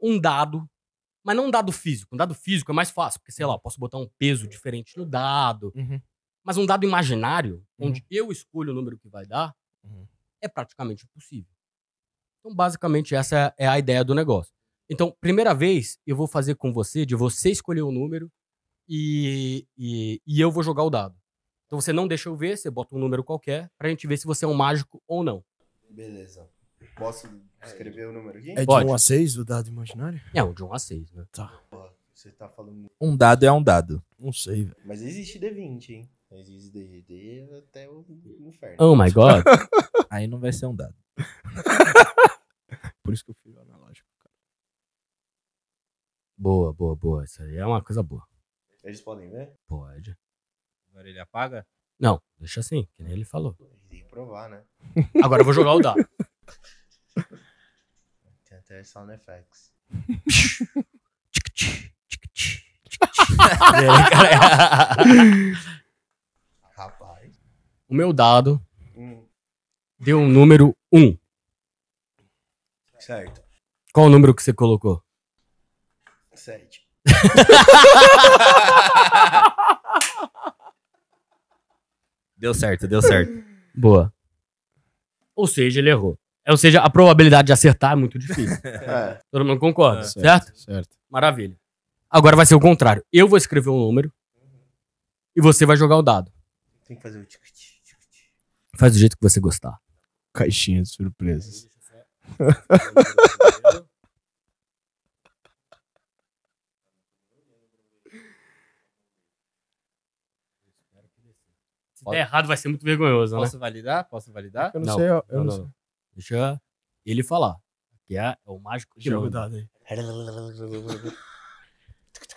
um dado, mas não um dado físico. Um dado físico é mais fácil, porque, sei lá, eu posso botar um peso diferente no dado. Uhum. Mas um dado imaginário, uhum. onde eu escolho o número que vai dar, uhum. é praticamente impossível. Então, basicamente, essa é a ideia do negócio. Então, primeira vez, eu vou fazer com você, de você escolher o número e, e, e eu vou jogar o dado. Então, você não deixa eu ver, você bota um número qualquer, pra gente ver se você é um mágico ou não. Beleza. Posso é, escrever o número aqui? É de Pode. 1 a 6 o dado imaginário? É, o de 1 a 6, né? Tá. Pô, Você tá falando. Um dado é um dado. Não sei, velho. Mas existe D20, hein? Existe D até o inferno. Oh my god. [LAUGHS] Aí não vai ser um dado. Por isso que eu fui analógico, cara. Boa, boa, boa. Isso aí é uma coisa boa. Eles podem ver? Pode. Agora ele apaga? Não, deixa assim, que nem ele falou. Tem que provar, né? Agora eu vou jogar o dado. [LAUGHS] Tem até sound effects. [LAUGHS] Rapaz. O meu dado hum. deu um número 1. Um. Certo. Qual o número que você colocou? 7. [LAUGHS] deu certo, deu certo. Boa. Ou seja, ele errou. É, ou seja, a probabilidade de acertar é muito difícil. [LAUGHS] É. Todo mundo concorda, é. certo? Certo. Maravilha. Agora vai ser o contrário. Eu vou escrever um número e você vai jogar o dado. Tem que fazer o tic -tic -tic. Faz do jeito que você gostar. Caixinha de surpresas. [LAUGHS] Se der errado, vai ser muito vergonhoso, né? Posso né? validar? Posso validar? Eu não, não sei, eu, eu não, não sei. Deixa ele falar. Que é, o mágico que Jogo dado aí.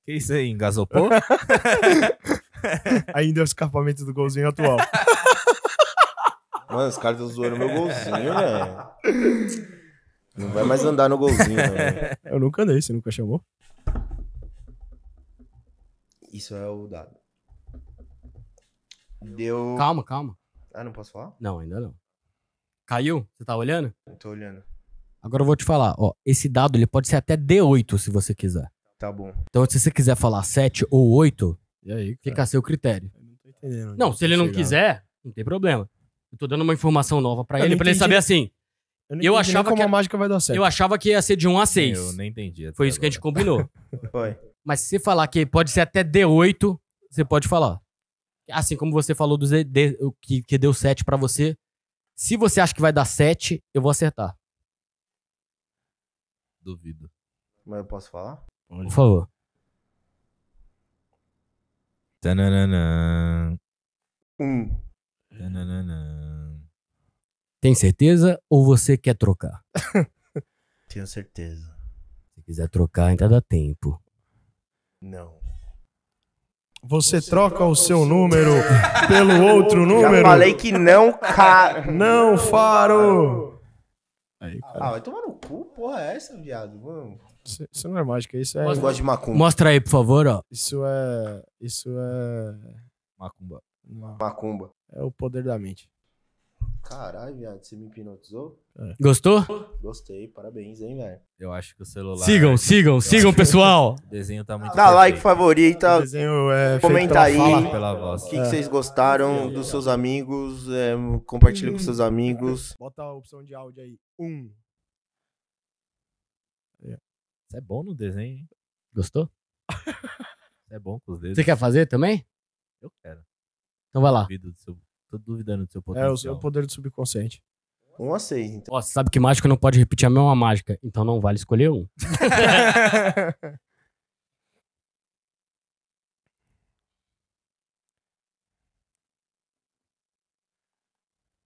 Que isso aí, engasopou? [LAUGHS] Ainda é o escapamento do golzinho atual. Mano, os caras estão zoando meu golzinho, [LAUGHS] velho. Não vai mais andar no golzinho, velho. Né? Eu nunca andei, você nunca chamou? Isso é o dado. Deu. Calma, calma. Ah, não posso falar? Não, ainda não. Caiu? Você tá olhando? Eu tô olhando. Agora eu vou te falar, ó, esse dado ele pode ser até D8 se você quiser. Tá bom. Então se você quiser falar 7 ou 8, e aí, tá. fica a seu critério. Eu não tô entendendo. Não, se ele não chegar. quiser, não tem problema. Eu tô dando uma informação nova para ele, para ele saber assim. Eu, não eu achava que a mágica vai dar certo. Eu achava que ia ser de 1 a 6. Eu nem entendi. Foi isso agora. que a gente combinou. [LAUGHS] Foi. Mas se você falar que pode ser até D8, você pode falar. Assim como você falou do Z, D, que, que deu 7 pra você, se você acha que vai dar 7, eu vou acertar. Duvido. Mas eu posso falar? Por favor. Tananana. Um. Tananana. Tem certeza ou você quer trocar? [LAUGHS] Tenho certeza. Se quiser trocar, ainda dá tempo. Não. Você troca o seu número pelo [LAUGHS] outro número? Já falei que não, cara. Não, Faro! Aí, ah, cara. Ah, vai tomar no cu, porra, é essa, viado? Vamos. Isso, não é mágica, isso é. de macumba. Mostra aí, por favor, ó. Isso é. Isso é. Macumba. Macumba. É o poder da mente. Caralho, viado, você me hipnotizou? É. Gostou? Gostei, parabéns, hein, velho. Eu acho que o celular. Sigam, é sigam, sigam, pessoal. O desenho tá muito. Dá perfeito. like, favorita. Tá desenho é comenta aí o que, que, é. vocês gostaram dos seus amigos. É, compartilha hum. com seus amigos. Bota a opção de áudio aí. Um. Você é bom no desenho, hein? Gostou? [LAUGHS] Você é bom com os dedos. Você quer fazer também? Eu quero. Então vai lá. Tô duvidando do seu é, potencial. É, o seu poder do subconsciente. Um aceito. Então. Ó, sabe que mágico não pode repetir a mesma mágica, então não vale escolher um. [LAUGHS]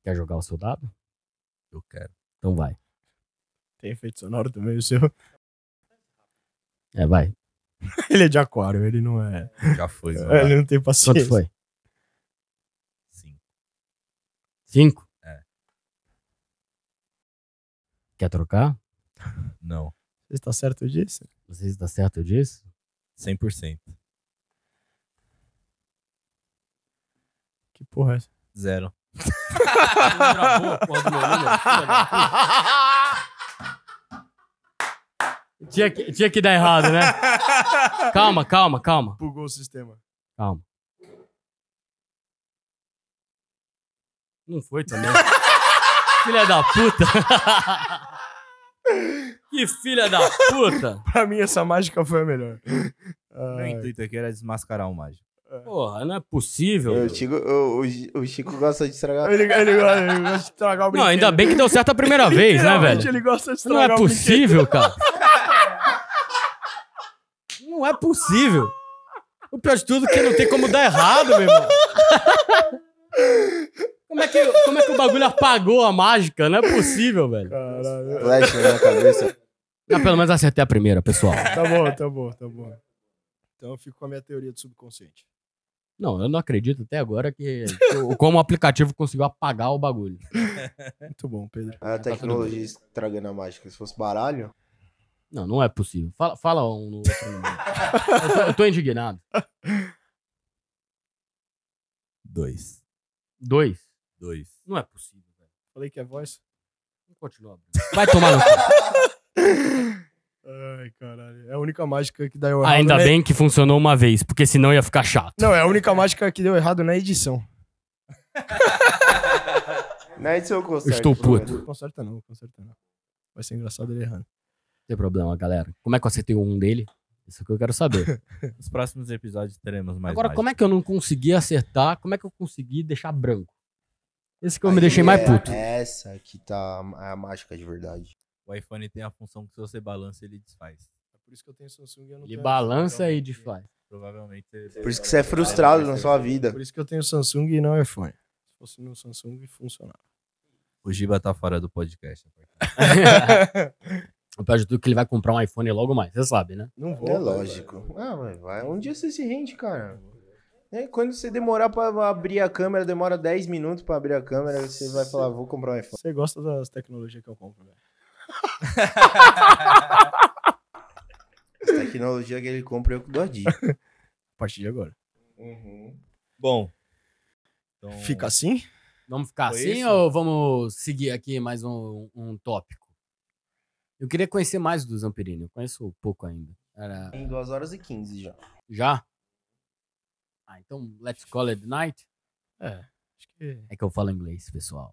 Quer jogar o seu dado? Eu quero. Então vai. Tem efeito sonoro também, o seu? É, vai. [LAUGHS] ele é de aquário, ele não é. Já foi. É, ele não tem paciência. Quanto foi? Cinco? É. Quer trocar? Não. Você está certo disso? Você está certo disso? 100%. Que porra é essa? Zero. tinha, que, tinha que dar errado, né? [LAUGHS] Calma, calma, calma. Bugou o sistema. Calma. Não foi também. [LAUGHS] filha da puta. [LAUGHS] que filha da puta. pra mim, essa mágica foi a melhor. Meu intuito aqui era desmascarar o mágico. É. Porra, não é possível. Eu, o, Chico, o, o Chico gosta de estragar. Ele, ele, ele gosta de estragar o brinquedo. Não, ainda bem que deu certo a primeira vez, né, velho? Ele gosta de estragar Não é possível, cara. não é possível. O pior de tudo é que não tem como dar errado, meu irmão. [LAUGHS] Como é, que, como é que o bagulho apagou a mágica? Não é possível, velho. Caralho. Flash na minha cabeça. pelo menos acertei a primeira, pessoal. Tá bom, tá bom, tá bom. Então eu fico com a minha teoria do subconsciente. Não, eu não acredito até agora que como o aplicativo conseguiu apagar o bagulho. Muito bom, Pedro. A tecnologia tá estragando a mágica. Se fosse baralho. Não, não é possível. Fala, fala um no outro. eu, eu tô indignado. Dois. Dois? Não é possível, velho. Falei que é voz. Vamos continuar, Vai tomar no cu. [LAUGHS] Ai, caralho. É a única mágica que dá errado. Ainda né? bem que funcionou uma vez, porque senão ia ficar chato. Não, é a única mágica que deu errado na edição. [LAUGHS] na edição eu conserto. Eu estou puto. Conserta não, conserta não. Vai ser engraçado ele errando. Não tem problema, galera. Como é que eu acertei um dele? Isso é que eu quero saber. [LAUGHS] Nos próximos episódios teremos mais. Agora, mágica. como é que eu não consegui acertar? Como é que eu consegui deixar branco? Esse que eu Aí me deixei é mais puto. Essa que tá a mágica de verdade. O iPhone tem a função que se você balança, ele desfaz. É por isso que eu tenho Samsung e eu não Ele tenho balança iPhone, e desfaz. Provavelmente. Por isso que você é frustrado na sua vida. Por isso que eu tenho Samsung e não iPhone. Se fosse no Samsung, funcionava. O Giba tá fora do podcast. O pior de tudo que ele vai comprar um iPhone logo mais, você sabe, né? Não é vou. É lógico. Ah, mas vai. Um dia você se rende, cara. É, quando você demorar pra abrir a câmera, demora 10 minutos pra abrir a câmera, você vai falar, vou comprar um iPhone. Você gosta das tecnologias que eu compro, velho. As tecnologias que ele compra, eu dou a dia A partir de agora. Uhum. Bom. Então... Fica assim? Vamos ficar Foi assim isso? ou vamos seguir aqui mais um, um tópico? Eu queria conhecer mais do Zamperini, eu conheço pouco ainda. Era... Em 2 horas e 15 já. Já? Ah, então let's call it night? É, acho que. É que eu falo inglês, pessoal.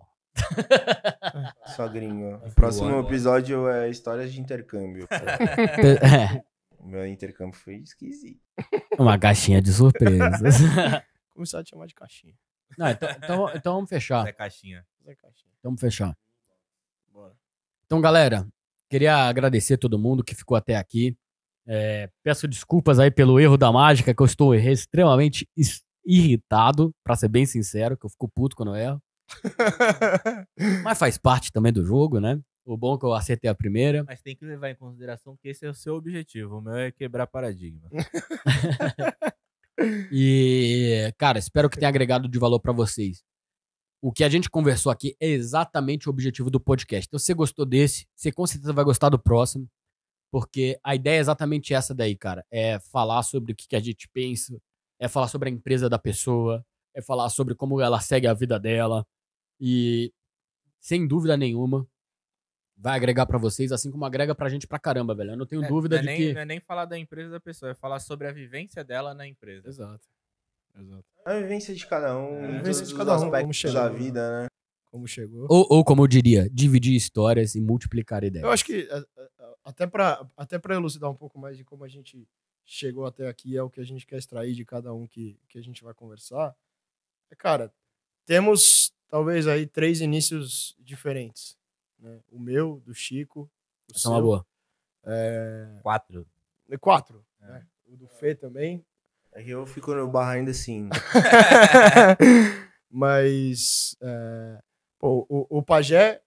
Só [LAUGHS] gringo. Tá próximo episódio é histórias de intercâmbio. [LAUGHS] é. O meu intercâmbio foi esquisito. Uma caixinha de surpresas. [LAUGHS] Começar a te chamar de caixinha. Não, então, então, então vamos fechar. Caixinha. Caixinha. Então vamos fechar. Bora. Então, galera, queria agradecer todo mundo que ficou até aqui. É, peço desculpas aí pelo erro da mágica, que eu estou extremamente irritado, para ser bem sincero, que eu fico puto quando eu erro. [LAUGHS] Mas faz parte também do jogo, né? O bom é que eu acertei a primeira. Mas tem que levar em consideração que esse é o seu objetivo. O meu é quebrar paradigma. [LAUGHS] e, cara, espero que tenha agregado de valor para vocês. O que a gente conversou aqui é exatamente o objetivo do podcast. Então, se você gostou desse, você com certeza vai gostar do próximo. Porque a ideia é exatamente essa daí, cara. É falar sobre o que, a gente pensa, é falar sobre a empresa da pessoa, é falar sobre como ela segue a vida dela. E, sem dúvida nenhuma, vai agregar para vocês, assim como agrega pra gente pra caramba, velho. Eu não tenho é, dúvida não é de nem, que... Não é nem falar da empresa da pessoa, é falar sobre a vivência dela na empresa. Exato. Exato. A vivência de cada um, é, a vivência de cada um, como chegou, da né? vida, né? Como chegou. Ou, ou, como eu diria, dividir histórias e multiplicar ideias. Eu acho que eh, até para até para elucidar um pouco mais de como a gente chegou até aqui, é o que a gente quer extrair de cada um que, que a gente vai conversar. É, cara, temos talvez aí três inícios diferentes. Né? O meu, do Chico. O Essa seu, é uma boa. É... Quatro. É, quatro. É. Né? O do Fê também. É que eu fico no barra ainda assim. [LAUGHS] Mas. É... Pô, o, o Pajé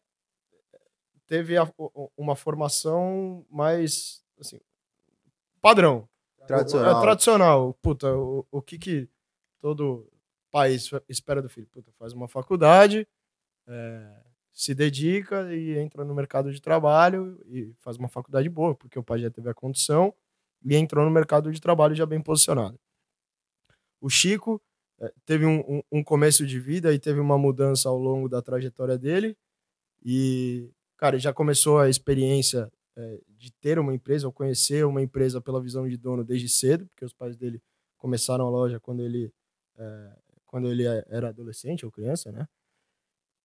teve a, uma formação mais assim, padrão. Tradicional. É, tradicional. Puta, o, o que, que todo país espera do filho? Puta, faz uma faculdade, é, se dedica e entra no mercado de trabalho e faz uma faculdade boa, porque o pai já teve a condição e entrou no mercado de trabalho já bem posicionado. O Chico é, teve um, um, um começo de vida e teve uma mudança ao longo da trajetória dele e cara, já começou a experiência é, de ter uma empresa, ou conhecer uma empresa pela visão de dono desde cedo, porque os pais dele começaram a loja quando ele, é, quando ele eh, era adolescente ou criança, né?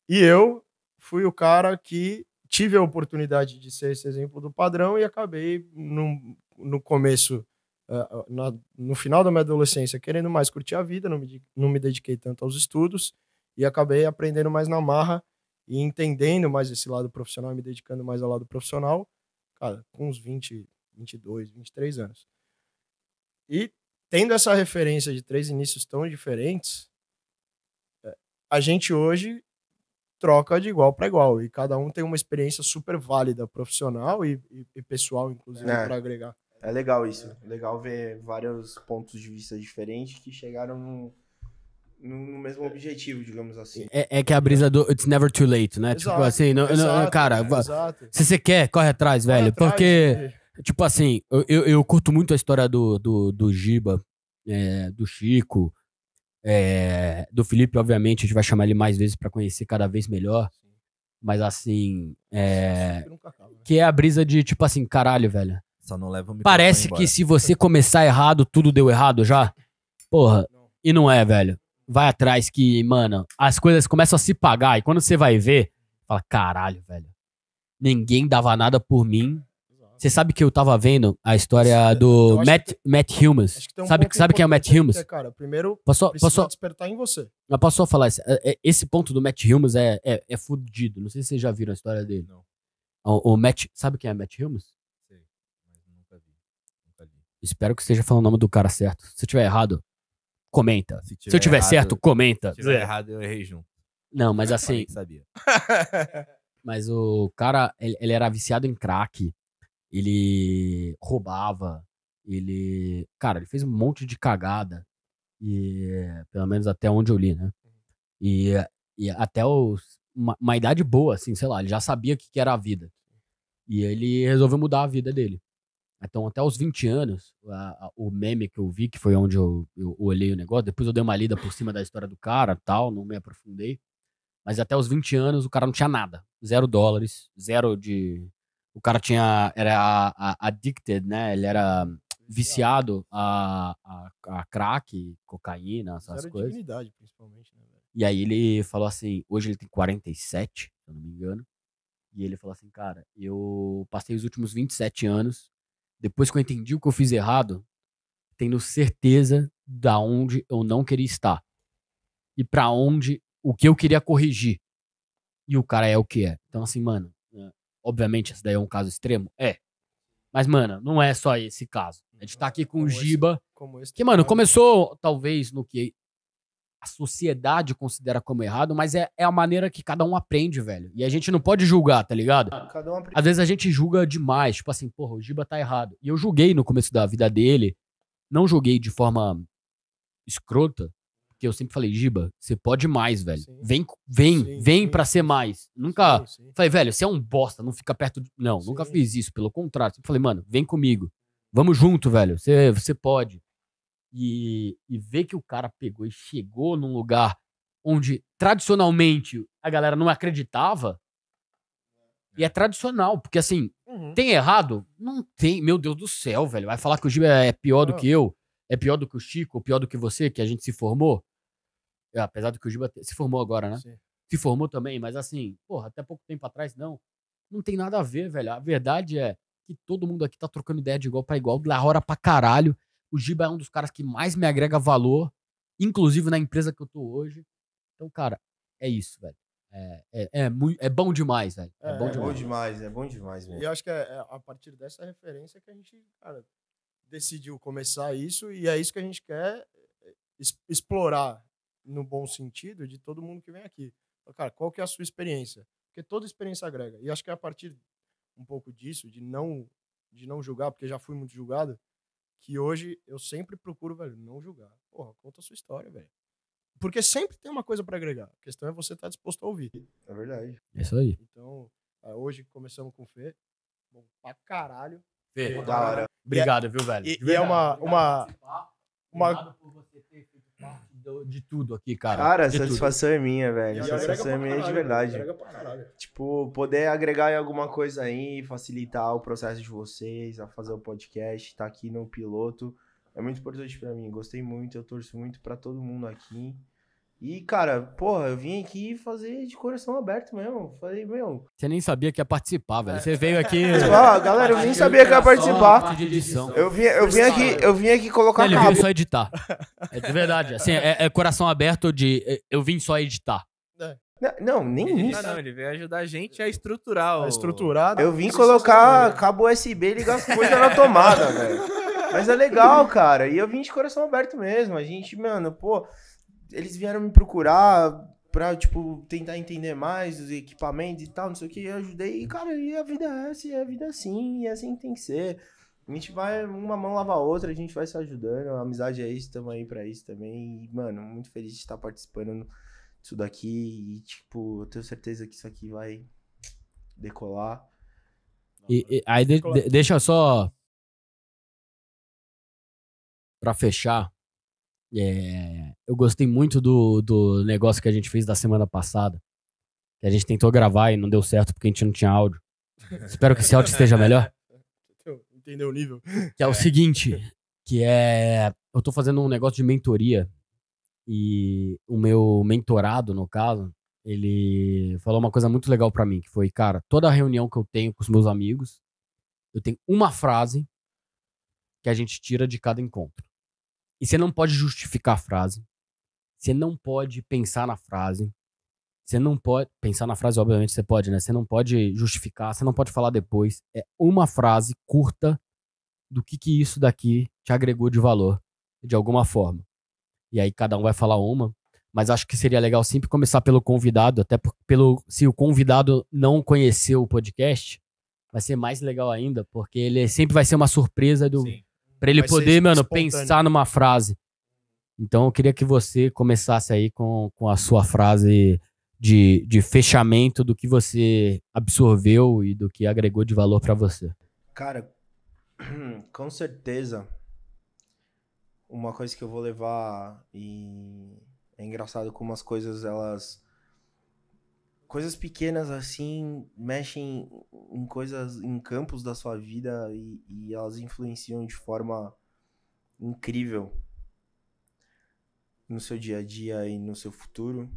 E eu fui o cara que tive a oportunidade de ser esse exemplo do padrão e acabei no, no começo, uh, na, no final da minha adolescência, querendo mais curtir a vida, não me, não me dediquei tanto aos estudos e acabei aprendendo mais na marra e entendendo mais esse lado profissional, me dedicando mais ao lado profissional, cara, com uns 20, 22, 23 anos. E tendo essa referência de três inícios tão diferentes, é, a gente hoje troca de igual para igual e cada um tem uma experiência super válida profissional e, e, e pessoal inclusive é. para agregar. É legal isso, é legal ver vários pontos de vista diferentes que chegaram num no, no, mesmo objetivo, digamos assim. É, é, que a brisa do It's Never Too Late, né? Tipo exato, tipo assim, não, exato, não cara, é, se você quer, corre atrás, velho. porque, tipo assim, eu, eu curto muito a história do, do, do Giba, é, do Chico, é, do Felipe, obviamente, a gente vai chamar ele mais vezes para conhecer cada vez melhor. Mas assim, é, né? que é a brisa de tipo assim, caralho, velho. Só não leva Parece que se você começar errado, tudo deu errado já. Porra, e não é, velho vai atrás que, mano, as coisas começam a se pagar. E quando você vai ver, fala, caralho, velho. Ninguém dava nada por mim. Você sabe que eu tava vendo a história é, do Matt, que, Matt Humes. Um sabe sabe quem é o Matt Humes? cara, primeiro posso, posso, despertar em você. Mas posso só falar, esse, é, é, esse ponto do Matt Humes é, é, é fudido. Não sei se vocês já viram a história dele. Não. O, o Matt, sabe quem é Matt Humes? Sei, mas nunca vi. Nunca vi. Espero que esteja falando o nome do cara certo. Se eu tiver errado, comenta. Se, Se eu tiver errado, certo, comenta. Se tiver errado, eu errei junto. Não, mas assim. sabia. [LAUGHS] [LAUGHS] mas o cara, ele, ele era viciado em crack. Ele roubava. Ele. Cara, ele fez um monte de cagada. E. Pelo menos até onde eu li, né? E, e até os, uma, uma idade boa, assim, sei lá. Ele já sabia o que, que era a vida. E ele resolveu mudar a vida dele. Então, até os 20 anos, a, a, o meme que eu vi, que foi onde eu, eu, olhei o negócio, depois eu dei uma lida por cima da história do cara tal, não me aprofundei. Mas até os 20 anos o cara não tinha nada. Zero dólares, zero de. O cara tinha. Era a, addicted, né? Ele era viciado a, a, a crack, cocaína, essas zero coisas. Dignidade, principalmente, né? E aí ele falou assim, hoje ele tem 47, se eu não me engano. E ele falou assim, cara, eu passei os últimos 27 anos depois que eu entendi o que eu fiz errado, tendo certeza da onde eu não queria estar e para onde o que eu queria corrigir. E o cara é o que é. Então assim, mano, é, obviamente esse daí é um caso extremo, é. Mas mano, não é só esse caso. A gente tá aqui com como o Giba, esse, esse que mano, é começou talvez no que a sociedade considera como errado, mas é, é a maneira que cada um aprende, velho. E a gente não pode julgar, tá ligado? Ah, cada um Às vezes a gente julga demais, tipo assim, porra, o Giba tá errado. E eu julguei no começo da vida dele, não julguei de forma escrota, porque eu sempre falei, Giba, você pode mais, velho. Sim. Vem, vem, sim, vem sim. pra ser mais. Nunca. Sim, Falei, velho, você é um bosta, não fica perto de. Não, nunca fiz isso, pelo contrário. Sempre falei, mano, vem comigo. Vamos junto, velho. Você, você pode e, e ver que o cara pegou e chegou num lugar onde tradicionalmente a galera não acreditava. E é, é tradicional, porque assim, uhum. tem errado? Não tem, meu Deus do céu, velho. Vai falar que o Gil é, é pior do ah. que eu, é pior do que o Chico, pior do que você, que a gente se formou. É, apesar do que o Giba se formou agora, né? Sim. Se formou também, mas assim, porra, até pouco tempo atrás, não. Não tem nada a ver, velho. A verdade é que todo mundo aqui tá trocando ideia de igual para igual, da hora pra caralho. O Giba é um dos caras que mais me agrega valor, inclusive na empresa que eu tô hoje. Então, cara, é isso, velho. É, é, é, é bom demais, velho. É, é, bom demais. É bom demais, é bom demais mesmo. E eu acho que é, é, a partir dessa referência que a gente, cara, decidiu começar isso e é isso que a gente quer é, explorar no bom sentido de todo mundo que vem aqui. Então, cara, qual que é a sua experiência? Porque toda experiência agrega. E acho que é a partir um pouco disso, de não de não julgar, porque já fui muito julgado, que hoje eu sempre procuro, velho, não julgar. Porra, conta a sua história, velho. Porque sempre tem uma coisa para agregar. A questão é você estar tá disposto a ouvir. É verdade. É isso aí. Então, ah, hoje começamos com o Fê. Bom pra caralho. Fê, Fê da hora. É Obrigado, viu, velho? E, e é uma. uma, uma... Obrigado por você ter feito parte do, de tudo aqui, cara. Cara, a satisfação tudo. é minha, velho. A satisfação é minha caralho, de verdade. Tipo, poder agregar em alguma coisa aí, facilitar o processo de vocês, a fazer o podcast, estar tá aqui no piloto. É muito importante para mim, gostei muito, eu torço muito para todo mundo aqui. E, cara, porra, eu vim aqui fazer de coração aberto mesmo. Falei, meu. Você nem sabia que ia participar, velho. Você veio aqui. [LAUGHS] Tipo, ah, galera, eu nem sabia que ia é participar. Eu vim, eu vim aqui, eu vim aqui colocar Ele veio só editar. [LAUGHS] É de verdade. Assim, é, é coração aberto de. É, eu vim só editar. Não, não, nem ele isso. Não, ele veio ajudar a gente a estruturar. O... A estruturar. Né? Eu vim colocar cabo USB e ligar as coisas na tomada, [LAUGHS] velho. Mas é legal, cara. E eu vim de coração aberto mesmo. A gente, mano, pô, eles vieram me procurar pra, tipo, tentar entender mais os equipamentos e tal, não sei o que. Eu ajudei. E, cara, e a vida é essa, assim, e é a vida assim, é assim, e assim tem que ser. A gente vai, uma mão lava a outra, a gente vai se ajudando. A amizade é isso, estamos aí pra isso também. E, mano, muito feliz de estar participando disso daqui. E, tipo, eu tenho certeza que isso aqui vai decolar. E, e aí, de, de, deixa só. Pra fechar, é, eu gostei muito do, do negócio que a gente fez da semana passada. Que a gente tentou gravar e não deu certo porque a gente não tinha áudio. Espero que esse áudio esteja melhor. [LAUGHS] Entendeu o nível? Que é o seguinte, que é... Eu tô fazendo um negócio de mentoria. E o meu mentorado, no caso, ele falou uma coisa muito legal para mim, que foi, cara, toda reunião que eu tenho com os meus amigos, eu tenho uma frase que a gente tira de cada encontro. E você não pode justificar a frase. Você não pode pensar na frase. Você não pode. Pensar na frase, obviamente, você pode, né? Você não pode justificar, você não pode falar depois. É uma frase curta do que, que isso daqui te agregou de valor, de alguma forma. E aí cada um vai falar uma, mas acho que seria legal sempre começar pelo convidado, até por, pelo se o convidado não conheceu o podcast, vai ser mais legal ainda, porque ele sempre vai ser uma surpresa do Sim. Pra ele poder, mano, pensar numa frase. Então eu queria que você começasse aí com, com a sua frase de, de fechamento do que você absorveu e do que agregou de valor para você. Cara, [CLEARS THROAT] com certeza uma coisa que eu vou levar e é engraçado como as coisas elas coisas pequenas assim mexem em coisas, em campos da sua vida e, e elas influenciam de forma incrível no seu dia a dia e no seu futuro.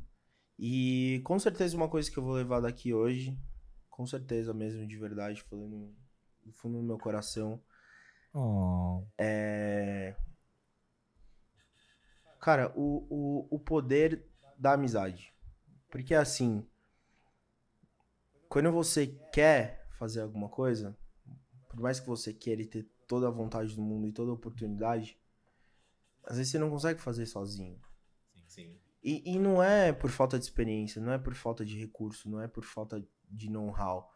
E com certeza uma coisa que eu vou levar daqui hoje, com certeza mesmo, de verdade, falando do fundo do meu coração, oh. é. Cara, o, o, o poder da amizade. Porque assim, quando você quer fazer alguma coisa, por mais que você queira ter toda a vontade do mundo e toda a oportunidade, às vezes você não consegue fazer sozinho. Sim, sim. E, e não é por falta de experiência, não é por falta de recurso, não é por falta de know-how.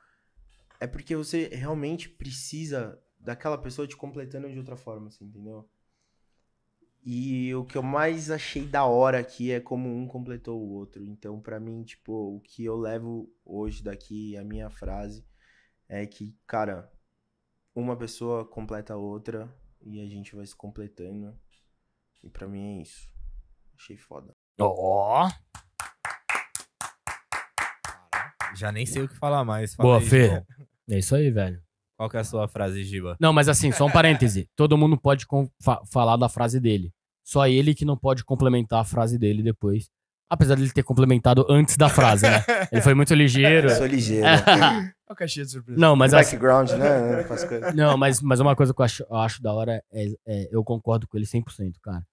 É porque você realmente precisa daquela pessoa te completando de outra forma, assim, entendeu? E o que eu mais achei da hora aqui é como um completou o outro. Então, para mim, tipo, o que eu levo hoje daqui, a minha frase, é que, cara, uma pessoa completa a outra e a gente vai se completando. E para mim é isso. Achei foda. Ó! Oh. Já nem sei o que falar mais. Fala Boa, aí, Fê. Bom. É isso aí, velho. Qual que é a sua frase, Giba? Não, mas assim, só um parêntese. [LAUGHS] Todo mundo pode fa falar da frase dele. Só ele que não pode complementar a frase dele depois. Apesar dele ter complementado antes da frase, né? [LAUGHS] Ele foi muito ligeiro. Eu sou ligeiro. [LAUGHS] Olha a caixinha de surpresa. Não, mas... Assim- background, né? Não, mas, mas uma coisa que eu acho, eu acho da hora é, é... Eu concordo com ele 100%, cara.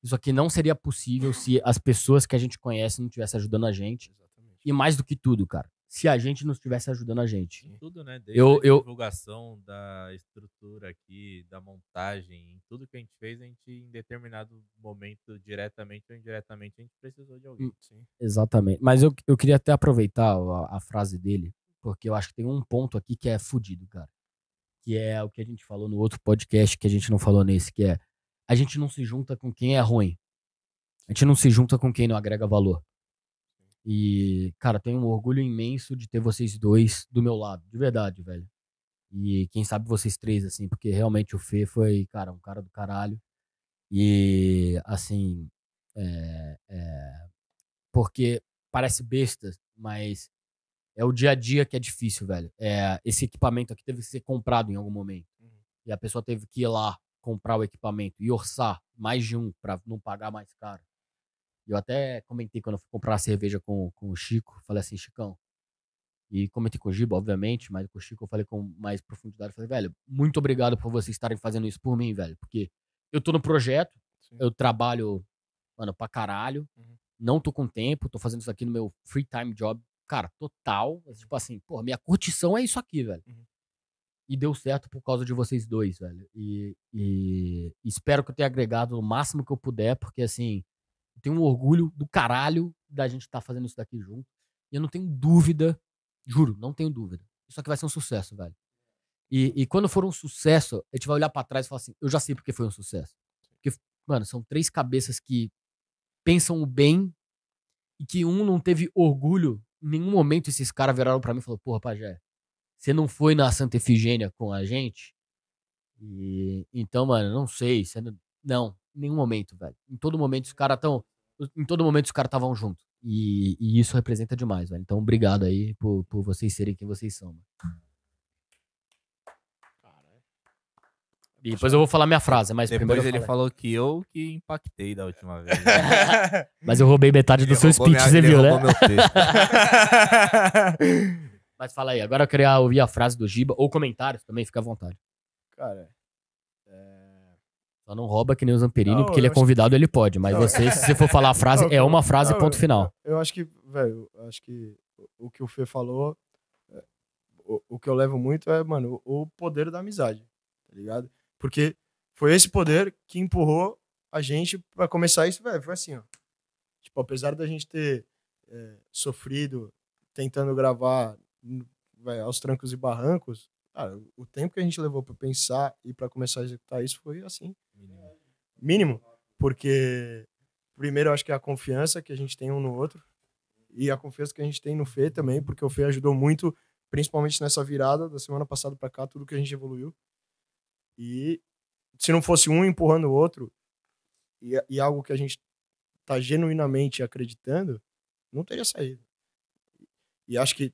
Isso aqui não seria possível se as pessoas que a gente conhece não estivessem ajudando a gente. Exatamente. E mais do que tudo, cara, se a gente não estivesse ajudando a gente. Em tudo, né? Desde eu, eu... divulgação da estrutura aqui, da montagem, em tudo que a gente fez, a gente, em determinado momento, diretamente ou indiretamente, a gente precisou de alguém. Hum, sim. Exatamente. Mas eu, eu queria até aproveitar a, a frase dele, porque eu acho que tem um ponto aqui que é fodido, cara. Que é o que a gente falou no outro podcast, que a gente não falou nesse, que é a gente não se junta com quem é ruim. A gente não se junta com quem não agrega valor. E, cara, tenho um orgulho imenso de ter vocês dois do meu lado, de verdade, velho. E quem sabe vocês três, assim, porque realmente o Fê foi, cara, um cara do caralho. E, assim, é, é, porque parece besta, mas é o dia a dia que é difícil, velho. É, esse equipamento aqui teve que ser comprado em algum momento. Uhum. E a pessoa teve que ir lá comprar o equipamento e orçar mais de um para não pagar mais caro. Eu até comentei quando eu fui comprar uma cerveja com, com o Chico, falei assim, Chicão, e comentei com o Giba, obviamente, mas com o Chico eu falei com mais profundidade, falei, velho, muito obrigado por vocês estarem fazendo isso por mim, velho, porque eu tô no projeto, Sim. eu trabalho, mano, pra caralho, uhum. não tô com tempo, tô fazendo isso aqui no meu free time job, cara, total, uhum. tipo assim, porra, minha curtição é isso aqui, velho. Uhum e deu certo por causa de vocês dois, velho. E, e, espero que eu tenha agregado o máximo que eu puder, porque assim, eu tenho um orgulho do caralho da gente estar tá fazendo isso daqui junto. E eu não tenho dúvida, juro, não tenho dúvida. Isso aqui vai ser um sucesso, velho. E, e quando for um sucesso, a gente vai olhar para trás e falar assim: eu já sei porque foi um sucesso. Porque, mano, são três cabeças que pensam o bem e que um não teve orgulho. Em nenhum momento esses caras viraram para mim e falaram: porra, pajé, você não foi na Santa Efigênia com a gente? E, então, mano, não sei. Não, não, nenhum momento, velho. Em todo momento os caras estão. Em todo momento os caras estavam juntos. E, e, isso representa demais, velho. Então, obrigado aí por, por vocês serem quem vocês são. Mano. E depois eu vou falar minha frase, mas depois primeiro. Depois ele falou que eu que impactei da última vez. Né? [LAUGHS] mas eu roubei metade ele do seu speech, minha, você viu, né? [LAUGHS] mas fala aí, agora eu queria ouvir a frase do Giba ou comentários também, fica à vontade. Cara, só não rouba que nem o Zamperini, porque ele é convidado, que... ele pode. Mas não, você, se você for falar a [LAUGHS] frase, não, é uma frase, não, ponto eu, final. Eu acho que, velho, acho que o que o Fê falou, é, o, o, que eu levo muito é, mano, o, o poder da amizade, tá ligado? Porque foi esse poder que empurrou a gente para começar isso, velho. Foi assim, ó. Tipo, apesar da gente ter é, sofrido tentando gravar véio, aos trancos e barrancos, Cara, o tempo que a gente levou para pensar e para começar a executar isso foi assim, mínimo. mínimo. Porque primeiro eu acho que é a confiança que a gente tem um no outro e a confiança que a gente tem no Fê também, porque o Fê ajudou muito, principalmente nessa virada da semana passada para cá, tudo que a gente evoluiu. E se não fosse um empurrando o outro e, e algo que a gente tá genuinamente acreditando, não teria saído. E acho que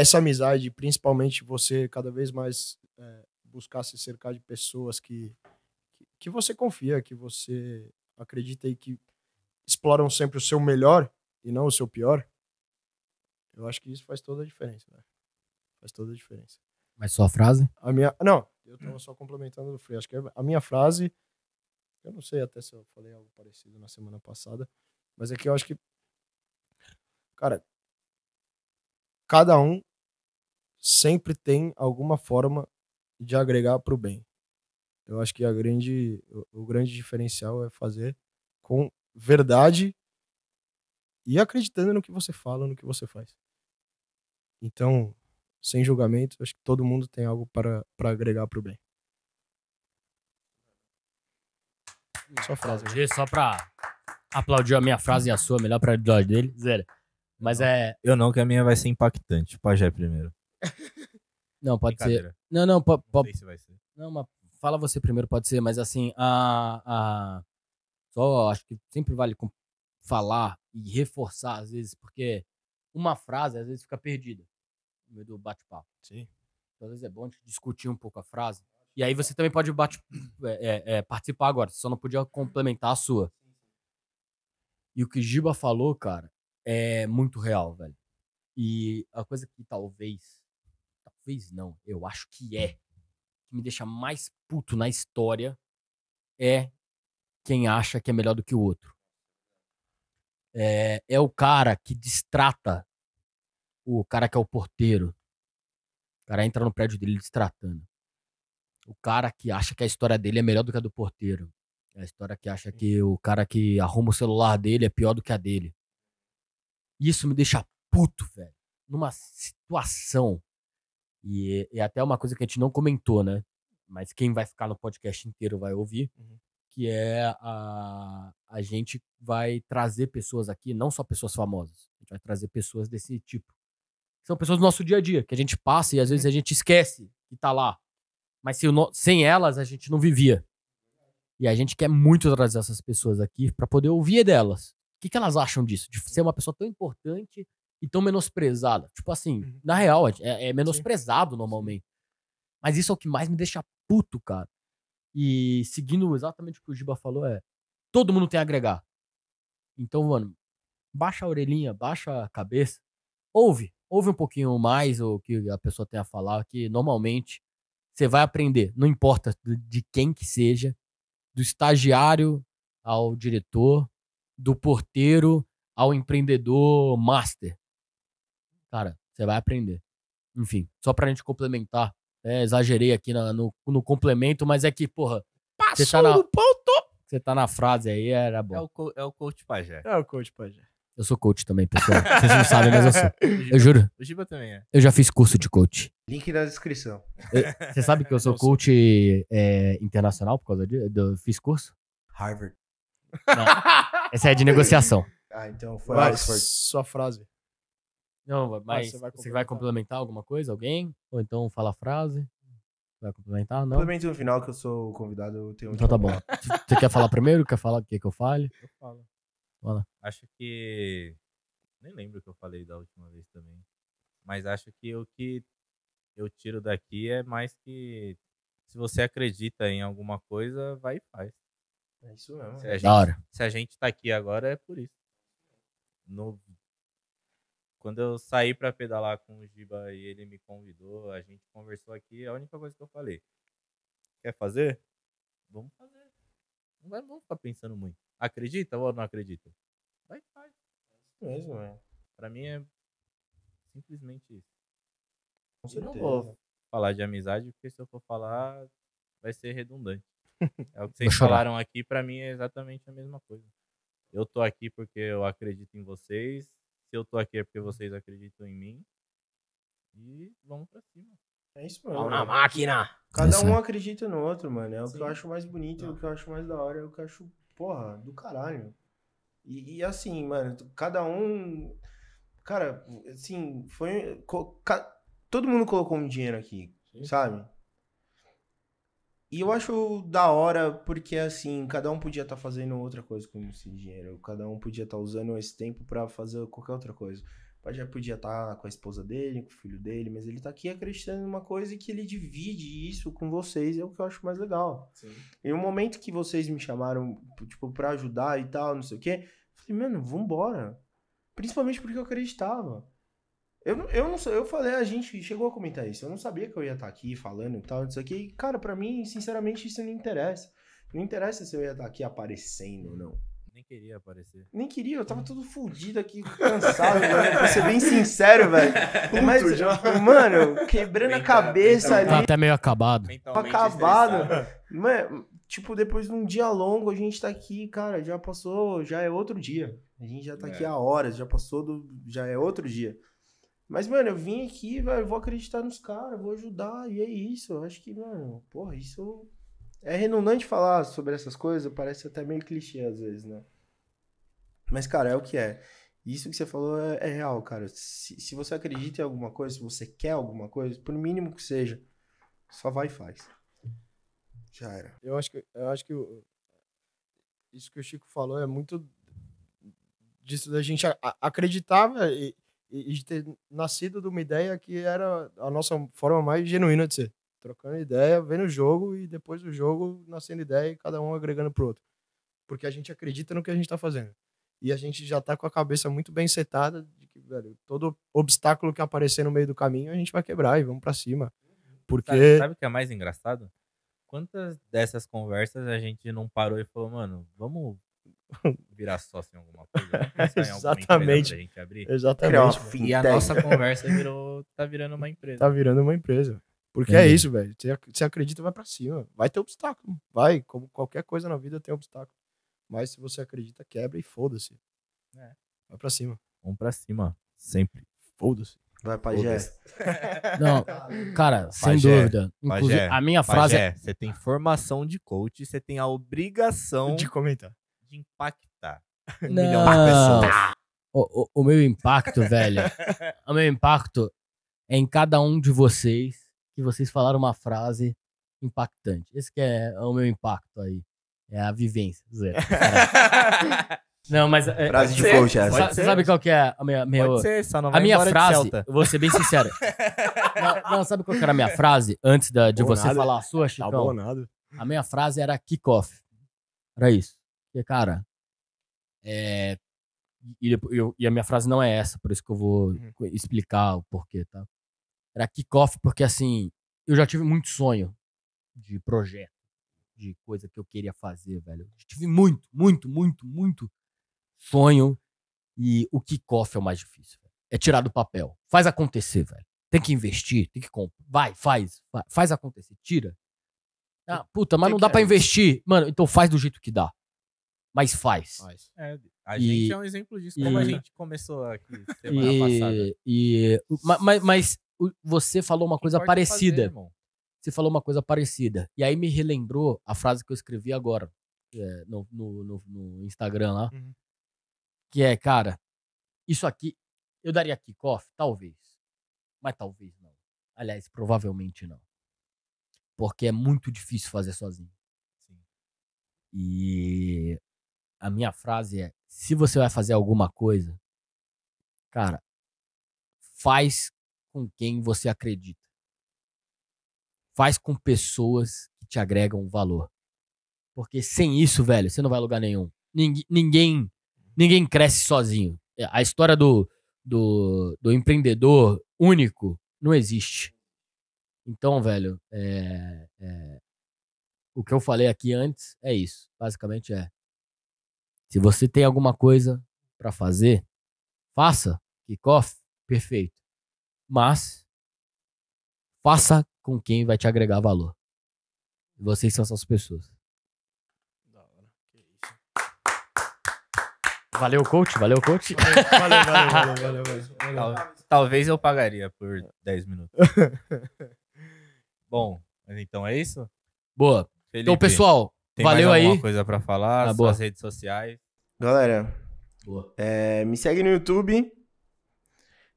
essa amizade, principalmente você cada vez mais é, buscar se cercar de pessoas que, que, que você confia, que você acredita e que exploram sempre o seu melhor e não o seu pior, eu acho que isso faz toda a diferença, né? Faz toda a diferença. Mas sua frase? A minha, não, eu tava só complementando do Free. Acho que é a minha frase, eu não sei até se eu falei algo parecido na semana passada, mas é que eu acho que, cara, cada um sempre tem alguma forma de agregar para o bem. Eu acho que a grande, o, grande diferencial é fazer com verdade e acreditando no que você fala, no que você faz. Então, sem julgamento, acho que todo mundo tem algo para, para agregar para o bem. Só frase. Só para aplaudir a minha frase e a sua, melhor para dele. Zero. Mas é. Eu não, que a minha vai ser impactante. Pajé tipo, primeiro. [LAUGHS] Não, pode ser. Não, não, pode. po... não sei se vai ser. Não, mas fala você primeiro, pode ser, mas assim, a. a... Só acho que sempre vale falar e reforçar, às vezes, porque uma frase às vezes fica perdida no meio do bate-papo. Sim. Então, às vezes é bom discutir um pouco a frase. E aí você também pode bate, é, é, é, participar agora, só não podia complementar a sua. E o que Giba falou, cara, é muito real, velho. E a coisa que talvez, talvez não, eu acho que é, que me deixa mais puto na história é quem acha que é melhor do que o outro. É, é o cara que distrata o cara que é o porteiro. O cara entra no prédio dele distratando. O cara que acha que a história dele é melhor do que a do porteiro. É a história que acha que o cara que arruma o celular dele é pior do que a dele. E isso me deixa puto, velho. Numa situação. E é até uma coisa que a gente não comentou, né? Mas quem vai ficar no podcast inteiro vai ouvir. Uhum. Que é a, a gente vai trazer pessoas aqui, não só pessoas famosas. A gente vai trazer pessoas desse tipo. São pessoas do nosso dia a dia, que a gente passa e às vezes a uhum. gente esquece que tá lá. Mas se sem elas a gente não vivia. E a gente quer muito trazer essas pessoas aqui para poder ouvir delas que, que elas acham disso? De ser uma pessoa tão importante e tão menosprezada. Tipo assim, uhum. na real, é, é, é menosprezado Sim. normalmente. Mas isso é o que mais me deixa puto, cara. E seguindo exatamente o que o Giba falou, é. Todo mundo tem a agregar. Então, mano, baixa a orelhinha, baixa a cabeça. Ouve. Ouve um pouquinho mais o que a pessoa tem a falar, que normalmente você vai aprender. Não importa de quem que seja, do estagiário ao diretor, do porteiro ao empreendedor master. Cara, você vai aprender. Enfim, só pra gente complementar. É, exagerei aqui na, no, no complemento, mas é que, porra. Passou você tá na, ponto! Você tá na frase aí, é, era bom. É o, é o coach Pajé. É o coach Pajé. Eu sou coach também, pessoal. Vocês não sabem, mas eu sou. [LAUGHS] eu juro. O Giba também é. Eu já fiz curso de coach. Link na descrição. você sabe que [LAUGHS] eu sou coach é, internacional por causa disso? fiz curso? Harvard. Não. [LAUGHS] Essa é de negociação. Ah, então foi Vai, Oxford. Sua frase. Não, mas ah, você, vai você, vai complementar alguma coisa? Alguém? Ou então fala a frase? Vai complementar? Não? Complemento no final que eu sou o convidado. Eu tenho então tá bom. você quer falar primeiro? Quer falar o que, que eu fale? Eu falo. Fala. Acho que... Nem lembro o que eu falei da última vez também. Mas acho que o que eu tiro daqui é mais que se você acredita em alguma coisa, vai e faz. É isso mesmo. Se é. a gente, hora. Se a gente tá aqui agora é por isso. No... Quando eu saí para pedalar com o Giba e ele me convidou, a gente conversou aqui, é a única coisa que eu falei, quer fazer? Vamos fazer. Não vai, vamos ficar pensando muito. Acredita ou não acredita? Vai, faz. É isso mesmo, é. Pra mim é simplesmente isso. Com Eu não vou falar de amizade, porque se eu for falar, vai ser redundante é o que vocês falaram aqui, para mim é exatamente a mesma coisa. Eu tô aqui porque eu acredito em vocês, se eu tô aqui é porque vocês acreditam em mim. E vamos pra cima. É isso mano Vamos na máquina! Cada um acredita no outro, mano. É o Sim. que eu acho mais bonito, é o que eu acho mais da hora, é o que eu acho, porra, do caralho. E, e assim, mano, cada um. Cara, assim, foi. Co, ca, todo mundo colocou um dinheiro aqui, Sim. sabe? E eu acho da hora, porque assim, cada um podia estar tá fazendo outra coisa com esse dinheiro. Cada um podia estar tá usando esse tempo para fazer qualquer outra coisa. O pai já podia estar tá com a esposa dele, com o filho dele, mas ele tá aqui acreditando numa coisa e que ele divide isso com vocês, é o que eu acho mais legal. Sim. E no momento que vocês me chamaram, tipo, pra ajudar e tal, não sei o quê, eu falei, mano, vambora. Principalmente porque eu acreditava. Eu, eu não eu falei, a gente chegou a comentar isso. Eu não sabia que eu ia estar tá aqui falando e tal, isso aqui. cara, para mim, sinceramente, isso não interessa. Não interessa se eu ia estar tá aqui aparecendo ou não. Nem queria aparecer. Nem queria, eu tava todo fudido aqui, cansado, velho. Né? Pra ser bem sincero, velho. Mas, mano, quebrando a cabeça mental, ali. Tá até meio acabado. Acabado. Mano, tipo, depois de um dia longo, a gente tá aqui, cara, já passou, já é outro dia. A gente já tá é. aqui há horas, já passou do. já é outro dia. Mas, mano, eu vim aqui, velho, vou acreditar nos caras, vou ajudar, e é isso. Eu acho que, mano, porra, isso. É redundante falar sobre essas coisas, parece até meio clichê às vezes, né? Mas, cara, é o que é. Isso que você falou é, é real, cara. Se, se, você acredita em alguma coisa, se você quer alguma coisa, por mínimo que seja, só vai e faz. Já era. Eu acho que, eu acho que isso que o Chico falou é muito disso da gente a, a, acreditar, velho e, de ter nascido de uma ideia que era a nossa forma mais genuína de ser. Trocando ideia, vendo o jogo e depois do jogo nascendo ideia e cada um agregando para o outro. Porque a gente acredita no que a gente está fazendo. E a gente já está com a cabeça muito bem setada de que, velho, todo obstáculo que aparecer no meio do caminho a gente vai quebrar e vamos para cima. Porque. sabe o que é mais engraçado? Quantas dessas conversas a gente não parou e falou, mano, vamos [LAUGHS] virar sócio em alguma coisa. Né? Em [LAUGHS] Exatamente. gente abrir. Exatamente. É, tipo, e a nossa conversa virou, tá virando uma empresa. Tá virando uma empresa. Porque uhum. é isso, velho. Você acredita, vai para cima. Vai ter obstáculo. Vai. Como qualquer coisa na vida tem obstáculo. Mas se você acredita, quebra e foda-se. É. Vai pra cima. Vamos pra cima. Sempre. Foda-se. Vai, Pajé. [LAUGHS] Não, cara, sem dúvida. Inclusive, Pajé, a minha frase Pajé, é... Você tem formação de coach, você tem a obrigação... De comentar impactar não. de pessoas. Tá. O, o, o meu impacto, velho, [LAUGHS] o meu impacto é em cada um de vocês que vocês falaram uma frase impactante. Esse que é, é o meu impacto aí. É a vivência, Zé. [LAUGHS] Não, mas. É, frase é, de coach, essa. Você sabe qual que é a minha. minha Pode ser, só não vai a minha frase, eu vou ser bem sincero. [LAUGHS] não, não, sabe qual que era a minha frase antes da, de você falar a sua, tá Chicão? Tá nada. a minha frase era kickoff. Era isso. Porque, cara, é, e, eu, e, a minha frase não é essa, por isso que eu vou uhum. explicar o porquê, tá? Era kickoff porque, assim, eu já tive muito sonho de projeto, de coisa que eu queria fazer, velho. Eu tive muito, muito, muito, muito sonho e o kickoff é o mais difícil. É tirar do papel. Faz acontecer, velho. Tem que investir, tem que comprar. Vai, faz, faz, faz acontecer, tira. Ah, puta, mas não dá para é. investir. Mano, então faz do jeito que dá mas faz. É, a e, gente é um exemplo disso, como e, a gente começou aqui [LAUGHS] semana e, passada. E, mas, mas você falou uma coisa parecida. Fazer, você falou uma coisa parecida. E aí me relembrou a frase que eu escrevi agora é, no, no, no, no, Instagram lá. Uhum. Que é, cara, isso aqui, eu daria kickoff? Talvez. Mas talvez não. Aliás, provavelmente não. Porque é muito difícil fazer sozinho. Sim. E a minha frase é: se você vai fazer alguma coisa, cara, faz com quem você acredita. Faz com pessoas que te agregam valor. Porque sem isso, velho, você não vai a lugar nenhum. Ningu ninguém ninguém cresce sozinho. É, a história do, do, do empreendedor único não existe. Então, velho, é, é, o que eu falei aqui antes é isso. Basicamente é se você tem alguma coisa para fazer, faça kickoff, perfeito. Mas faça com quem vai te agregar valor. vocês são essas pessoas. Valeu, coach. Valeu, coach. Valeu, valeu, valeu, valeu, valeu, valeu. Talvez eu pagaria por 10 minutos. [LAUGHS] Bom, então é isso? Boa. Então, Felipe. Então, pessoal, tem Valeu mais alguma aí. coisa pra falar? Ah, boa. suas redes sociais. Galera, boa. É, me segue no YouTube.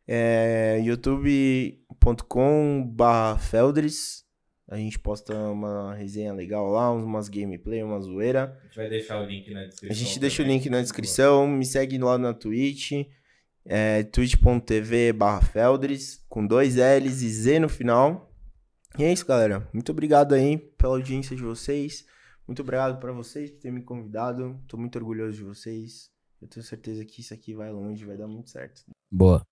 É, youtube.com Feldres. A gente posta uma resenha legal lá, umas gameplay, uma zoeira. A gente vai deixar o link na descrição. A gente também. deixa o link na descrição. Me segue lá na Twitch. É, twitch.tv Feldres, com dois L's e Z no final. E é isso, galera. Muito obrigado aí pela audiência de vocês. Muito obrigado para vocês por terem me convidado. Tô muito orgulhoso de vocês. Eu tenho certeza que isso aqui vai longe, vai dar muito certo. Boa.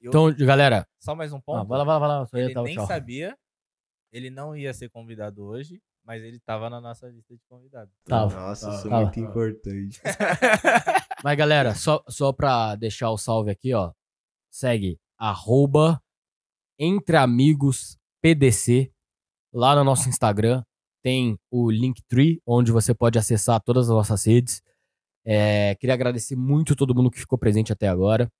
Eu... Então, galera. Só mais um ah, ponto. Ah, vai lá, vai lá, vai lá. Ele nem tchau. sabia. Ele não ia ser convidado hoje, mas ele tava na nossa lista de convidados. Tava. Nossa, tava, isso é muito tava. importante. [LAUGHS] mas, galera, só, só pra deixar o salve aqui, ó. Segue arroba entre amigos PDC lá no nosso Instagram tem o Linktree, onde você pode acessar todas as nossas redes. É, queria agradecer muito todo mundo que ficou presente até agora.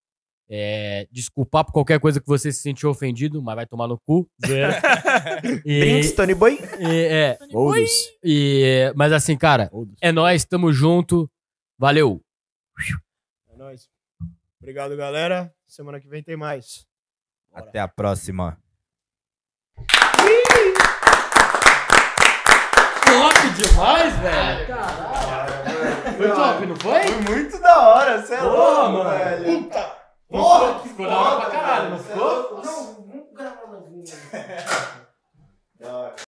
É, desculpar por qualquer coisa que você se sentiu ofendido, mas vai tomar no cu. [LAUGHS] e, Brinks, Tony Boy. E, é, Tony Boy. E, mas assim, cara, Oldos. é nós, tamo junto. Valeu. É nóis. Obrigado, galera. Semana que vem tem mais. Bora. Até a próxima top demais, velho. Caralho. Foi top, não foi? Foi muito da hora, você é louco, velho. Puta! Porra, ficou da hora pra caralho, não ficou? Não, nunca vamos gravar novinho. [LAUGHS]